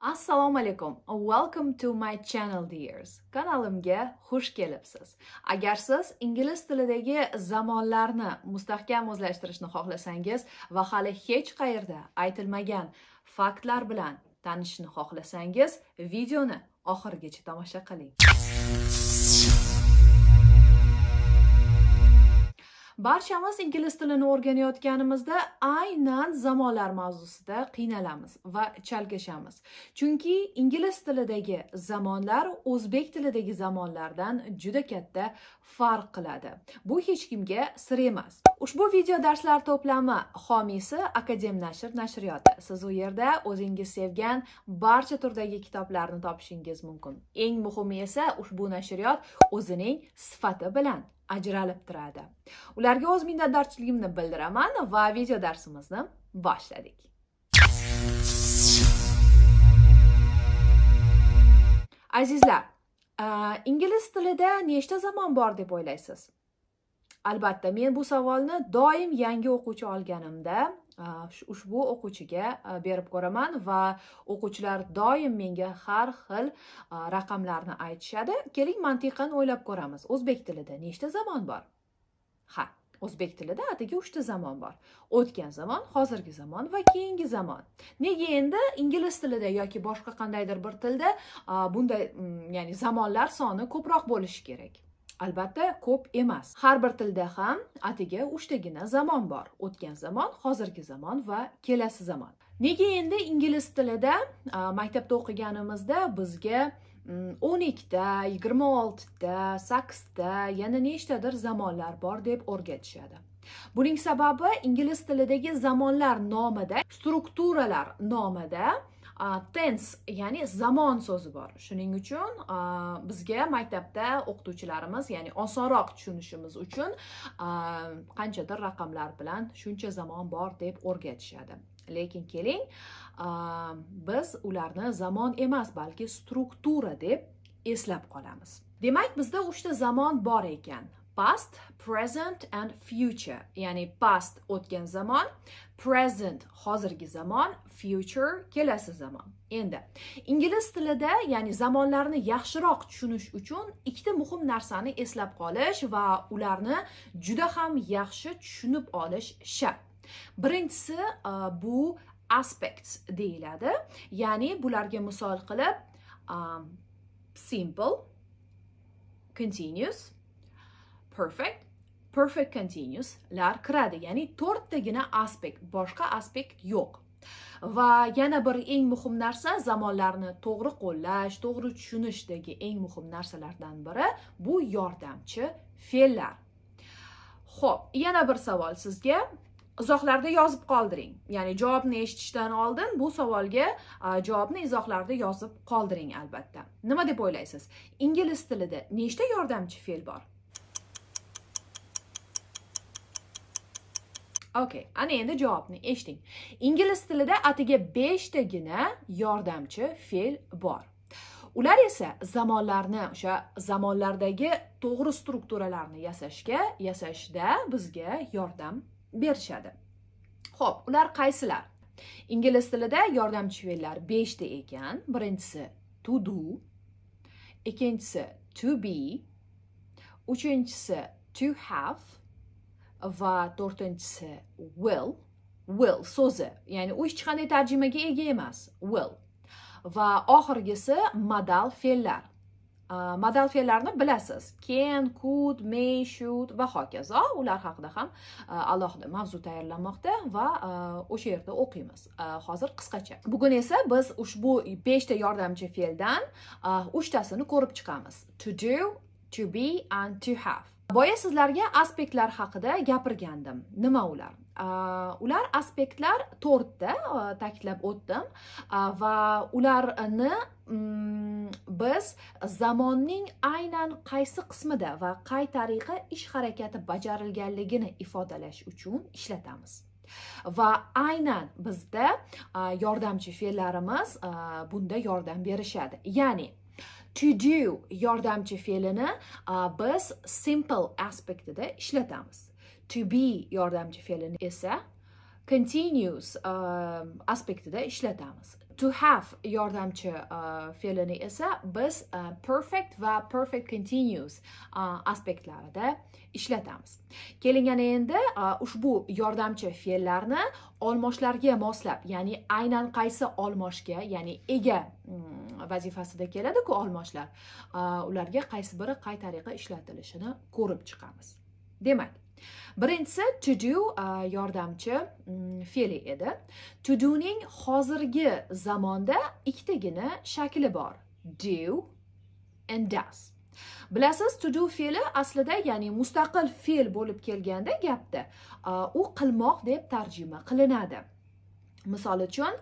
assalomu alaykum welcome to my channel dears kanalimga xush kelibsiz agar siz ingliz tilidagi zamonlarni mustahkam o'zlashtirishni xohlasangiz va hali hech qayerda aytilmagan faktlar bilan tanishishni xohlasangiz videoni oxirigacha tomosha qiling barchamiz ingliz tilini o'rganayotganimizda aynan zamonlar mavzusida qiynalamiz va chalkashamiz chunki ingliz tilidagi zamonlar o'zbek tilidagi zamonlardan juda katta farq qiladi bu hech kimga sir emas ushbu video darslar to'plami homiysi akadem nashr nashriyoti siz u yerda o'zingiz sevgan barcha turdagi kitoblarni topishingiz mumkin eng muhimi esa ushbu nashriyot o'zining sifati bilan ajralib turadi ularga o'z minnatdorchiligimni bildiraman va video darsimizni boshladik azizlar ingliz tilida nechta zamon bor deb o'ylaysiz albatta men bu savolni doim yangi o'quvchi olganimda ushbu o'quvchiga berib ko'raman va o'quvchilar doim menga har xil raqamlarni aytishadi keling mantiqan o'ylab ko'ramiz o'zbek tilida nechta zamon bor ha o'zbek tilida atigi uchta zamon bor o'tgan zamon hozirgi zamon va keyingi zamon nega endi ingliz tilida yoki boshqa qandaydir bir tilda bunday mm, ya'ni zamonlar soni ko'proq bo'lishi kerak albatta ko'p emas har bir tilda ham atigi uchtagina zamon bor o'tgan zamon hozirgi zamon va kelasi zamon nega endi ingliz tilida maktabda o'qiganimizda bizga mm, o'n ikkita yigirma oltita sakkizta yana nechtadir zamonlar bor deb o'rgatishadi buning sababi ingliz tilidagi zamonlar nomida strukturalar nomida tense ya'ni zamon so'zi bor shuning uchun bizga maktabda o'qituvchilarimiz ya'ni osonroq tushunishimiz uchun qanchadir raqamlar bilan shuncha zamon bor deb o'rgatishadi lekin keling biz ularni zamon emas balki struktura deb eslab qolamiz demak bizda uchta zamon bor ekan past present and future ya'ni past o'tgan zamon present hozirgi zamon future kelasi zamon endi ingliz tilida ya'ni zamonlarni yaxshiroq tushunish uchun ikkita muhim narsani eslab qolish va ularni juda ham yaxshi tushunib olish shart birinchisi e, bu aspects deyiladi ya'ni bularga misol qilib um, simple continuous perfect perfect continuous lar kiradi ya'ni to'rttagina aspekt boshqa aspekt yo'q va yana bir eng muhim narsa zamonlarni to'g'ri qo'llash to'g'ri tushunishdagi eng muhim narsalardan biri bu yordamchi fe'llar ho'p yana bir savol sizga izohlarda yozib qoldiring ya'ni javobni eshitishdan oldin bu savolga javobni izohlarda yozib qoldiring albatta nima deb o'ylaysiz ingliz tilida nechta yordamchi fe'l bor okay ana endi javobni eshiting ingliz tilida atiga 5 tagina yordamchi fe'l bor ular esa zamonlarni o'sha zamonlardagi to'g'ri strukturalarni yasashga yasashda bizga yordam berishadi Xo'p, ular qaysilar ingliz tilida yordamchi fe'llar 5 ta ekan birinchisi to do ikkinchisi to be uchinchisi to have va to'rtinchisi will will so'zi ya'ni u hech qanday tarjimaga ega emas will va oxirgisi modal fe'llar modal fe'llarni bilasiz can could may should va hokazo ular haqida ham alohida mavzu tayyorlanmoqda va o'sha yerda o'qiymiz hozir qisqacha bugun esa biz ushbu 5 ta yordamchi fe'ldan 3 tasini ko'rib chiqamiz to do to be and to have boya sizlarga aspektlar haqida gapirgandim nima ular ular aspektlar to'rtta ta'kidlab o'tdim va ularni mm, biz zamonning aynan qaysi qismida va qay tariqa ish harakati bajarilganligini ifodalash uchun ishlatamiz va aynan bizda yordamchi fe'llarimiz bunda yordam berishadi ya'ni to do yordamchi fe'lini biz simple aspektida ishlatamiz to be yordamchi fe'lini esa continuous aspektida ishlatamiz to have yordamchi uh, fe'lini esa biz uh, perfect va perfect continuous uh, aspektlarida ishlatamiz keling ana endi ushbu yordamchi fe'llarni olmoshlarga moslab ya'ni aynan qaysi olmoshga ya'ni ega mm, vazifasida keladi-ku olmoshlar ularga qaysi biri qay tariqa ishlatilishini ko'rib chiqamiz demak birinchisi to do yordamchi mm, fe'li edi to doning hozirgi zamonda ikkitagina shakli bor do and does bilasiz to do fe'li aslida ya'ni mustaqil fe'l bo'lib kelganda gapda u qilmoq deb tarjima qilinadi misol uchun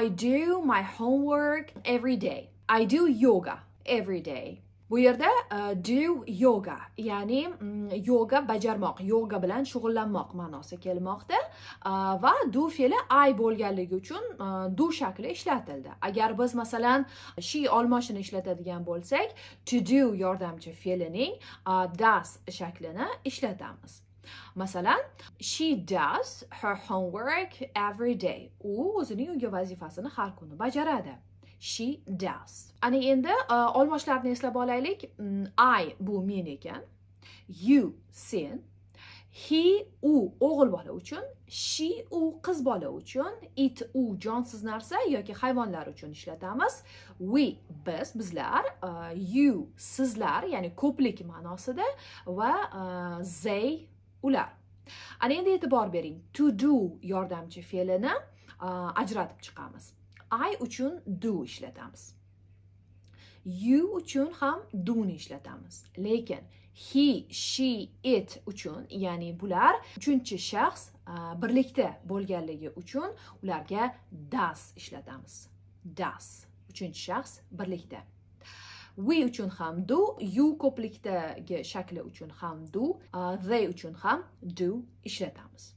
i do my homework every day i do yoga every day bu yerda e, do yoga ya'ni mm, yoga bajarmoq yoga bilan shug'ullanmoq ma'nosi kelmoqda e, va du fe'li ay bo'lganligi uchun e, du shakli ishlatildi agar biz masalan she olmoshini ishlatadigan bo'lsak to do yordamchi fe'lining das shaklini ishlatamiz masalan she does her homework every day u o'zining uyga vazifasini har kuni bajaradi she does ana endi e, olmoshlarni eslab olaylik mm, i bu men ekan you sen he u o'g'il bola uchun she u qiz bola uchun it u jonsiz narsa yoki hayvonlar uchun ishlatamiz we biz bizlar uh, you sizlar ya'ni ko'plik ma'nosida va uh, they ular ana endi e'tibor bering to do yordamchi fe'lini ajratib chiqamiz I uchun do ishlatamiz you uchun ham ni ishlatamiz lekin he she it uchun ya'ni bular uchinchi shaxs birlikda bo'lganligi uchun ularga does ishlatamiz Does uchinchi shaxs birlikda we uchun ham do you ko'plikdagi shakli uchun ham do they uchun ham do ishlatamiz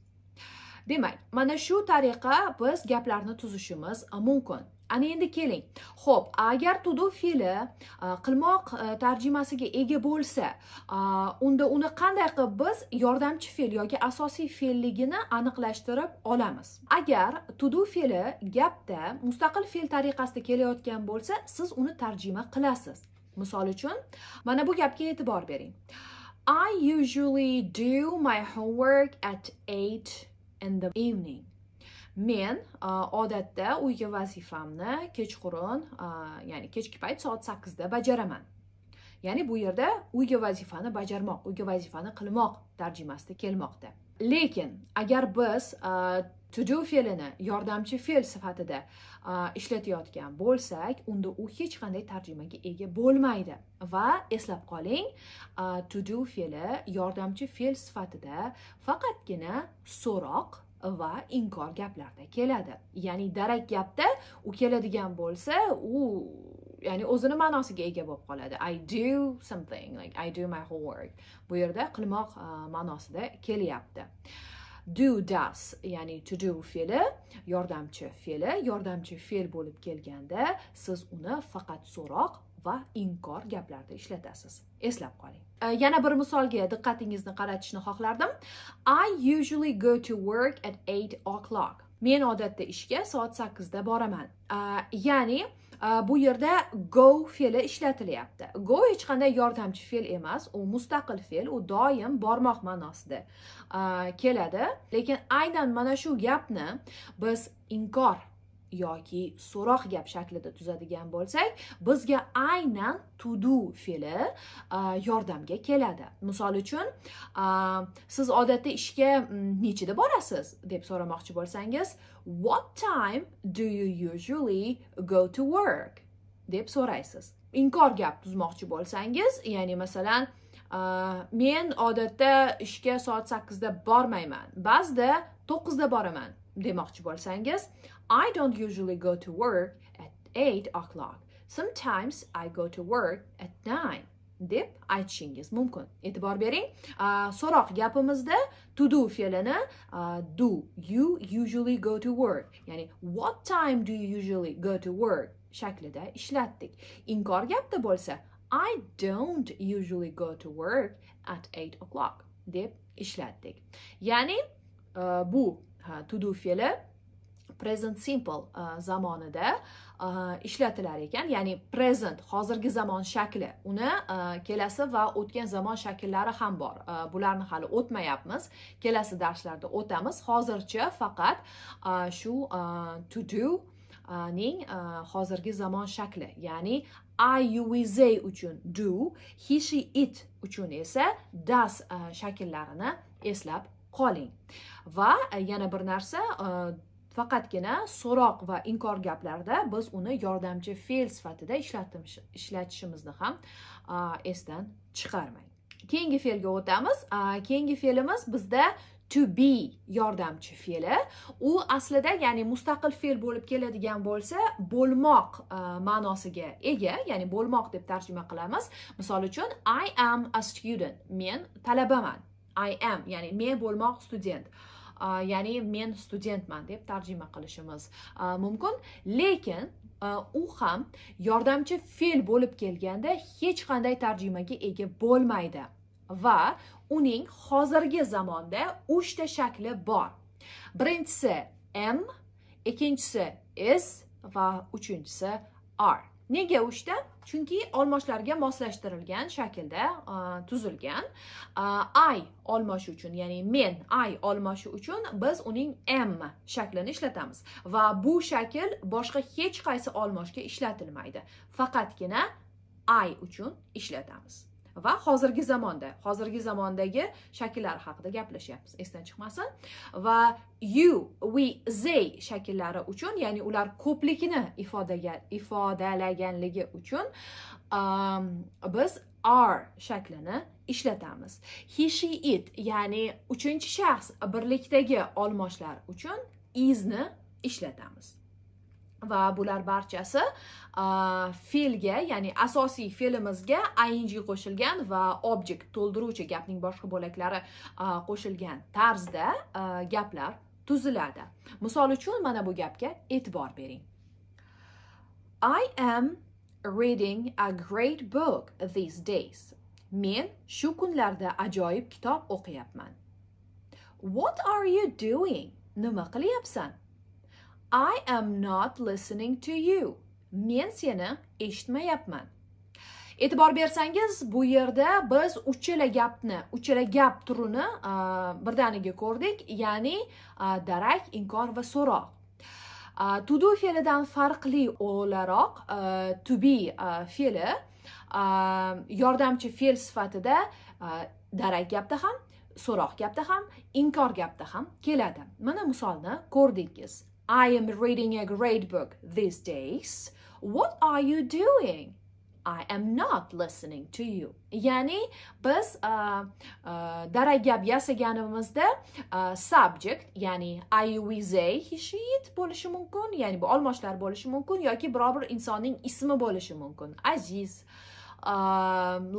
demak mana shu tariqa biz gaplarni tuzishimiz mumkin ana endi keling Xo'p, agar to do fe'li qilmoq tarjimasiga ega bo'lsa unda uni qanday qilib biz yordamchi fe'l yoki asosiy fe'lligini aniqlashtirib olamiz agar to do fe'li gapda mustaqil fe'l tariqasida kelayotgan bo'lsa siz uni tarjima qilasiz misol uchun mana bu gapga e'tibor bering i usually do my homework at 8 in the evening men odatda uyga vazifamni kechqurun ya'ni kechki payt soat sakkizda bajaraman ya'ni bu yerda uyga vazifani bajarmoq uyga vazifani qilmoq tarjimasida kelmoqda lekin agar biz to do fe'lini yordamchi fe'l sifatida ishlatayotgan bo'lsak unda u hech qanday tarjimaga ega bo'lmaydi va eslab qoling to do fe'li yordamchi fe'l sifatida faqatgina so'roq va inkor gaplarda keladi ya'ni darak gapda u keladigan bo'lsa u ya'ni o'zini ma'nosiga ega bo'lib qoladi i do something like i do my homework bu yerda qilmoq ma'nosida kelyapti do does ya'ni to do fe'li yordamchi fe'li yordamchi fe'l bo'lib kelganda siz uni faqat so'roq va inkor gaplarda ishlatasiz eslab qoling e, yana bir misolga diqqatingizni qaratishni xohlardim i usually go to work at 8 o'clock men odatda ishga soat 8 da boraman uh, ya'ni Э, bu yerda go fe'li ishlatilyapti go hech qanday yordamchi fe'l emas u mustaqil fe'l u doim bormoq ma'nosida e, keladi lekin aynan mana shu gapni biz inkor yoki so'roq gap shaklida tuzadigan bo'lsak bizga aynan to do fe'li yordamga keladi misol uchun siz odatda ishga nechida borasiz deb so'ramoqchi bo'lsangiz what time do you usually go to work deb so'raysiz inkor gap tuzmoqchi bo'lsangiz ya'ni masalan men odatda ishga soat sakkizda bormayman ba'zida to'qqizda boraman demoqchi bo'lsangiz I don't usually go to work at 8 o'clock. Sometimes I go to work at 9 deb aytishingiz mumkin e'tibor bering so'roq gapimizda to do fe'lini do you usually go to work ya'ni what time do you usually go to work shaklida ishlatdik inkor gapda bo'lsa i don't usually go to work at 8 o'clock deb ishlatdik ya'ni bu to do fe'li present simple uh, zamonida uh, ishlatilar ekan ya'ni present hozirgi zamon shakli uni uh, kelasi va o'tgan zamon shakllari ham bor bularni hali o'tmayapmiz kelasi darslarda o'tamiz hozircha faqat shu to do ning hozirgi zamon shakli ya'ni i you we they uchun do he she it uchun esa das shakllarini eslab qoling va yana bir narsa faqatgina so'roq va inkor gaplarda biz uni yordamchi fe'l sifatida ishlatishimizni ham esdan chiqarmang keyingi fe'lga o'tamiz keyingi fe'limiz bizda to be yordamchi fe'li u aslida ya'ni mustaqil fe'l bo'lib keladigan bo'lsa bo'lmoq ma'nosiga ega ya'ni bo'lmoq deb tarjima qilamiz misol uchun i am a student men talabaman i am ya'ni men bo'lmoq student ya'ni men studentman deb tarjima qilishimiz mumkin lekin u ham yordamchi fe'l bo'lib kelganda hech qanday tarjimaga ega bo'lmaydi va uning hozirgi zamonda 3 ta shakli bor birinchisi m ikkinchisi is va uchinchisi are nega uchta chunki olmoshlarga moslashtirilgan shaklda tuzilgan i olmoshi uchun ya'ni men i olmoshi uchun biz uning m shaklini ishlatamiz va bu shakl boshqa hech qaysi olmoshga ishlatilmaydi faqatgina i uchun ishlatamiz va hozirgi zamonda hozirgi zamondagi shakllar haqida gaplashyapmiz esdan chiqmasin va you we they shakllari uchun ya'ni ular ko'plikni ifodaga ifodalaganligi uchun um, biz are shaklini ishlatamiz he she it ya'ni uchinchi shaxs birlikdagi olmoshlar uchun izni ishlatamiz va bular barchasi fe'lga ya'ni asosiy fe'limizga ing qo'shilgan va objekt to'ldiruvchi gapning boshqa bo'laklari qo'shilgan tarzda gaplar tuziladi misol uchun mana bu gapga e'tibor bering i am reading a great book these days men shu kunlarda ajoyib kitob o'qiyapman what are you doing nima qilyapsan I am not listening to you. Men seni eshitmayapman. E'tibor bersangiz, bu yerda biz uchala gapni, uchala gap turini birdaniga ko'rdik, ya'ni darak, inkor va so'roq. To do fe'lidan farqli o'laroq to be fe'li yordamchi fe'l sifatida darak gapda ham, so'roq gapda ham, inkor gapda ham keladi. Mana misolni ko'rdingiz. I am reading a great book these days. What are you doing? I am not listening to you. Ya'ni biz uh, uh, darak gap yasaganimizda uh, subject, ya'ni I we they, he she it bo'lishi mumkin, ya'ni bu olmoshlar bo'lishi mumkin yoki biror bir insonning ismi bo'lishi mumkin. Aziz,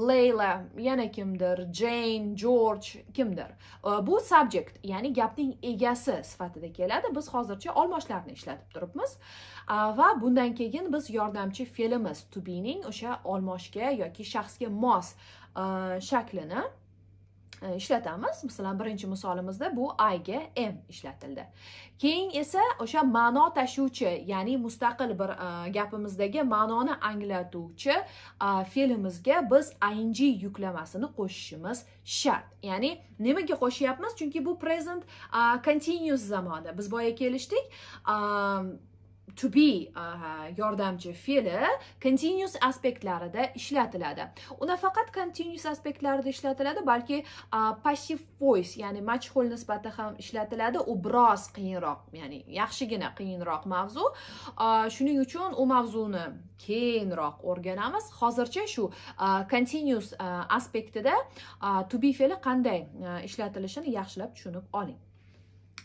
leyla yana kimdir jeyn jorj kimdir э, bu subject ya'ni gapning egasi sifatida keladi biz hozircha olmoshlarni ishlatib turibmiz э, va bundan keyin biz yordamchi fe'limiz to bening o'sha olmoshga yoki shaxsga mos э, shaklini E, ishlatamiz masalan birinchi misolimizda bu i ga m ishlatildi keyin esa o'sha ma'no tashuvchi ya'ni mustaqil bir e, gapimizdagi ma'noni anglatuvchi e, fe'limizga biz ing yuklamasini qo'shishimiz shart ya'ni nimaga qo'shyapmiz chunki bu present continuous zamonda biz boya kelishdik to be yordamchi fe'li continuous aspektlarida ishlatiladi u nafaqat continuous aspektlarida ishlatiladi balki passive voice ya'ni majhul nisbati ham ishlatiladi u biroz qiyinroq ya'ni yaxshigina qiyinroq mavzu shuning uchun u mavzuni keyinroq o'rganamiz hozircha shu continuous aspektida to be fe'li qanday ishlatilishini yaxshilab tushunib oling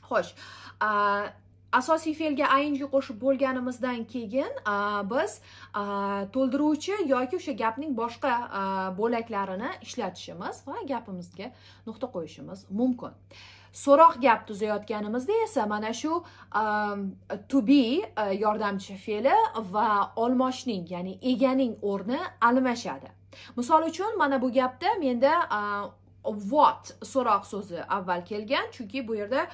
xo'sh asosiy fe'lga ing qo'shib bo'lganimizdan keyin biz to'ldiruvchi yoki o'sha gapning boshqa bo'laklarini ishlatishimiz va gapimizga nuqta qo'yishimiz mumkin so'roq gap tuzayotganimizda esa mana shu to be yordamchi fe'li va olmoshning ya'ni eganing o'rni almashadi misol uchun mana bu gapda menda what so'roq so'zi avval kelgan chunki bu yerda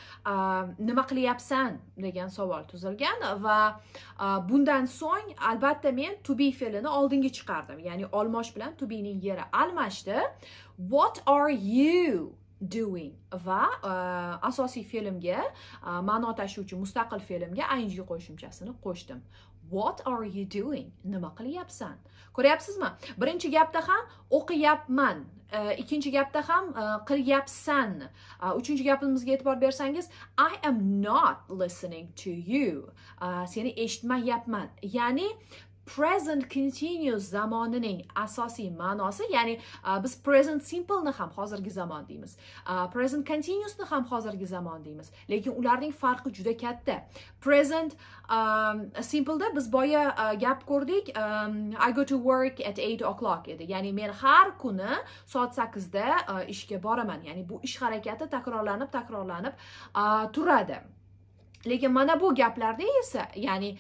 nima qilyapsan degan savol tuzilgan va bundan so'ng albatta men to be fe'lini oldinga chiqardim ya'ni olmosh bilan to bening yeri almashdi what are you doing va uh, asosiy fe'limga uh, ma'no tashuvchi mustaqil fe'limga ing qo'shimchasini qo'shdim what are you doing nima qilyapsan ko'ryapsizmi birinchi gapda ham o'qiyapman ikkinchi gapda ham qilyapsan uchinchi gapimizga e'tibor bersangiz i am not listening to you seni eshitmayapman ya'ni present continuous zamonining asosiy ma'nosi ya'ni uh, biz present simpleni ham hozirgi zamon deymiz uh, present continuousni ham hozirgi zamon deymiz lekin ularning farqi juda katta present um, simpleda biz boya uh, gap ko'rdik um, i go to work at 8 o'clock edi ya'ni men har kuni soat 8 da uh, ishga boraman ya'ni bu ish harakati takrorlanib takrorlanib uh, turadi lekin mana bu gaplarda esa ya'ni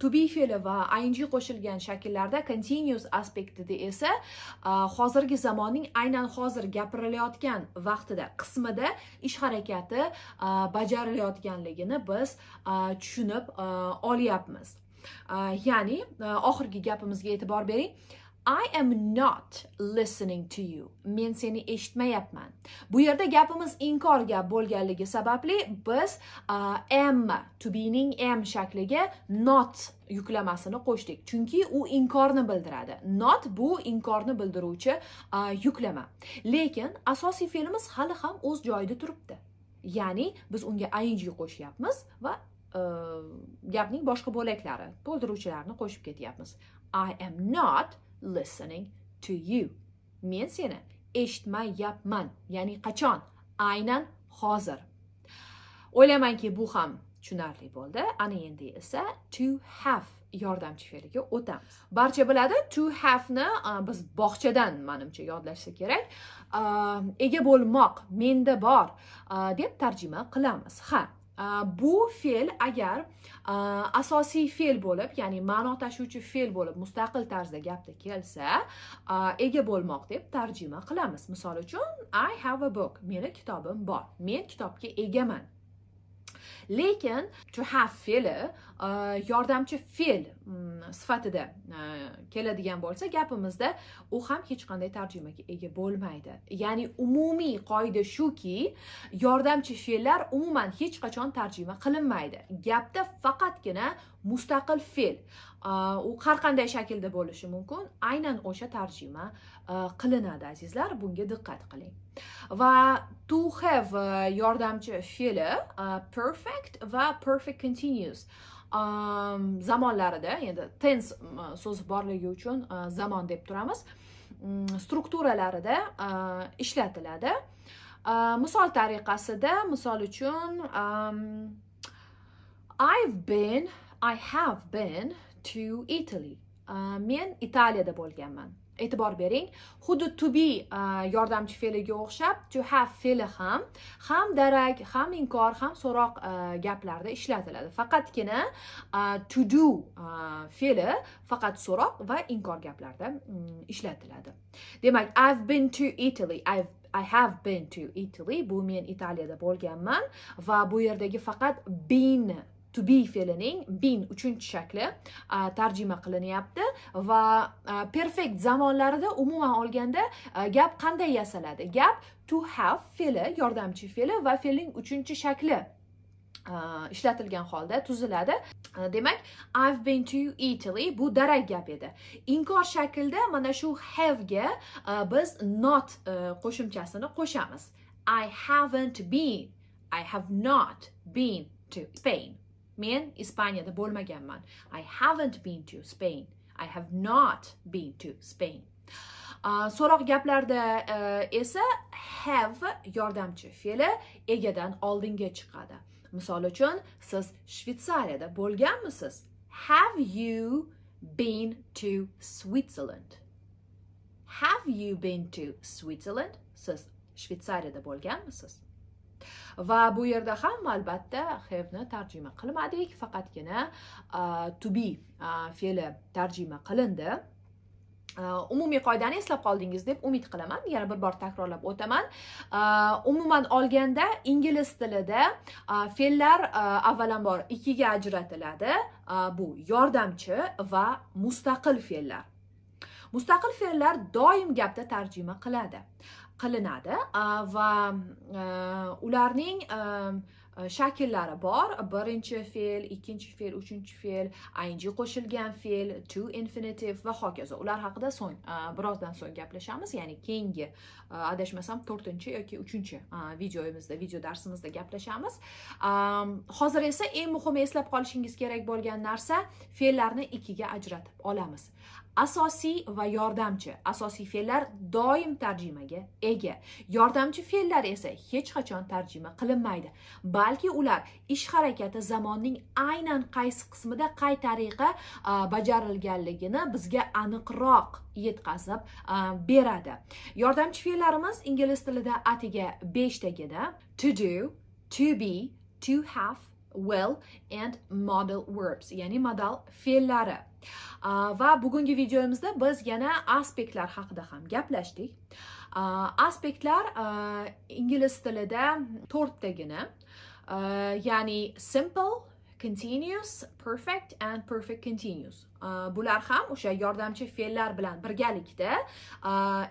to be fe'li va ing qo'shilgan shakllarda continuous aspektida esa hozirgi zamonning aynan hozir gapirilayotgan vaqtida qismida ish harakati bajarilayotganligini biz tushunib olyapmiz ya'ni oxirgi gapimizga e'tibor bering I am not listening to you. Men seni eshitmayapman. Bu yerda gapimiz inkor gap bo'lganligi sababli biz uh, am to be ning am shakliga not yuklamasini qo'shdik chunki u inkorni bildiradi not bu inkorni bildiruvchi uh, yuklama lekin asosiy fe'limiz hali ham o'z joyida turibdi ya'ni biz unga ing qo'shyapmiz va uh, gapning boshqa bo'laklari to'ldiruvchilarini qo'shib ketyapmiz i am not listening to you. Men seni eshitmayapman. Ya'ni qachon? Aynan hozir. O'ylaymanki, bu ham tushunarli bo'ldi. Ana endi esa to have yordamchi fe'liga o'tamiz. Barcha biladi, to have-ni biz bog'chadan menimcha yodlashsa kerak. Ega bo'lmoq menda bor deb tarjima qilamiz. Ha, Э, bu fe'l agar э, asosiy fe'l bo'lib ya'ni ma'no tashuvchi fe'l bo'lib mustaqil tarzda gapda kelsa e, ega bo'lmoq deb tarjima qilamiz misol uchun i have a book meni kitobim bor men kitobga egaman lekin to have fe'li uh, yordamchi fe'l mm, sifatida uh, keladigan bo'lsa gapimizda u ham hech qanday tarjimaga ega bo'lmaydi ya'ni umumiy qoida shuki yordamchi fe'llar umuman hech qachon tarjima qilinmaydi gapda faqatgina mustaqil fe'l uh, u har qanday shaklda bo'lishi mumkin aynan o'sha tarjima Э, qilinadi azizlar bunga diqqat qiling va to have э, yordamchi fe'li э, perfect va perfect continuous um, zamonlarida endi tense so'zi borligi uchun e, zamon deb turamiz mm, strukturalarida e, ishlatiladi e, misol tariqasida misol uchun ehm, i've been i have been to italy men italiyada bo'lganman e'tibor bering xuddi to be yordamchi fe'liga o'xshab to have fe'li ham ham darak ham inkor ham so'roq gaplarda ishlatiladi faqatgina to do fe'li faqat so'roq va inkor gaplarda mm, ishlatiladi demak i've been to italy i've I have been to Italy. Bu men Italiyada bo'lganman va bu yerdagi faqat been to be fe'lining been uchinchi shakli tarjima qilinyapti va perfekt zamonlarida umuman olganda gap qanday yasaladi gap to have fe'li yordamchi fe'li va fe'lning uchinchi shakli ishlatilgan holda tuziladi demak i've been to italy bu darak gap edi inkor shaklda mana shu have ga biz not e, qo'shimchasini qo'shamiz i haven't been i have not been to spain men ispaniyada bo'lmaganman i haven't been to spain i have not been to spain ah, so'roq gaplarda eh, esa have yordamchi fe'li egadan oldinga chiqadi misol uchun siz shvetsariyada bo'lganmisiz have you been to switzerland have you been to switzerland siz shvetsariyada bo'lganmisiz va bu yerda ham albatta have ni tarjima qilmadik faqatgina to be fe'li tarjima qilindi umumiy qoidani eslab qoldingiz deb umid qilaman yana bir bor takrorlab o'taman umuman olganda ingliz tilida fe'llar avvalambor ikkiga ajratiladi bu yordamchi va mustaqil fe'llar mustaqil fe'llar doim gapda tarjima qiladi qilinadi va e, ularning e, e, shakllari bor birinchi fe'l ikkinchi fe'l uchinchi fe'l ing qo'shilgan fe'l to infinitive va hokazo ular haqida so'ng birozdan so'ng gaplashamiz ya'ni keyingi adashmasam to'rtinchi yoki uchinchi videomizda video darsimizda gaplashamiz hozir esa eng muhimi eslab qolishingiz kerak bo'lgan narsa fe'llarni ikkiga ajratib olamiz asosiy va yordamchi asosiy fe'llar doim tarjimaga ega yordamchi fe'llar esa hech qachon tarjima qilinmaydi balki ular ish harakati zamonning aynan qaysi qismida qay tariqa bajarilganligini bizga aniqroq yetkazib beradi yordamchi fe'llarimiz ingliz tilida atigi tagida to do to be to have will and modal verbs ya'ni modal fe'llari va bugungi videomizda biz yana aspektlar haqida ham gaplashdik aspektlar ingliz tilida to'rttagina ya'ni simple continuous perfect and perfect continuous bular ham o'sha yordamchi fe'llar bilan birgalikda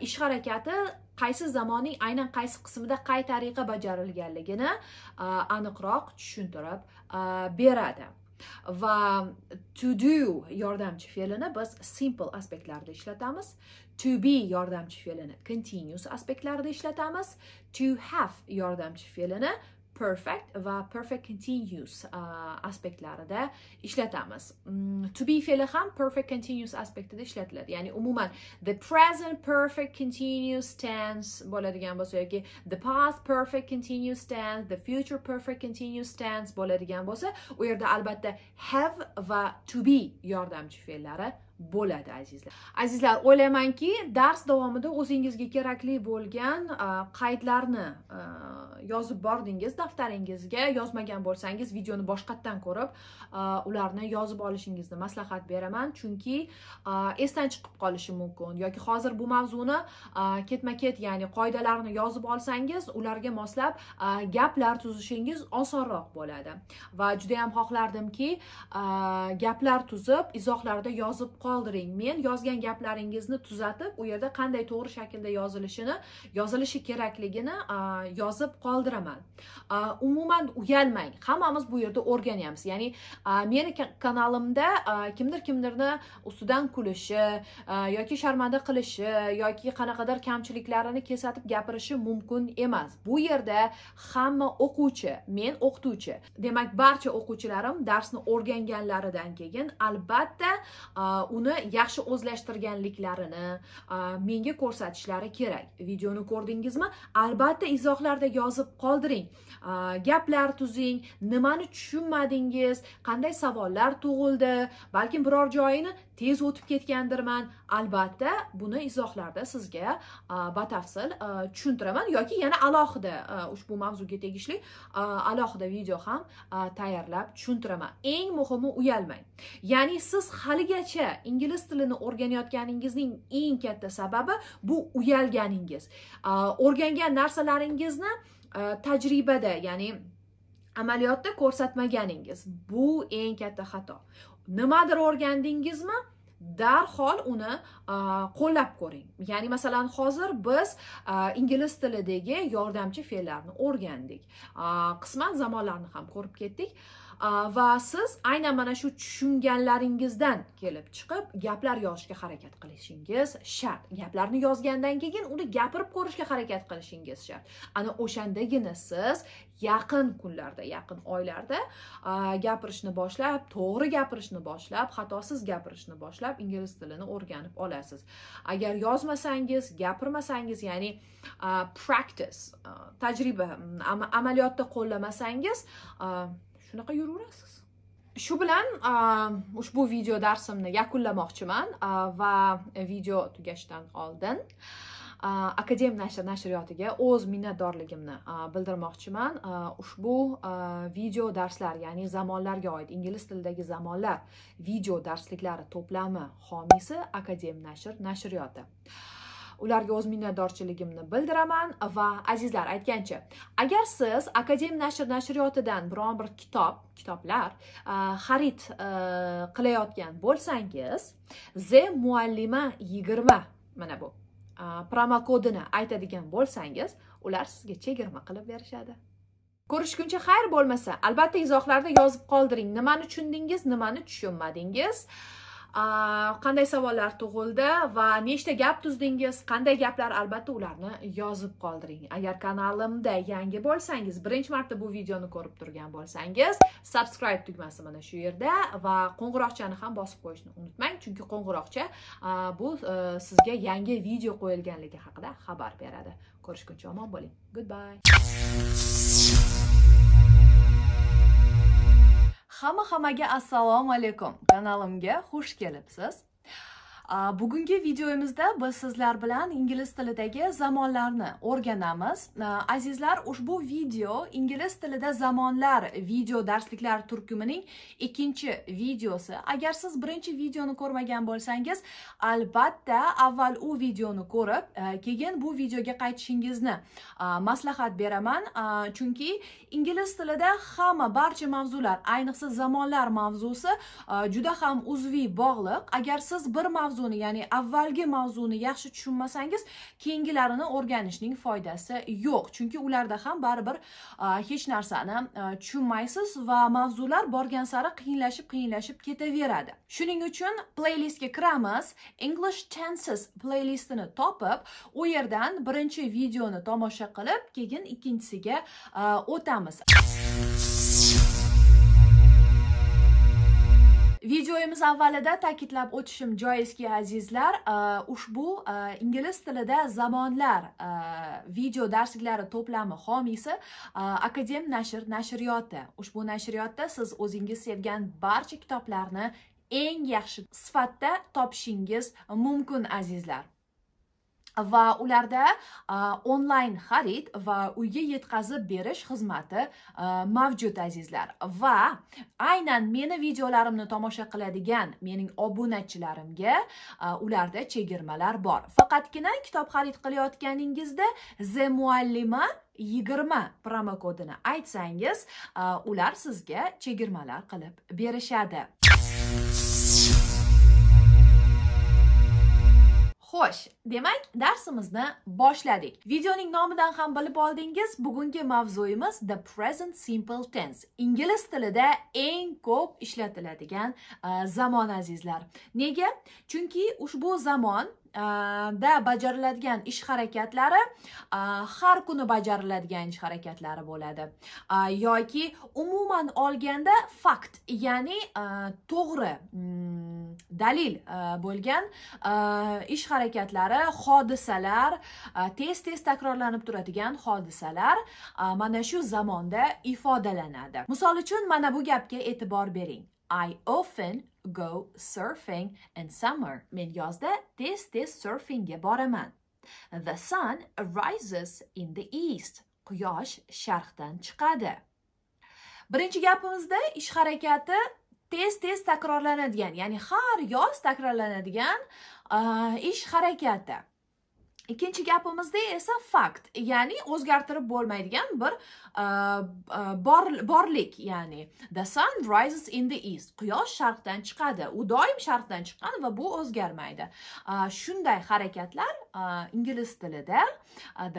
ish harakati qaysi zamonning aynan qaysi qismida qay tariqa bajarilganligini aniqroq tushuntirib beradi va to do yordamchi fe'lini biz simple aspektlarda ishlatamiz to be yordamchi fe'lini continuous aspektlarda ishlatamiz to have yordamchi fe'lini perfect va perfect continuous uh, aspektlarida ishlatamiz. Mm, to be fe'li ham perfect continuous aspektida ishlatiladi. Ya'ni umuman the present perfect continuous tense bo'ladigan bo'lsa yoki the past perfect continuous tense, the future perfect continuous tense bo'ladigan bo'lsa, u yerda albatta have va to be yordamchi fe'llari bo'ladi azizlar azizlar o'ylaymanki dars davomida o'zingizga kerakli bo'lgan qaydlarni yozib bordingiz daftaringizga yozmagan bo'lsangiz videoni boshqatdan ko'rib ularni yozib olishingizni maslahat beraman chunki esdan chiqib qolishi mumkin yoki hozir bu mavzuni ketma ket ya'ni qoidalarni yozib olsangiz ularga moslab gaplar tuzishingiz osonroq bo'ladi va judayam xohlardimki gaplar tuzib izohlarda yozib qoldiring men yozgan gaplaringizni tuzatib u yerda qanday to'g'ri shaklda yozilishini yozilishi kerakligini yozib qoldiraman umuman uyalmang hammamiz bu yerda o'rganyapmiz ya'ni meni kanalimda kimdir kimdirni ustidan kulishi yoki sharmanda qilishi yoki qanaqadir kamchiliklarini kesatib gapirishi mumkin emas bu yerda hamma o'quvchi men o'qituvchi demak barcha o'quvchilarim darsni o'rganganlaridan keyin albatta uni yaxshi o'zlashtirganliklarini menga ko'rsatishlari kerak videoni ko'rdingizmi albatta izohlarda yozib qoldiring gaplar tuzing nimani tushunmadingiz qanday savollar tug'ildi balkim biror joyini tez o'tib ketgandirman albatta buni izohlarda sizga batafsil tushuntiraman yoki yana alohida ushbu mavzuga tegishli alohida video ham tayyorlab tushuntiraman eng muhimi uyalmang ya'ni siz haligacha ingliz tilini o'rganayotganingizning eng katta sababi bu uyalganingiz o'rgangan narsalaringizni Э, tajribada ya'ni amaliyotda ko'rsatmaganingiz bu eng katta xato nimadir o'rgandingizmi darhol uni e, qo'llab ko'ring ya'ni masalan hozir biz e, ingliz tilidagi yordamchi fe'llarni o'rgandik e, qisman zamonlarni ham ko'rib ketdik va siz aynan mana shu tushunganlaringizdan kelib chiqib gaplar yozishga harakat qilishingiz shart gaplarni yozgandan keyin uni gapirib ko'rishga harakat qilishingiz shart ana o'shandagina siz yaqin kunlarda yaqin oylarda gapirishni boshlab to'g'ri gapirishni boshlab xatosiz gapirishni boshlab ingliz tilini o'rganib olasiz agar yozmasangiz gapirmasangiz ya'ni practice tajriba amaliyotda qo'llamasangiz shunaqa yuraverasiz shu bilan ushbu video darsimni yakunlamoqchiman va video tugashidan oldin akadem nashr nashriyotiga o'z minnatdorligimni bildirmoqchiman ushbu video darslar ya'ni zamonlarga oid ingliz tilidagi zamonlar video darsliklari to'plami homiysi akadem nashr nashriyoti ularga o'z minnatdorchiligimni bildiraman va azizlar aytgancha agar siz akadem nashr nashriyotidan biron bir kitob kitoblar xarid qilayotgan bo'lsangiz z muallima yigirma mana bu promokodini aytadigan bo'lsangiz ular sizga chegirma qilib berishadi ko'rishguncha xayr bo'lmasa albatta izohlarda yozib qoldiring nimani tushundingiz nimani tushunmadingiz qanday savollar tug'ildi va nechta gap tuzdingiz qanday gaplar albatta ularni yozib qoldiring agar kanalimda yangi bo'lsangiz birinchi marta bu videoni ko'rib turgan bo'lsangiz subscribe tugmasi mana shu yerda va qo'ng'iroqchani ham bosib qo'yishni unutmang chunki qo'ng'iroqcha bu e, sizga yangi video qo'yilganligi haqida xabar beradi ko'rishguncha omon bo'ling good bye hamma hammaga assalomu alaykum kanalimga xush kelibsiz bugungi videomizda biz sizlar bilan ingliz tilidagi zamonlarni o'rganamiz azizlar ushbu video ingliz tilida zamonlar video darsliklar turkumining ikkinchi videosi agar siz birinchi videoni ko'rmagan bo'lsangiz albatta avval u videoni ko'rib keyin bu videoga qaytishingizni maslahat beraman chunki ingliz tilida hamma barcha mavzular ayniqsa zamonlar mavzusi juda ham uzviy bog'liq agar siz bir mavzu mavzuni ya'ni avvalgi mavzuni yaxshi tushunmasangiz keyingilarini o'rganishning foydasi yo'q chunki ularda ham baribir hech narsani tushunmaysiz va mavzular borgan sari qiyinlashib qiyinlashib ketaveradi shuning uchun playlistga kiramiz english tenses playlistini topib u yerdan birinchi videoni tomosha qilib keyin ikkinchisiga o'tamiz videomiz avvalida ta'kidlab o'tishim joizki azizlar e, ushbu e, ingliz tilida zamonlar e, video darsliklari to'plami homiysi akadem nashr nashriyoti ushbu nashriyotda siz o'zingiz sevgan barcha kitoblarni eng yaxshi sifatda topishingiz mumkin azizlar va ularda onlayn xarid va uyga yetkazib berish xizmati mavjud azizlar va aynan meni videolarimni tomosha qiladigan mening obunachilarimga ularda chegirmalar bor faqatgina kitob xarid qilayotganingizda the muallima yigirma promokodini aytsangiz ular sizga chegirmalar qilib berishadi xo'sh demak darsimizni boshladik videoning nomidan ham bilib oldingiz bugungi mavzuyimiz the present simple tense ingliz tilida eng ko'p ishlatiladigan uh, zamon azizlar nega chunki ushbu zamon da bajariladigan ish harakatlari har kuni bajariladigan ish harakatlari bo'ladi yoki umuman olganda fakt ya'ni to'g'ri dalil bo'lgan ish harakatlari hodisalar tez tez takrorlanib turadigan hodisalar mana shu zamonda ifodalanadi misol uchun mana bu gapga e'tibor bering i often go surfing in summer men yozda tez tez surfingga boraman the sun rises in the east quyosh sharqdan chiqadi birinchi gapimizda ish harakati tez tez takrorlanadigan ya'ni har yoz takrorlanadigan uh, ish harakati ikkinchi gapimizda esa fakt ya'ni o'zgartirib bo'lmaydigan bir e, e, borlik ya'ni the sun rises in the east quyosh sharqdan chiqadi u doim sharqdan chiqqan va bu o'zgarmaydi e, shunday harakatlar ingliz tilida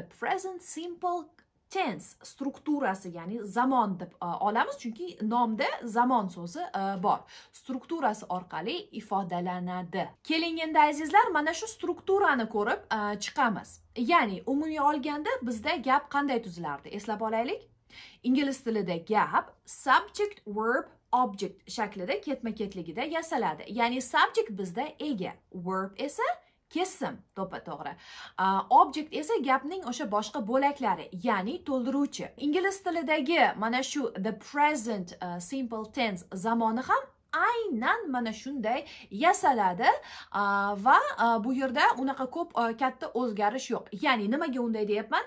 the present simple tense strukturasi ya'ni zamon deb e, olamiz chunki nomda zamon so'zi e, bor strukturasi orqali ifodalanadi keling endi azizlar mana shu strukturani ko'rib e, chiqamiz ya'ni umumiy olganda bizda gap qanday tuzilardi eslab olaylik ingliz tilida gap subject verb object shaklida ketma ketligida yasaladi ya'ni subject bizda ega verb esa kesim to'ppa to'g'ri object esa gapning o'sha boshqa bo'laklari ya'ni to'ldiruvchi ingliz tilidagi mana shu the present uh, simple tense zamoni ham aynan mana shunday yasaladi va bu yerda unaqa ko'p katta o'zgarish yo'q ya'ni nimaga unday deyapman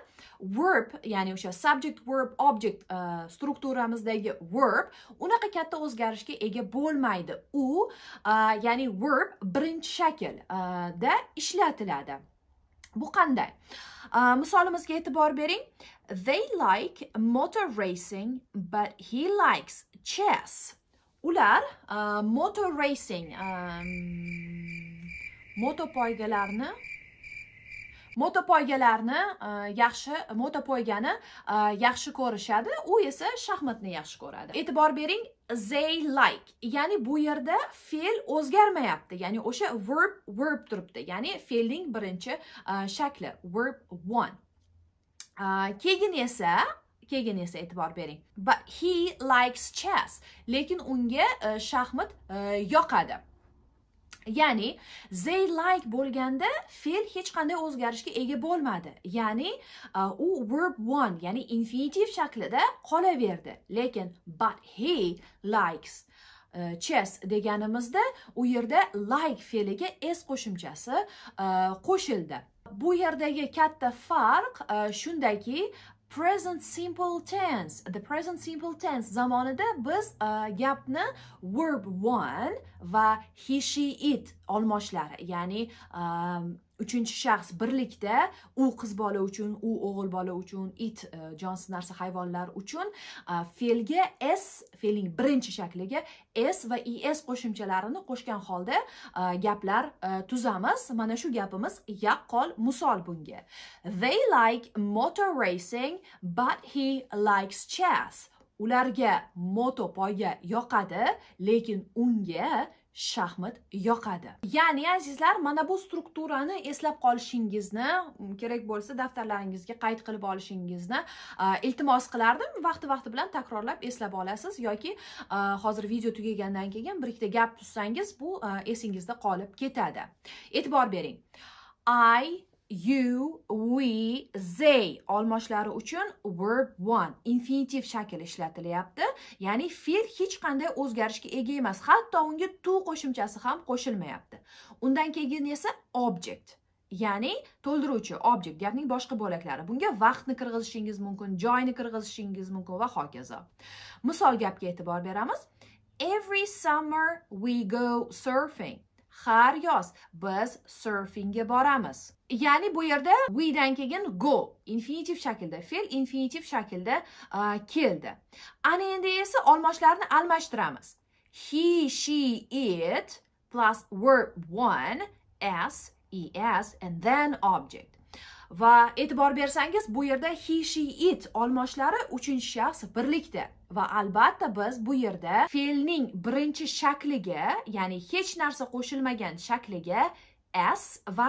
verb ya'ni o'sha subject verb object strukturamizdagi verb unaqa katta o'zgarishga ega bo'lmaydi u ya'ni verb birinchi shaklda ishlatiladi bu qanday misolimizga e'tibor bering they like motor racing but he likes chess ular uh, e, motor racing um, e, mm, motopoygalarni motopoygalarni uh, e, yaxshi motopoygani uh, yaxshi ko'rishadi u esa shaxmatni yaxshi ko'radi e'tibor bering they like ya'ni bu yerda fe'l o'zgarmayapti ya'ni o'sha verb verb turibdi ya'ni fe'lning birinchi uh, shakli verb one keyin esa keyin esa e'tibor bering but he likes chess lekin unga e, shaxmat e, yoqadi ya'ni they like bo'lganda fe'l hech qanday o'zgarishga ega bo'lmadi ya'ni uh, u verb one ya'ni infinitiv shaklida qolaverdi lekin but he likes uh, chess deganimizda u yerda like fe'liga s qo'shimchasi qo'shildi bu yerdagi katta farq shundaki present simple tense the present simple tense zamonida biz uh, gapni verb one va he she it olmoshlari, ya'ni um, uchinchi shaxs birlikda u qiz bola uchun u o'g'il bola uchun it e, jonsiz narsa hayvonlar uchun e, fe'lga s fe'lning birinchi shakliga s va es qo'shimchalarini qo'shgan holda e, gaplar tuzamiz mana shu gapimiz yaqqol misol bunga they like motor racing but he likes chess ularga moto poyga yoqadi lekin unga shaxmat yoqadi ya'ni azizlar mana bu strukturani eslab qolishingizni mm, kerak bo'lsa daftarlaringizga qayd qilib olishingizni iltimos qilardim vaqti vaqti bilan takrorlab eslab olasiz yoki hozir video tugagandan keyin bir ikkita gap tuzsangiz bu esingizda qolib ketadi e'tibor bering i you, we, they olmoshlari uchun verb one infinitiv shakl ishlatilyapti ya'ni fe'l hech qanday o'zgarishga ega emas hatto unga to qo'shimchasi ham qo'shilmayapti undan keyin esa object ya'ni to'ldiruvchi object gapning boshqa bo'laklari bunga vaqtni kirgizishingiz mumkin joyni kirgizishingiz mumkin va hokazo misol gapga e'tibor beramiz every summer we go surfing har yoz biz surfingga boramiz ya'ni bu yerda we dan keyin go infinitiv shaklda fe'l infinitiv shaklda keldi ana endi esa olmoshlarni almashtiramiz he she it plus verb one s es and then object va e'tibor bersangiz bu yerda he she it olmoshlari uchinchi shaxs birlikda va albatta biz bu yerda fe'lning birinchi shakliga ya'ni hech narsa qo'shilmagan shakliga s va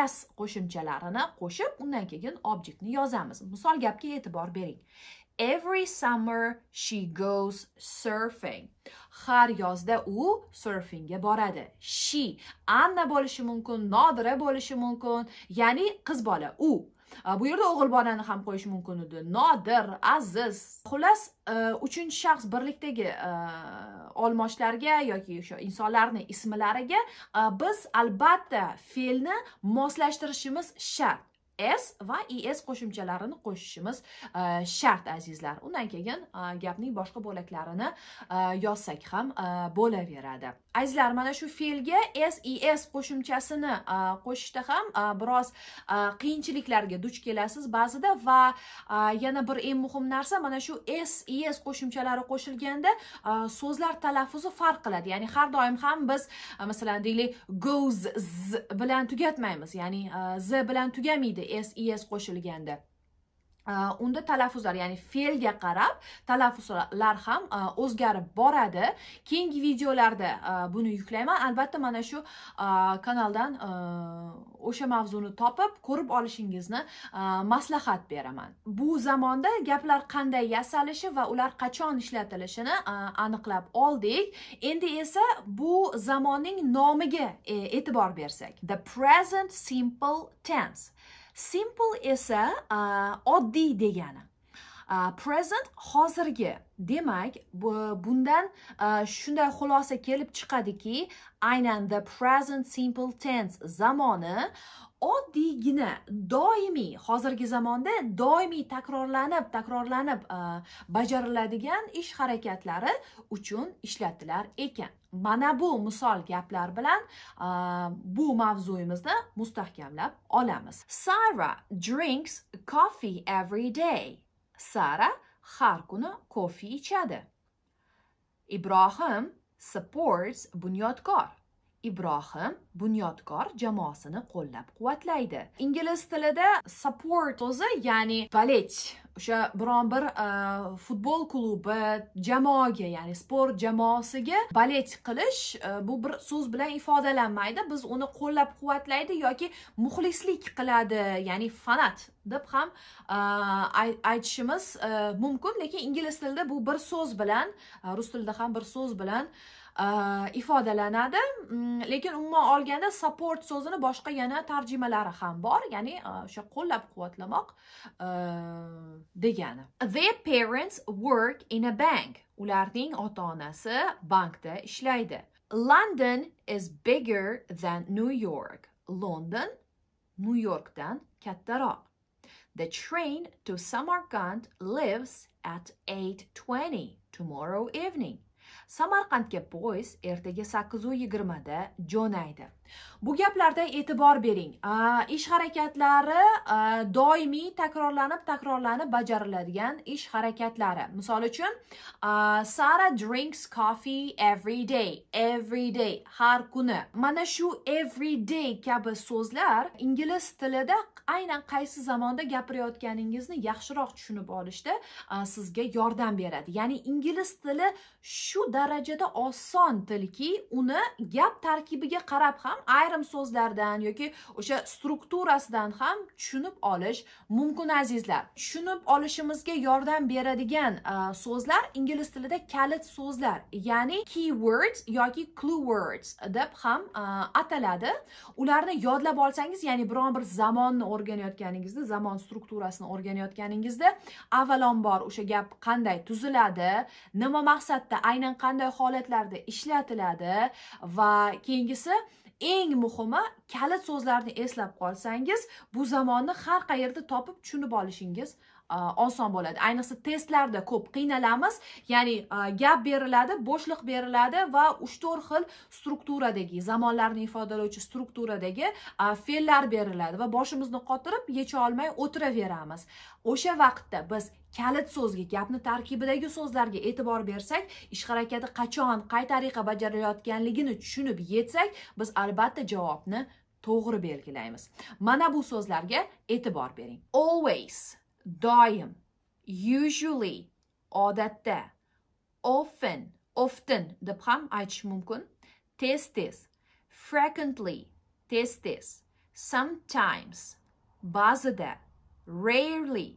es qo'shimchalarini qo'shib undan keyin objektni yozamiz misol gapga e'tibor bering Every summer she goes surfing. Har yozda u surfingga boradi. She Anna bo'lishi mumkin, Nodira bo'lishi mumkin, ya'ni qiz bola u. bu yerda o'g'il bolani ham qo'yish mumkin edi nodir aziz xullas e, uchinchi shaxs birlikdagi e, olmoshlarga yoki o'sha insonlarni ismlariga e, biz albatta fe'lni moslashtirishimiz shart s va es qo'shimchalarini qo'shishimiz shart azizlar undan keyin gapning boshqa bo'laklarini yozsak ham bo'laveradi azizlar mana shu fe'lga ses qo'shimchasini qo'shishda ham biroz qiyinchiliklarga duch kelasiz ba'zida va yana bir eng muhim narsa mana shu ses qo'shimchalari qo'shilganda so'zlar talaffuzi farq qiladi ya'ni har doim ham biz masalan deylik goes z bilan tugatmaymiz ya'ni z bilan tugamaydi ses qo'shilganda unda talaffuzlar ya'ni fe'lga qarab talaffuzlar ham e, o'zgarib boradi keyingi videolarda e, buni yuklayman albatta mana shu e, kanaldan o'sha mavzuni topib ko'rib olishingizni maslahat beraman bu zamonda gaplar qanday yasalishi va ular qachon ishlatilishini aniqlab oldik endi esa bu zamonning nomiga e'tibor bersak the present simple tense simple esa oddiy degani present hozirgi demak bundan shunday xulosa kelib chiqadiki aynan the present simple tense zamoni oddiygina doimiy hozirgi zamonda doimiy takrorlanib takrorlanib bajariladigan ish harakatlari uchun ishlatilar ekan mana bu misol gaplar bilan bu mavzuyimizni mustahkamlab olamiz sara drinks coffee every day Sara har kuni kofe ichadi. Ibrohim supports Bunyodkor. Ibrohim Bunyodkor jamoasini qo'llab-quvvatlaydi. Ingliz tilida support o'zi, ya'ni palech o'sha biron bir e, futbol klubi jamoaga ya'ni sport jamoasiga balet qilish e, bu bir so'z bilan ifodalanmaydi biz uni qo'llab quvvatlaydi yoki muxlislik qiladi ya'ni fanat deb ham e, aytishimiz mumkin lekin ingliz tilida bu bir so'z bilan rus tilida ham bir so'z bilan Э, ifodalanadi mm, lekin umuman olganda support so'zini boshqa yana tarjimalari ham bor ya'ni e, o'sha qo'llab quvvatlamoq e, degani their parents work in a bank ularning ota onasi bankda ishlaydi london is bigger than new york london new yorkdan kattaroq The train to Samarkand leaves at 8:20 tomorrow evening. samarqandga poyezd ertaga sakkizu yigirmada jo'naydi bu gaplarda e'tibor bering ish harakatlari doimiy takrorlanib takrorlanib bajariladigan ish harakatlari misol uchun sara drinks coffee every day every day har kuni mana shu every day kabi so'zlar ingliz tilida aynan qaysi zamonda gapirayotganingizni yaxshiroq tushunib olishda sizga yordam beradi ya'ni ingliz tili shu darajada oson tilki uni gap tarkibiga qarab ham ayrim so'zlardan yoki o'sha strukturasidan ham tushunib olish mumkin azizlar tushunib olishimizga yordam beradigan e, so'zlar ingliz tilida kalit so'zlar ya'ni keyword yoki clue words deb ham e, ataladi ularni yodlab olsangiz ya'ni biron bir zamonni o'rganayotganingizda zamon strukturasini o'rganayotganingizda avvalambor o'sha gap qanday tuziladi nima maqsadda aynan qanday holatlarda ishlatiladi va keyingisi eng muhimi kalit so'zlarni eslab qolsangiz bu zamonni har qayerda topib tushunib olishingiz Э, oson bo'ladi ayniqsa testlarda ko'p qiynalamiz ya'ni e, gap beriladi bo'shliq beriladi va uch to'rt xil strukturadagi zamonlarni ifodalovchi strukturadagi e, fe'llar beriladi va boshimizni qotirib yecha olmay o'tiraveramiz o'sha vaqtda biz kalit so'zga gapni tarkibidagi so'zlarga e'tibor bersak ish harakati qachon qay tariqa bajarilayotganligini tushunib yetsak biz albatta javobni to'g'ri belgilaymiz mana bu so'zlarga e'tibor bering always doim usually odatda often often deb ham aytish mumkin tez tez frequently tez tez sometimes ba'zida rarely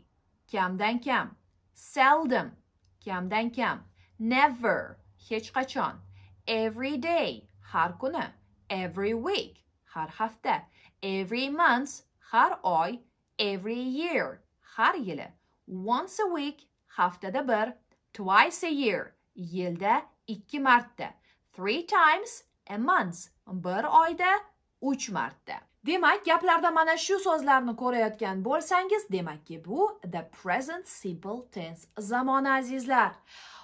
kamdan kam seldom kamdan kam never hech qachon every day har kuni every week har hafta every month har oy every year har yili, once a week haftada bir, twice a year yilda ikki marta, three times a month bir oyda uch marta. Demak, gaplarda mana shu so'zlarni ko'rayotgan bo'lsangiz, demakki bu the present simple tense zamoni azizlar.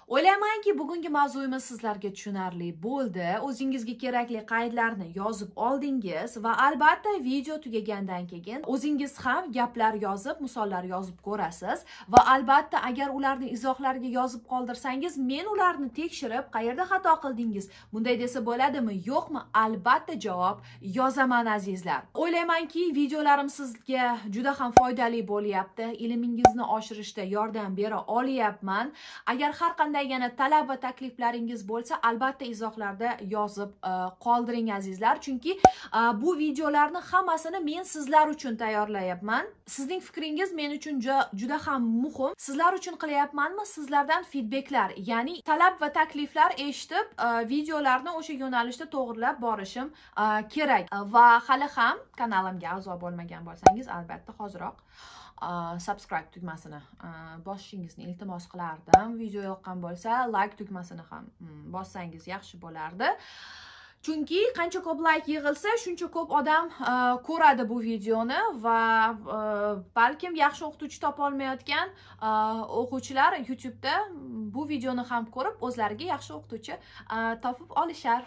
o'ylaymanki bugungi mavzuyimiz sizlarga tushunarli bo'ldi o'zingizga kerakli qaydlarni yozib oldingiz va albatta video tugagandan keyin o'zingiz ham gaplar yozib misollar yozib ko'rasiz va albatta agar ularni izohlarga yozib qoldirsangiz men ularni tekshirib qayerda xato qildingiz bunday desa bo'ladimi yo'qmi albatta javob yozaman azizlar o'ylaymanki videolarim sizga juda ham foydali bo'lyapti ilmingizni oshirishda yordam bera olyapman agar har qanday qanday yana talab va takliflaringiz bo'lsa albatta izohlarda yozib e, qoldiring azizlar chunki e, bu videolarni hammasini men sizlar uchun tayyorlayapman sizning fikringiz men uchun juda ham muhim sizlar uchun qilyapmanmi sizlardan feedbacklar ya'ni talab va takliflar eshitib e, videolarni o'sha yo'nalishda to'g'irlab borishim kerak va hali ham kanalimga a'zo bo'lmagan bo'lsangiz albatta hozirroq subscribe tugmasini bosishingizni iltimos qilardim video yoqqan bo'lsa like tugmasini ham mm, bossangiz yaxshi bo'lardi chunki qancha ko'p layk yig'ilsa shuncha ko'p odam e, ko'radi bu videoni va e, balkim yaxshi o'qituvchi topolmayotgan e, o'quvchilar youtubeda bu videoni ham ko'rib o'zlariga yaxshi o'qituvchi topib olishar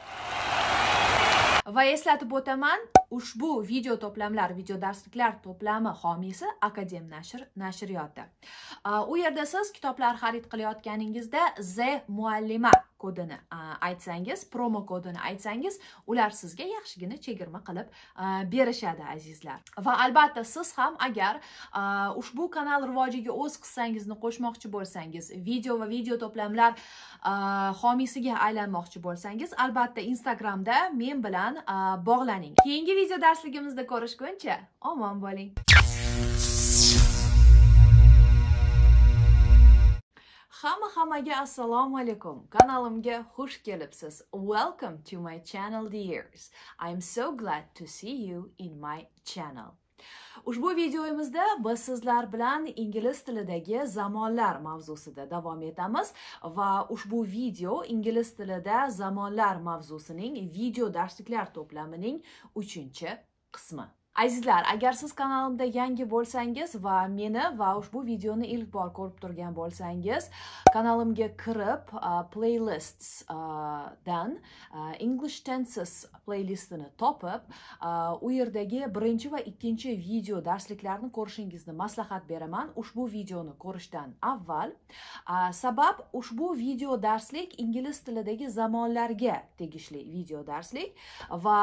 va eslatib o'taman ushbu video to'plamlar video darsliklar to'plami homiysi akadem nashr nashriyoti u yerda siz kitoblar xarid qilayotganingizda z muallima kodini aytsangiz promo kodini aytsangiz ular sizga yaxshigina chegirma qilib berishadi azizlar va albatta siz ham agar ushbu kanal rivojiga o'z hissangizni qo'shmoqchi bo'lsangiz video va video to'plamlar homiysiga aylanmoqchi bo'lsangiz albatta instagramda men bilan bog'laning keyingi video darsligimizda ko'rishguncha omon bo'ling Hamma hammaga assalomu alaykum. Kanalimga xush kelibsiz. Welcome to my channel dears. I'm so glad to see you in my channel. Ushbu videoyimizda biz sizlar bilan ingliz tilidagi zamonlar mavzusida davom etamiz va ushbu video ingliz tilida zamonlar mavzusining video darsliklar to'plamining 3 qismi. azizlar agar siz kanalimda yangi bo'lsangiz va meni va ushbu videoni ilk bor ko'rib turgan bo'lsangiz kanalimga kirib uh, playlists uh, dan uh, english tenses playlistini topib u yerdagi birinchi va ikkinchi video darsliklarni ko'rishingizni maslahat beraman ushbu videoni ko'rishdan avval sabab ushbu video darslik ingliz tilidagi zamonlarga tegishli video darslik va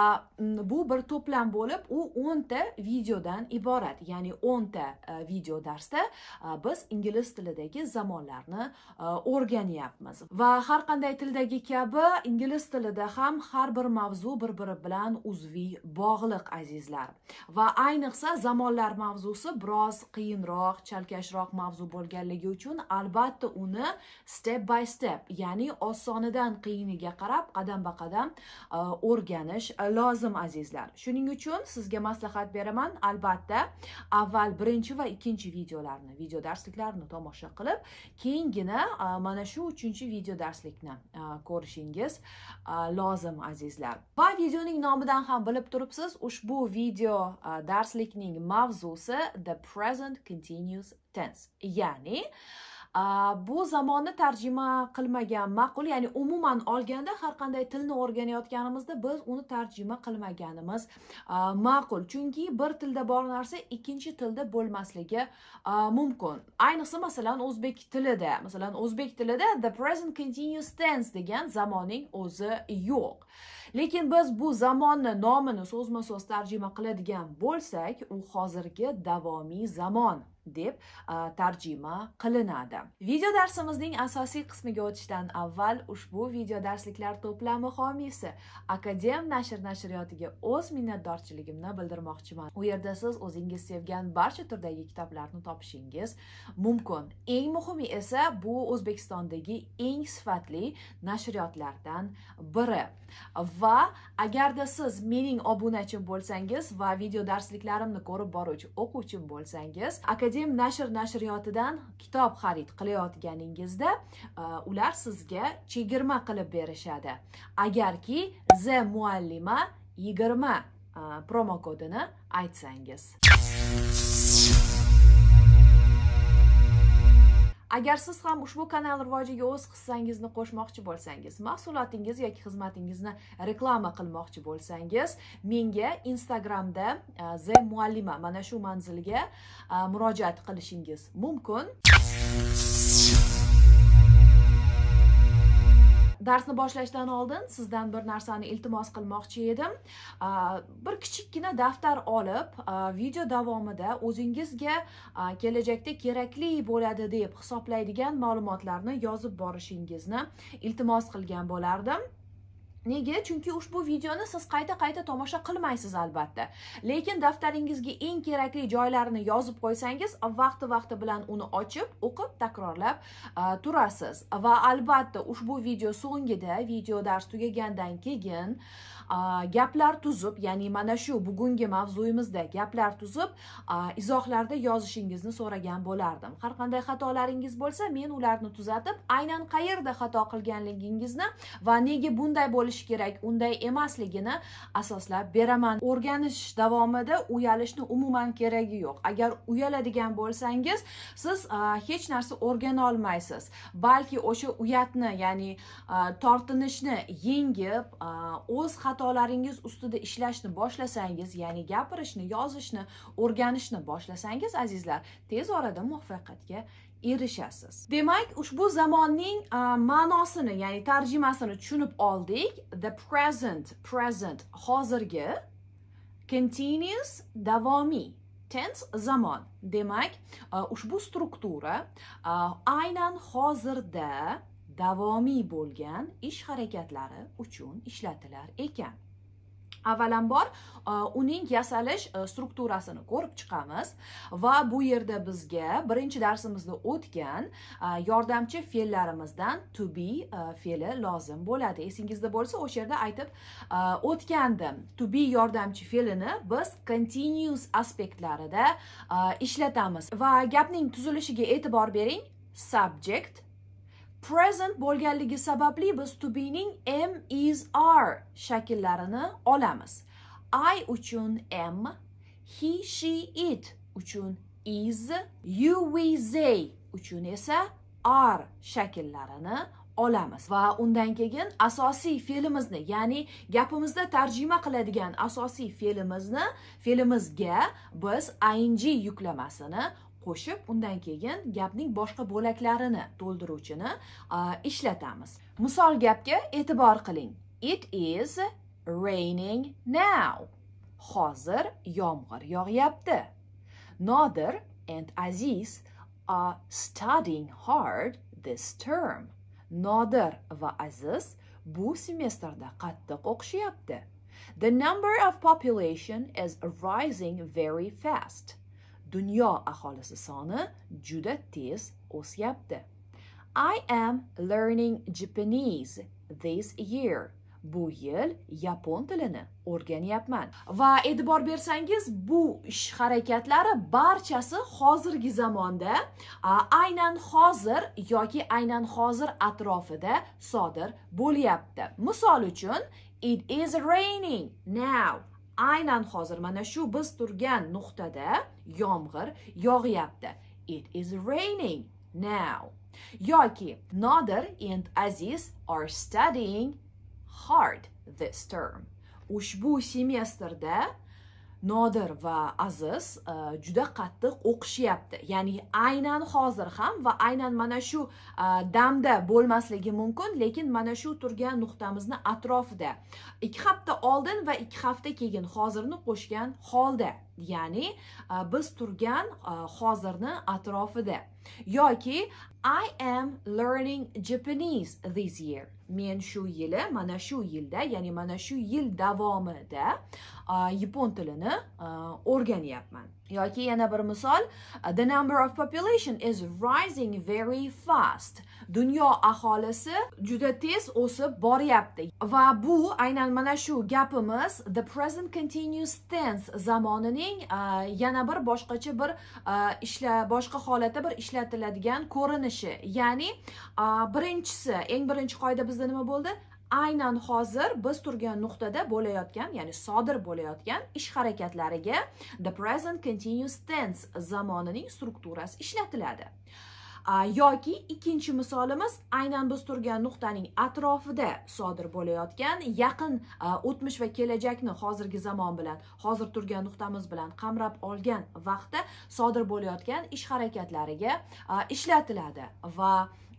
bu bir to'plam bo'lib u 10 o'nta videodan iborat ya'ni o'nta e, video darsda e, biz ingliz tilidagi zamonlarni e, o'rganyapmiz va har qanday tildagi kabi ingliz tilida ham har bir mavzu bir biri bilan uzviy bog'liq azizlar va ayniqsa zamonlar mavzusi biroz qiyinroq chalkashroq mavzu bo'lganligi uchun albatta uni step by step ya'ni osonidan qiyiniga qarab qadam ba qadam o'rganish lozim azizlar shuning uchun sizga maslahat maslahat beraman albatta avval birinchi va ikkinchi videolarni video darsliklarni tomosha qilib keyingina mana shu uchinchi video darslikni ko'rishingiz lozim azizlar va videoning nomidan ham bilib turibsiz ushbu video darslikning mavzusi the present continuous tense ya'ni uh, bu zamonni tarjima qilmagan ma'qul ya'ni umuman olganda har qanday tilni o'rganayotganimizda biz uni tarjima qilmaganimiz ma'qul chunki bir tilda bor narsa ikkinchi tilda bo'lmasligi mumkin ayniqsa masalan o'zbek tilida masalan o'zbek tilida the present continuous tense degan zamonning o'zi yo'q lekin biz bu zamonni nomini so'zma so'z tarjima qiladigan bo'lsak u hozirgi davomiy zamon deb tarjima qilinadi video darsimizning asosiy qismiga o'tishdan avval ushbu video darsliklar to'plami homiysi akadem nashr nashriyotiga o'z minnatdorchiligimni bildirmoqchiman u yerda siz o'zingiz sevgan barcha turdagi kitoblarni topishingiz mumkin eng muhimi esa bu o'zbekistondagi eng sifatli nashriyotlardan biri va agarda siz mening obunachim bo'lsangiz va video darsliklarimni ko'rib boruvchi o'quvchim bo'lsangiz akademiya azim nashr nashriyotidan kitob xarid qilayotganingizda e, ular sizga chegirma qilib berishadi agarki z muallima yigirma e, promokodini aytsangiz agar siz ham ushbu kanal rivojiga o'z hissangizni qo'shmoqchi bo'lsangiz mahsulotingiz yoki xizmatingizni reklama qilmoqchi bo'lsangiz menga instagramda e, z muallima mana shu manzilga e, murojaat qilishingiz mumkin darsni boshlashdan oldin sizdan bir narsani iltimos qilmoqchi edim bir kichikkina daftar olib video davomida o'zingizga kelajakda kerakli bo'ladi deb hisoblaydigan ma'lumotlarni yozib borishingizni iltimos qilgan bo'lardim nega chunki ushbu videoni siz qayta qayta tomosha qilmaysiz albatta lekin daftaringizga eng kerakli joylarini yozib qo'ysangiz vaqti vaqti bilan uni ochib o'qib takrorlab turasiz va albatta ushbu video so'ngida video dars tugagandan keyin gaplar tuzib ya'ni mana shu bugungi mavzuyimizda gaplar tuzib izohlarda yozishingizni so'ragan bo'lardim har qanday xatolaringiz bo'lsa men ularni tuzatib aynan qayerda xato qilganligingizni va nega bunday bo'lishi kerak unday emasligini asoslab beraman o'rganish davomida uyalishni umuman keragi yo'q agar uyaladigan bo'lsangiz siz hech narsa o'rgana olmaysiz balki o'sha uyatni ya'ni tortinishni yengib o'z xato xatolaringiz ustida ishlashni boshlasangiz ya'ni gapirishni yozishni o'rganishni boshlasangiz azizlar tez orada muvaffaqiyatga erishasiz demak ushbu zamonning uh, ma'nosini ya'ni tarjimasini tushunib oldik the present present hozirgi continuous davomiy tense zamon demak ushbu uh, struktura uh, aynan hozirda davomiy bo'lgan ish harakatlari uchun ishlatilar ekan avvalambor e, uning yasalish e, strukturasini ko'rib chiqamiz va bu yerda bizga birinchi darsimizda o'tgan e, yordamchi fe'llarimizdan to be fe'li lozim bo'ladi esingizda bo'lsa o'sha yerda aytib o'tgandim to be yordamchi fe'lini biz continuous aspektlarida ishlatamiz va gapning tuzilishiga e'tibor bering subject present bo'lganligi sababli biz to be ning am is are shakllarini olamiz i uchun am he she it uchun is you we they uchun esa are shakllarini olamiz va undan keyin asosiy fe'limizni ya'ni gapimizda tarjima qiladigan asosiy fe'limizni fe'limizga biz ing yuklamasini qo'shib undan keyin gapning boshqa bo'laklarini to'ldiruvchini ishlatamiz misol gapga e'tibor qiling it is raining now hozir yomg'ir yog'yapti nodir and aziz are studying hard this term nodir va aziz bu semestrda qattiq o'qishyapti the number of population is rising very fast dunyo aholisi soni juda tez o'syapti i am learning japanese this year bu yil yapon tilini o'rganyapman va e'tibor bersangiz bu ish harakatlari barchasi hozirgi zamonda aynan hozir yoki aynan hozir atrofida sodir bo'lyapti misol uchun it is raining now aynan hozir mana shu biz turgan nuqtada yomg'ir yog'yapti it is raining now yoki nodir and aziz are studying hard this term ushbu semestrda nodir va aziz e, juda qattiq o'qishyapti ya'ni aynan hozir ham va aynan mana shu e, damda bo'lmasligi mumkin lekin mana shu turgan nuqtamizni atrofida ikki hafta oldin va ikki hafta keyin hozirni qo'shgan holda ya'ni e, biz turgan hozirni atrofida yoki i am learning japanese this year men shu yili mana shu yilda ya'ni mana shu yil davomida yapon tilini o'rganyapman yoki yana bir misol the number of population is rising very fast dunyo aholisi juda tez o'sib boryapti va bu aynan mana shu gapimiz the present continuous tense zamonining yana bir boshqacha bir ishla boshqa holatda bir ishlatiladigan ko'rinishi ya'ni birinchisi eng birinchi qoida bizda nima bo'ldi aynan hozir biz turgan nuqtada bo'layotgan ya'ni sodir bo'layotgan ish harakatlariga the present continuous tense zamonining strukturasi ishlatiladi yoki ikkinchi misolimiz aynan biz turgan nuqtaning atrofida sodir bo'layotgan yaqin o'tmish va kelajakni hozirgi zamon bilan hozir turgan nuqtamiz bilan qamrab olgan vaqtda sodir bo'layotgan ish harakatlariga ishlatiladi va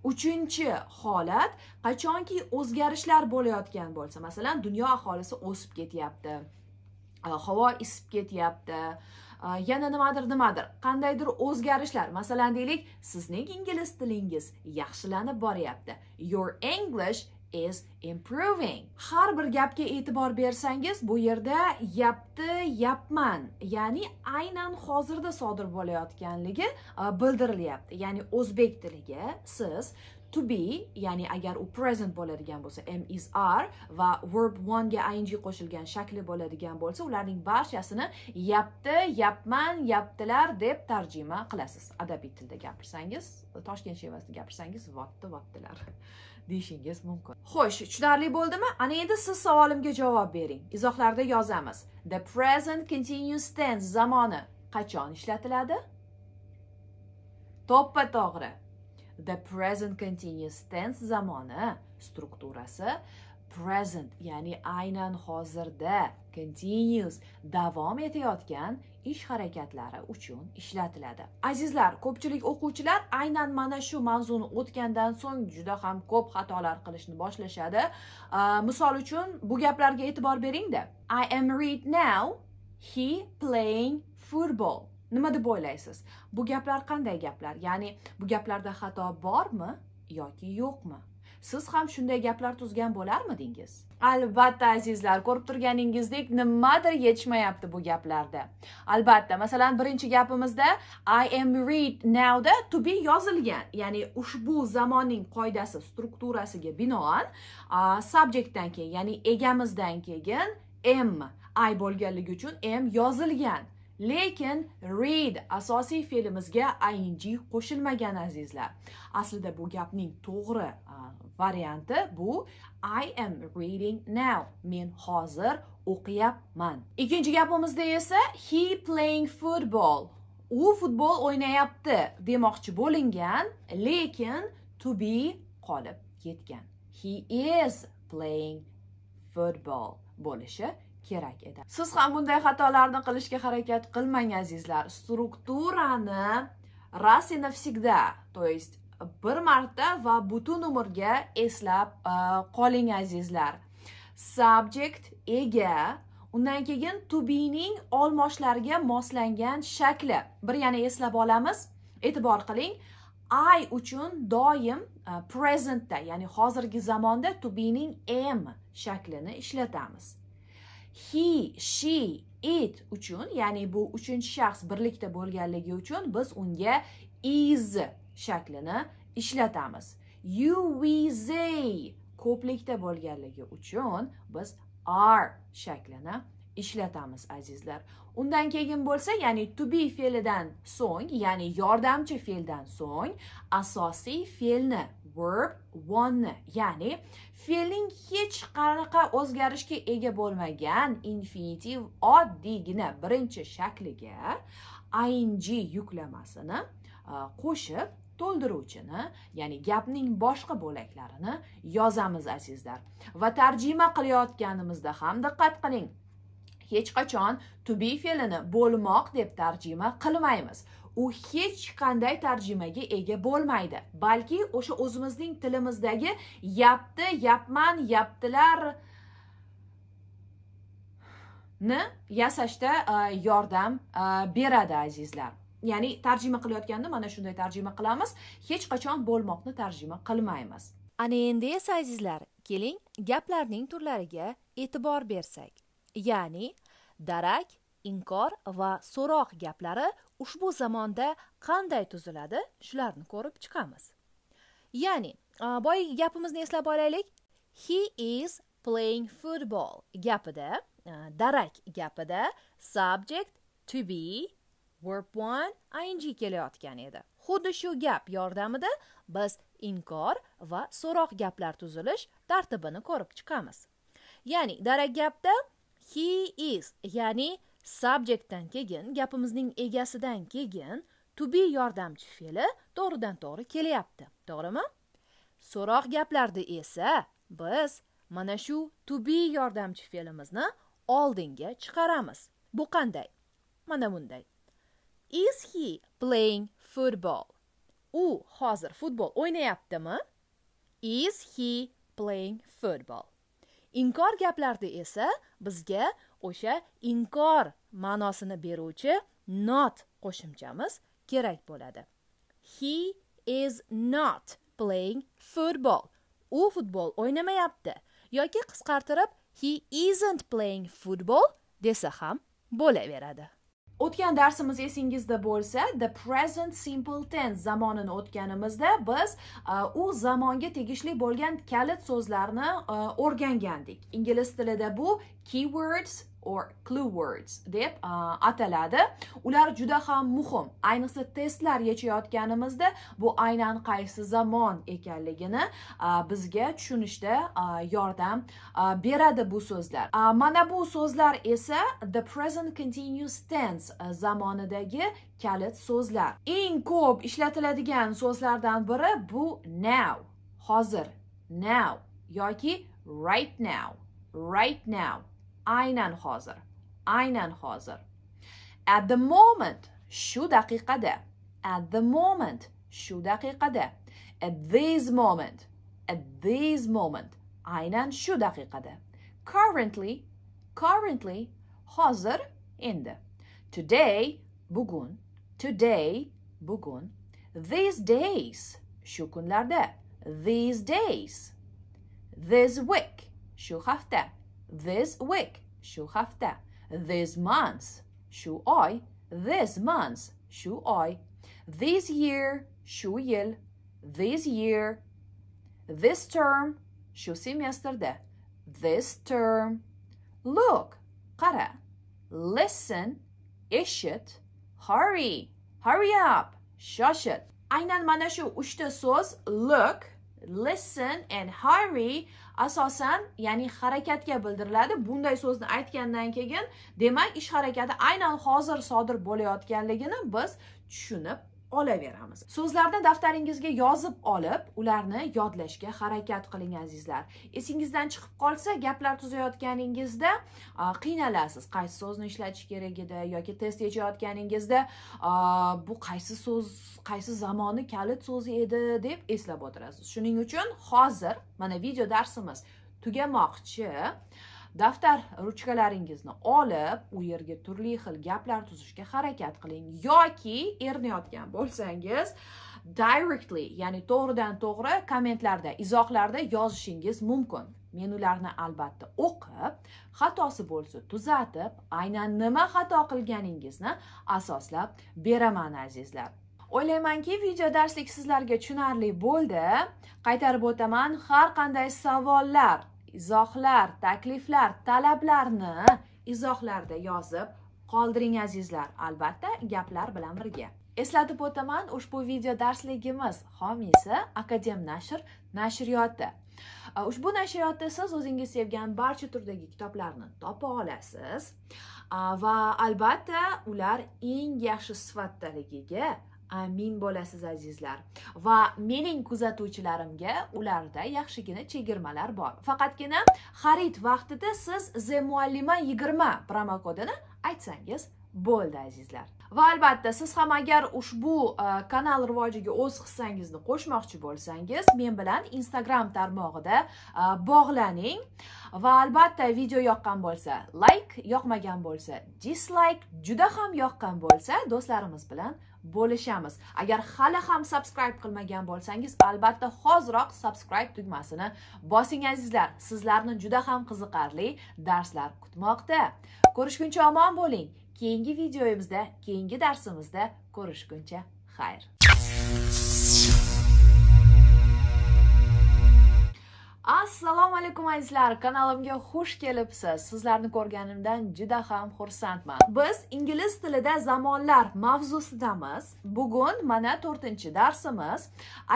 uchinchi holat qachonki o'zgarishlar bo'layotgan bo'lsa masalan dunyo aholisi o'sib ketyapti e, havo isib ketyapti e, yana nimadir nimadir qandaydir o'zgarishlar masalan deylik sizning ingliz tilingiz yaxshilanib boryapti your english is improving. Har bir gapga e'tibor bersangiz, bu yerda yapti, yapman, ya'ni aynan hozirda sodir bo'layotganligi e, bildirilyapti. Ya'ni o'zbek tiliga siz to be, ya'ni agar u present bo'ladigan bo'lsa, am is are va verb 1 ga ing qo'shilgan shakli bo'ladigan bo'lsa, ularning barchasini yapti, yapman, yaptilar deb tarjima qilasiz. Adabiy tilda gapirsangiz, Toshkent shevasida gapirsangiz, votdi, votdilar. deyishingiz mumkin xo'sh tushunarli bo'ldimi ana endi siz savolimga javob bering izohlarda yozamiz the present continuous tense zamoni qachon ishlatiladi to'ppa to'g'ri the present continuous tense zamoni strukturasi present ya'ni aynan hozirda continuous davom etayotgan ish harakatlari uchun ishlatiladi azizlar ko'pchilik o'quvchilar aynan mana shu mavzuni o'tgandan so'ng juda ham ko'p xatolar qilishni boshlashadi misol uchun bu gaplarga e'tibor beringda i am read now he playing football nima deb o'ylaysiz bu gaplar qanday gaplar ya'ni bu gaplarda xato bormi yoki yo'qmi siz ham shunday gaplar tuzgan bo'larmidingiz albatta azizlar ko'rib turganingizdek nimadir yetishmayapti bu gaplarda albatta masalan birinchi gapimizda i am read nowda to be yozilgan ya'ni ushbu zamonning qoidasi strukturasiga binoan subjektdan keyin ya'ni egamizdan keyin m i bo'lganligi uchun m yozilgan lekin read asosiy fe'limizga ing qo'shilmagan azizlar aslida bu gapning to'g'ri varianti bu i am reading now men hozir o'qiyapman ikkinchi gapimizda esa he playing football u futbol o'ynayapti demoqchi bo'lingan lekin to be qolib ketgan he is playing football bo'lishi kerak edi siz ham bunday xatolarni qilishga harakat qilmang azizlar strukturani раз и навсегда то есть bir marta va butun umrga eslab e, qoling azizlar subject ega undan keyin to ning olmoshlarga moslangan shakli bir yana eslab olamiz e'tibor qiling i uchun doim e, presentda ya'ni hozirgi zamonda to ning m shaklini ishlatamiz he she it uchun ya'ni bu uchinchi shaxs birlikda bo'lganligi uchun biz unga is shaklini ishlatamiz you we they ko'plikda bo'lganligi uchun biz are shaklini ishlatamiz azizlar undan keyin bo'lsa ya'ni to be fe'lidan so'ng ya'ni yordamchi fe'ldan so'ng asosiy fe'lni verb one, ya'ni fe'lning hech qanaqa o'zgarishga ega bo'lmagan infinitiv oddiygina birinchi shakliga ing yuklamasini e, qo'shib to'ldiruvchini ya'ni gapning boshqa bo'laklarini yozamiz azizlar va tarjima qilayotganimizda ham diqqat qiling hech qachon to be fe'lini bo'lmoq deb tarjima qilmaymiz u hech qanday tarjimaga ega bo'lmaydi balki o'sha o'zimizning tilimizdagi yapti yapman yaptilar ni yasashda e, yordam e, beradi azizlar ya'ni tarjima qilayotganda mana shunday tarjima qilamiz hech qachon bo'lmoqni tarjima qilmaymiz ana endi esa azizlar keling gaplarning turlariga e'tibor bersak ya'ni darak inkor va so'roq gaplari ushbu zamonda qanday tuziladi shularni ko'rib chiqamiz ya'ni boyagi gapimizni eslab olaylik he is playing football gapida darak gapida subject to be verb one ing kelayotgan edi xuddi shu gap yordamida biz inkor va so'roq gaplar tuzilish tartibini ko'rib chiqamiz ya'ni darak gapda he is ya'ni subjectdan keyin gapimizning egasidan keyin to be yordamchi fe'li to'g'ridan to'g'ri kelyapti to'g'rimi so'roq gaplarda esa biz mana shu to be yordamchi fe'limizni oldinga chiqaramiz bu qanday mana bunday Is he playing football? U hozir futbol o'ynayaptimi? Is he playing football? Inkor gaplarda esa bizga o'sha inkor ma'nosini beruvchi not qo'shimchamiz kerak bo'ladi. He is not playing football. U futbol o'ynamayapti yoki qisqartirib he isn't playing football desa ham bo'laveradi. o'tgan darsimiz esingizda bo'lsa the present simple tense zamonini o'tganimizda biz uh, u zamonga tegishli bo'lgan kalit so'zlarni uh, o'rgangandik ingliz tilida bu keywords or clue words deb uh, ataladi ular juda ham muhim ayniqsa testlar yechayotganimizda bu aynan qaysi zamon ekanligini uh, bizga tushunishda uh, yordam uh, beradi bu so'zlar uh, mana bu so'zlar esa the present continuous tense uh, zamonidagi kalit so'zlar eng ko'p ishlatiladigan so'zlardan biri bu now hozir now yoki right now right now Aynan hazır. aynan hazır. At the moment şu dakikada. At the moment şu dakikada. At this moment. At this moment. aynan şu dakikada. Currently, currently hazır indi. Today, bugün. Today, bugün. These days, şu günlerde. These days. This week, şu hafta. This week, shu hafta. This month, shu oy. This month, shu oy. This year, shu yil. This year. This term, shu semestrde. This term. Look, qara. Listen, ishit. Hurry, hurry up, shushit. Aynan mana shu so'z look, listen and hurry asosan ya'ni harakatga bildiriladi bunday so'zni aytgandan keyin demak ish harakati aynan hozir sodir bo'layotganligini biz tushunib olaveramiz so'zlarni daftaringizga yozib olib ularni yodlashga harakat qiling azizlar esingizdan chiqib qolsa gaplar tuzayotganingizda qiynalasiz qaysi so'zni ishlatish kerak edi yoki test yechayotganingizda bu qaysi so'z qaysi zamoni kalit so'zi edi deb eslab o'tirasiz shuning uchun hozir mana video darsimiz tugamoqchi daftar ruchkalaringizni olib u yerga turli xil gaplar tuzishga harakat qiling yoki erinayotgan bo'lsangiz directly ya'ni to'g'ridan to'g'ri kommentlarda izohlarda yozishingiz mumkin men ularni albatta o'qib xatosi bo'lsa tuzatib aynan nima xato qilganingizni asoslab beraman azizlar o'ylaymanki video darslik sizlarga tushunarli bo'ldi qaytarib o'taman har qanday savollar izohlar takliflar talablarni izohlarda yozib qoldiring azizlar albatta gaplar bilan birga eslatib o'taman ushbu video darsligimiz homiysi akadem nashr nashriyoti ushbu nashriyotda siz o'zingiz sevgan barcha turdagi kitoblarni topa olasiz va albatta ular eng yaxshi sifatdaligiga amin bo'lasiz azizlar va mening kuzatuvchilarimga ularda yaxshigina chegirmalar bor faqatgina xarid vaqtida siz the muallima yigirma promokodini aytsangiz bo'ldi azizlar va albatta siz ham agar ushbu e, kanal rivojiga o'z hissangizni qo'shmoqchi bo'lsangiz men bilan instagram tarmog'ida e, bog'laning va albatta video yoqqan bo'lsa layk like, yoqmagan bo'lsa dislayk juda ham yoqqan bo'lsa do'stlarimiz bilan bo'lishamiz agar hali ham subscribe qilmagan bo'lsangiz albatta hoziroq subscribe tugmasini bosing azizlar sizlarni juda ham qiziqarli darslar kutmoqda ko'rishguncha omon bo'ling keyingi videoyimizda keyingi darsimizda ko'rishguncha xayr assalomu alaykum azizlar kanalimga xush kelibsiz sizlarni ko'rganimdan juda ham xursandman biz ingliz tilida zamonlar mavzusidamiz bugun mana to'rtinchi darsimiz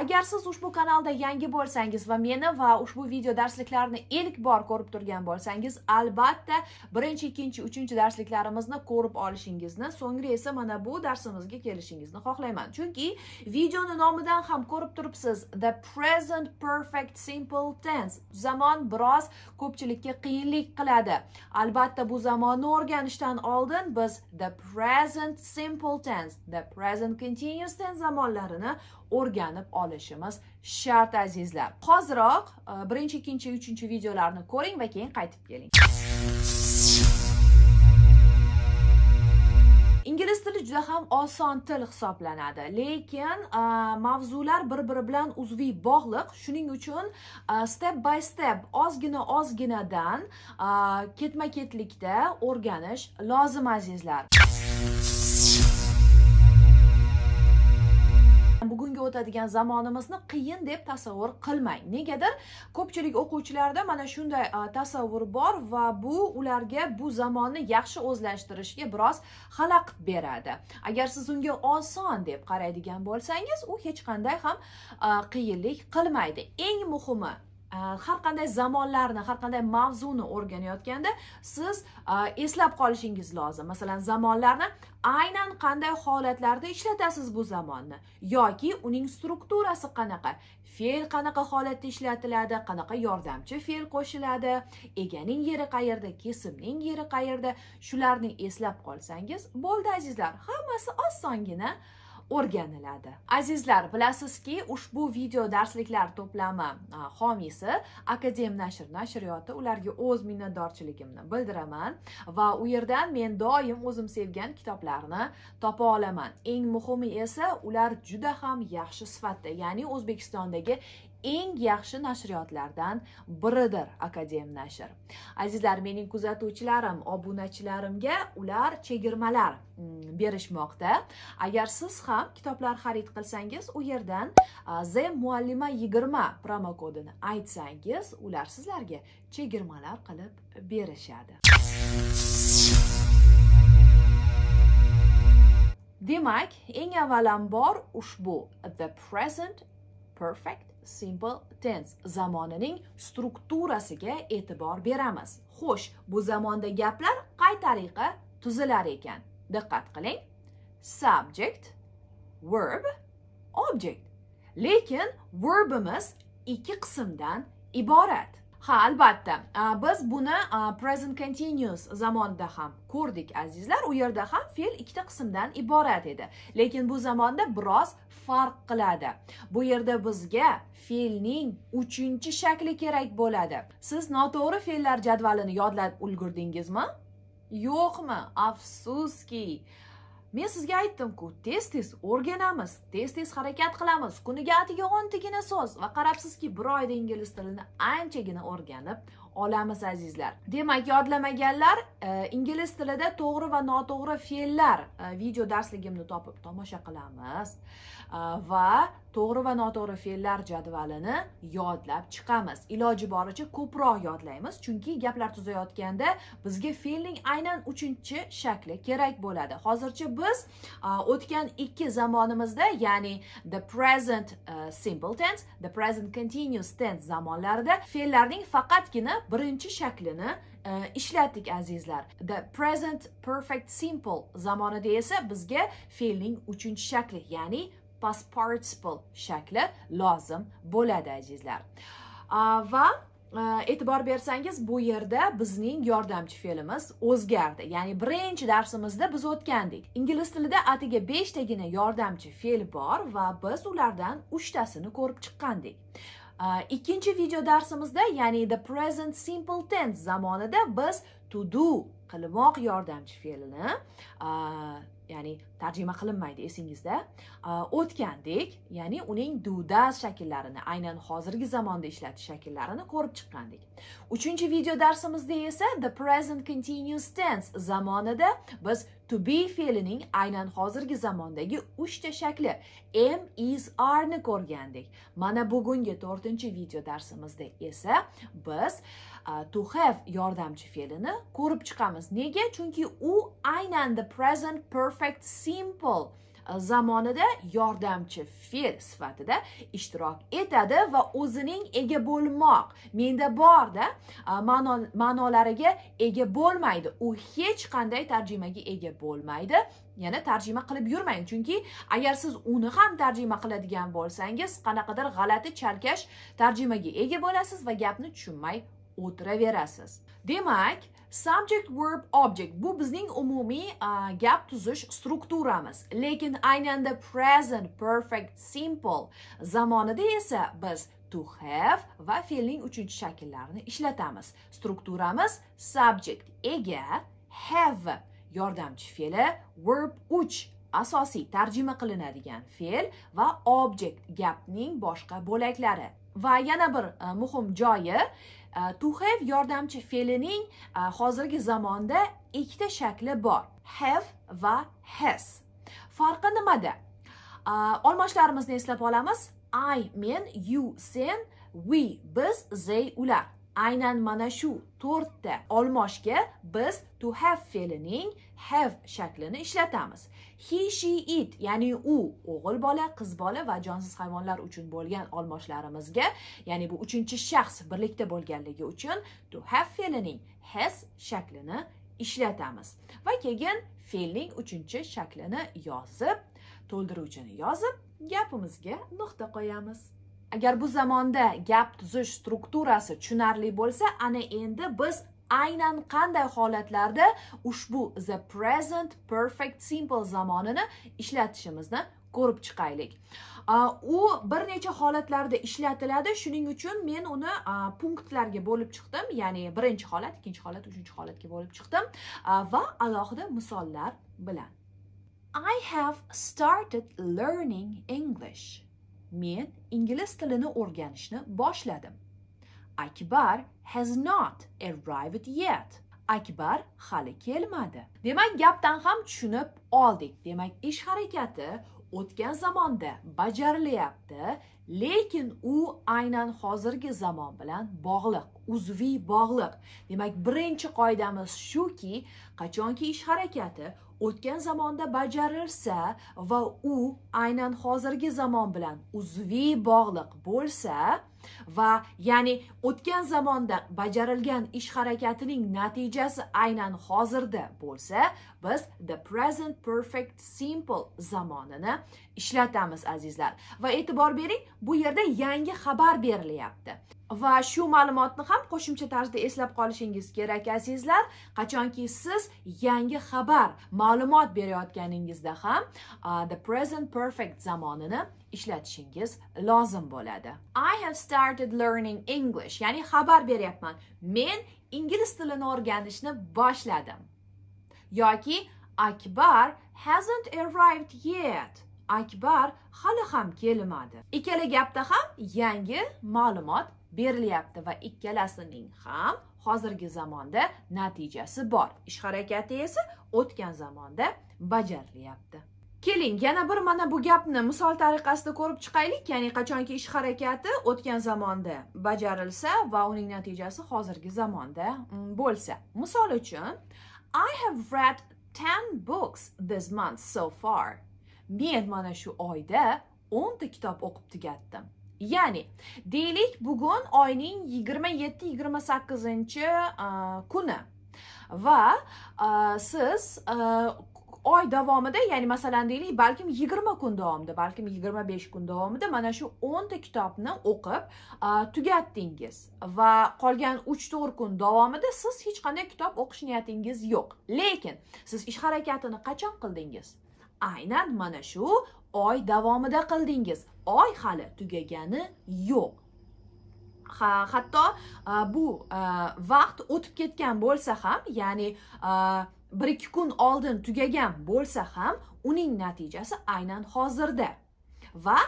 agar siz ushbu kanalda yangi bo'lsangiz va meni va ushbu video darsliklarni ilk bor ko'rib turgan bo'lsangiz albatta birinchi ikkinchi uchinchi darsliklarimizni ko'rib olishingizni so'ngra esa mana bu darsimizga kelishingizni xohlayman chunki videoni nomidan ham ko'rib turibsiz the present perfect simple challenge zamon biroz ko'pchilikka qiyinlik qiladi albatta bu zamonni o'rganishdan oldin biz the present simple tense the present continuous tense zamonlarini o'rganib olishimiz shart azizlar hoziroq e, birinchi ikkinchi uchinchi videolarni ko'ring va keyin qaytib keling ingliz tili juda ham oson til hisoblanadi lekin mavzular bir biri bilan uzviy bog'liq shuning uchun step by step ozgina ozginadan ketma ketlikda o'rganish lozim azizlar bugungi o'tadigan zamonimizni qiyin deb tasavvur qilmang negadir ko'pchilik o'quvchilarda mana shunday tasavvur bor va bu ularga bu zamonni yaxshi o'zlashtirishga biroz xalaqit beradi agar siz unga oson deb qaraydigan bo'lsangiz u hech qanday ham qiyinlik qilmaydi eng muhimi Э, har qanday zamonlarni har qanday mavzuni o'rganayotganda siz e, eslab qolishingiz lozim masalan zamonlarni aynan qanday holatlarda ishlatasiz bu zamonni yoki uning strukturasi qanaqa fe'l qanaqa holatda ishlatiladi qanaqa yordamchi fe'l qo'shiladi eganing yeri qayerda kesimning yeri qayerda shularni eslab qolsangiz bo'ldi azizlar hammasi osongina o'rganiladi azizlar bilasizki ushbu video darsliklar to'plami homiysi akadem nashr nashriyoti ularga o'z minnatdorchiligimni bildiraman va u yerdan men doim o'zim sevgan kitoblarni topa olaman eng muhimi esa ular juda ham yaxshi sifatda ya'ni o'zbekistondagi eng yaxshi nashriyotlardan biridir akadem nashr azizlar mening kuzatuvchilarim obunachilarimga ular chegirmalar mm, berishmoqda agar siz ham kitoblar xarid qilsangiz u yerdan z muallima yigirma promo kodini aytsangiz ular sizlarga chegirmalar qilib berishadi demak eng avvalambor ushbu the present perfect simple tense zamonining strukturasiga e'tibor beramiz xo'sh bu zamonda gaplar qay tariqa tuzilar ekan diqqat qiling subject verb object lekin verbimiz ikki qismdan iborat ha albatta biz buni present continuous zamonda ham ko'rdik azizlar u yerda ham fe'l ikkita qismdan iborat edi lekin bu zamonda biroz farq qiladi bu yerda bizga fe'lning uchinchi shakli kerak bo'ladi siz noto'g'ri fe'llar jadvalini yodlab ulgurdingizmi yo'qmi afsuski men sizga aytdimku tez tez o'rganamiz tez tez harakat qilamiz kuniga atigi o'ntagina so'z va qarabsizki bir oyda ingliz tilini anchagina o'rganib olamiz azizlar demak yodlamaganlar e, ingliz tilida to'g'ri va noto'g'ri fe'llar e, video darsligimni topib tomosha qilamiz Э, va to'g'ri va noto'g'ri fe'llar jadvalini yodlab chiqamiz iloji boricha ko'proq yodlaymiz chunki gaplar tuzayotganda bizga fe'lning aynan uchinchi shakli kerak bo'ladi hozircha biz e, o'tgan ikki zamonimizda ya'ni the present e, simple tense the present continuous tense zamonlarida fe'llarning faqatgina birinchi shaklini e, ishlatdik azizlar the present perfect simple zamonida esa bizga fe'lning uchinchi shakli ya'ni past participle shakli lozim bo'ladi azizlar va e, e'tibor bersangiz bu yerda bizning yordamchi fe'limiz o'zgardi ya'ni birinchi darsimizda biz o'tgandik ingliz tilida atigi beshtagina yordamchi fe'l bor va biz ulardan uchtasini ko'rib chiqqandik ikkinchi video darsimizda ya'ni the present simple tense zamonida biz to do qilmoq yordamchi fe'lini ya'ni tarjima qilinmaydi esingizda o'tgandek ya'ni uning dudaz shakllarini aynan hozirgi zamonda ishlatish shakllarini ko'rib chiqqandik uchinchi video darsimizda esa the present continuous tense zamonida biz to be fe'lining aynan hozirgi zamondagi uchta shakli am is are ni ko'rgandik mana bugungi to'rtinchi video darsimizda esa biz uh, to have yordamchi fe'lini ko'rib chiqamiz nega chunki u aynan the present perfect simple e, zamonida yordamchi fe'l sifatida ishtirok etadi va o'zining ega bo'lmoq menda borda e, ma'nolariga ega bo'lmaydi u hech qanday tarjimaga ega bo'lmaydi yana tarjima qilib yurmang chunki agar siz uni ham tarjima qiladigan bo'lsangiz qanaqadir g'alati chalkash tarjimaga ega bo'lasiz va gapni tushunmay o'tiraverasiz demak subject verb object bu bizning umumiy uh, gap tuzish strukturamiz lekin aynan present perfect simple zamonida esa biz to have va fe'lning uchinchi shakllarini ishlatamiz strukturamiz subject ega have yordamchi fe'li verb 3 asosiy tarjima qilinadigan fe'l va object gapning boshqa bo'laklari va yana bir e, muhim joyi e, to have yordamchi fe'lining e, hozirgi zamonda ikkita shakli bor have va has farqi nimada olmoshlarimizni eslab olamiz i men you sen we biz they ular aynan mana shu to'rtta olmoshga biz to have fe'lining have shaklini ishlatamiz he she it ya'ni u o'g'il bola qiz bola va jonsiz hayvonlar uchun bo'lgan olmoshlarimizga ya'ni bu uchinchi shaxs birlikda bo'lganligi uchun to have fe'lining has shaklini ishlatamiz va keyin fe'lning uchinchi shaklini yozib to'ldiruvchini yozib gapimizga nuqta qo'yamiz agar bu zamonda gap tuzish strukturasi tushunarli bo'lsa ana endi biz aynan qanday holatlarda ushbu the present perfect simple zamonini ishlatishimizni ko'rib chiqaylik u bir necha holatlarda ishlatiladi shuning uchun men uni punktlarga bo'lib chiqdim ya'ni birinchi holat ikkinchi holat uchinchi holatga bo'lib chiqdim va alohida misollar bilan i have started learning english men ingliz tilini o'rganishni boshladim akbar has not arrived yet. Akbar hali kelmadi. Demak, gapdan ham tushunib oldik. Demak, ish harakati o'tgan zamonda bajarilyapti, lekin u aynan hozirgi zamon bilan bog'liq, uzviy bog'liq. Demak, birinchi qoidamiz shuki, qachonki ish harakati o'tgan zamonda bajarilsa va u aynan hozirgi zamon bilan uzviy bog'liq bo'lsa, va ya'ni o'tgan zamonda bajarilgan ish harakatining natijasi aynan hozirda bo'lsa biz the present perfect simple zamonini ishlatamiz azizlar va e'tibor bering bu yerda yangi xabar berilyapti va shu ma'lumotni ham qo'shimcha tarzda eslab qolishingiz kerak azizlar qachonki siz yangi xabar ma'lumot berayotganingizda ham uh, the present perfect zamonini ishlatishingiz lozim bo'ladi i have started learning english ya'ni xabar beryapman men ingliz tilini o'rganishni boshladim yoki akbar hasn't arrived yet akbar hali ham kelmadi ikkala gapda ham yangi ma'lumot berilyapti va ikkalasining ham hozirgi zamonda natijasi bor ish harakati esa o'tgan zamonda bajarilyapti keling yana bir mana bu gapni misol tariqasida ko'rib chiqaylik ya'ni qachonki ish harakati o'tgan zamonda bajarilsa va uning natijasi hozirgi zamonda mm, bo'lsa misol uchun i have read 10 books this month so far men mana shu oyda 10 ta kitob o'qib tugatdim ya'ni deylik bugun oyning yigirma yetti yigirma sakkizinchi kuni va siz oy davomida ya'ni masalan deylik balkim yigirma kun davomida balkim yigirma besh kun davomida mana shu o'nta kitobni o'qib tugatdingiz va qolgan uch to'rt kun davomida siz hech qanday kitob o'qish niyatingiz yo'q lekin siz ish harakatini qachon qildingiz aynan mana shu oy davomida qildingiz oy hali tugagani yo'q ha, hatto e, bu e, vaqt o'tib ketgan bo'lsa ham ya'ni e, bir ikki kun oldin tugagan bo'lsa ham uning natijasi aynan hozirda va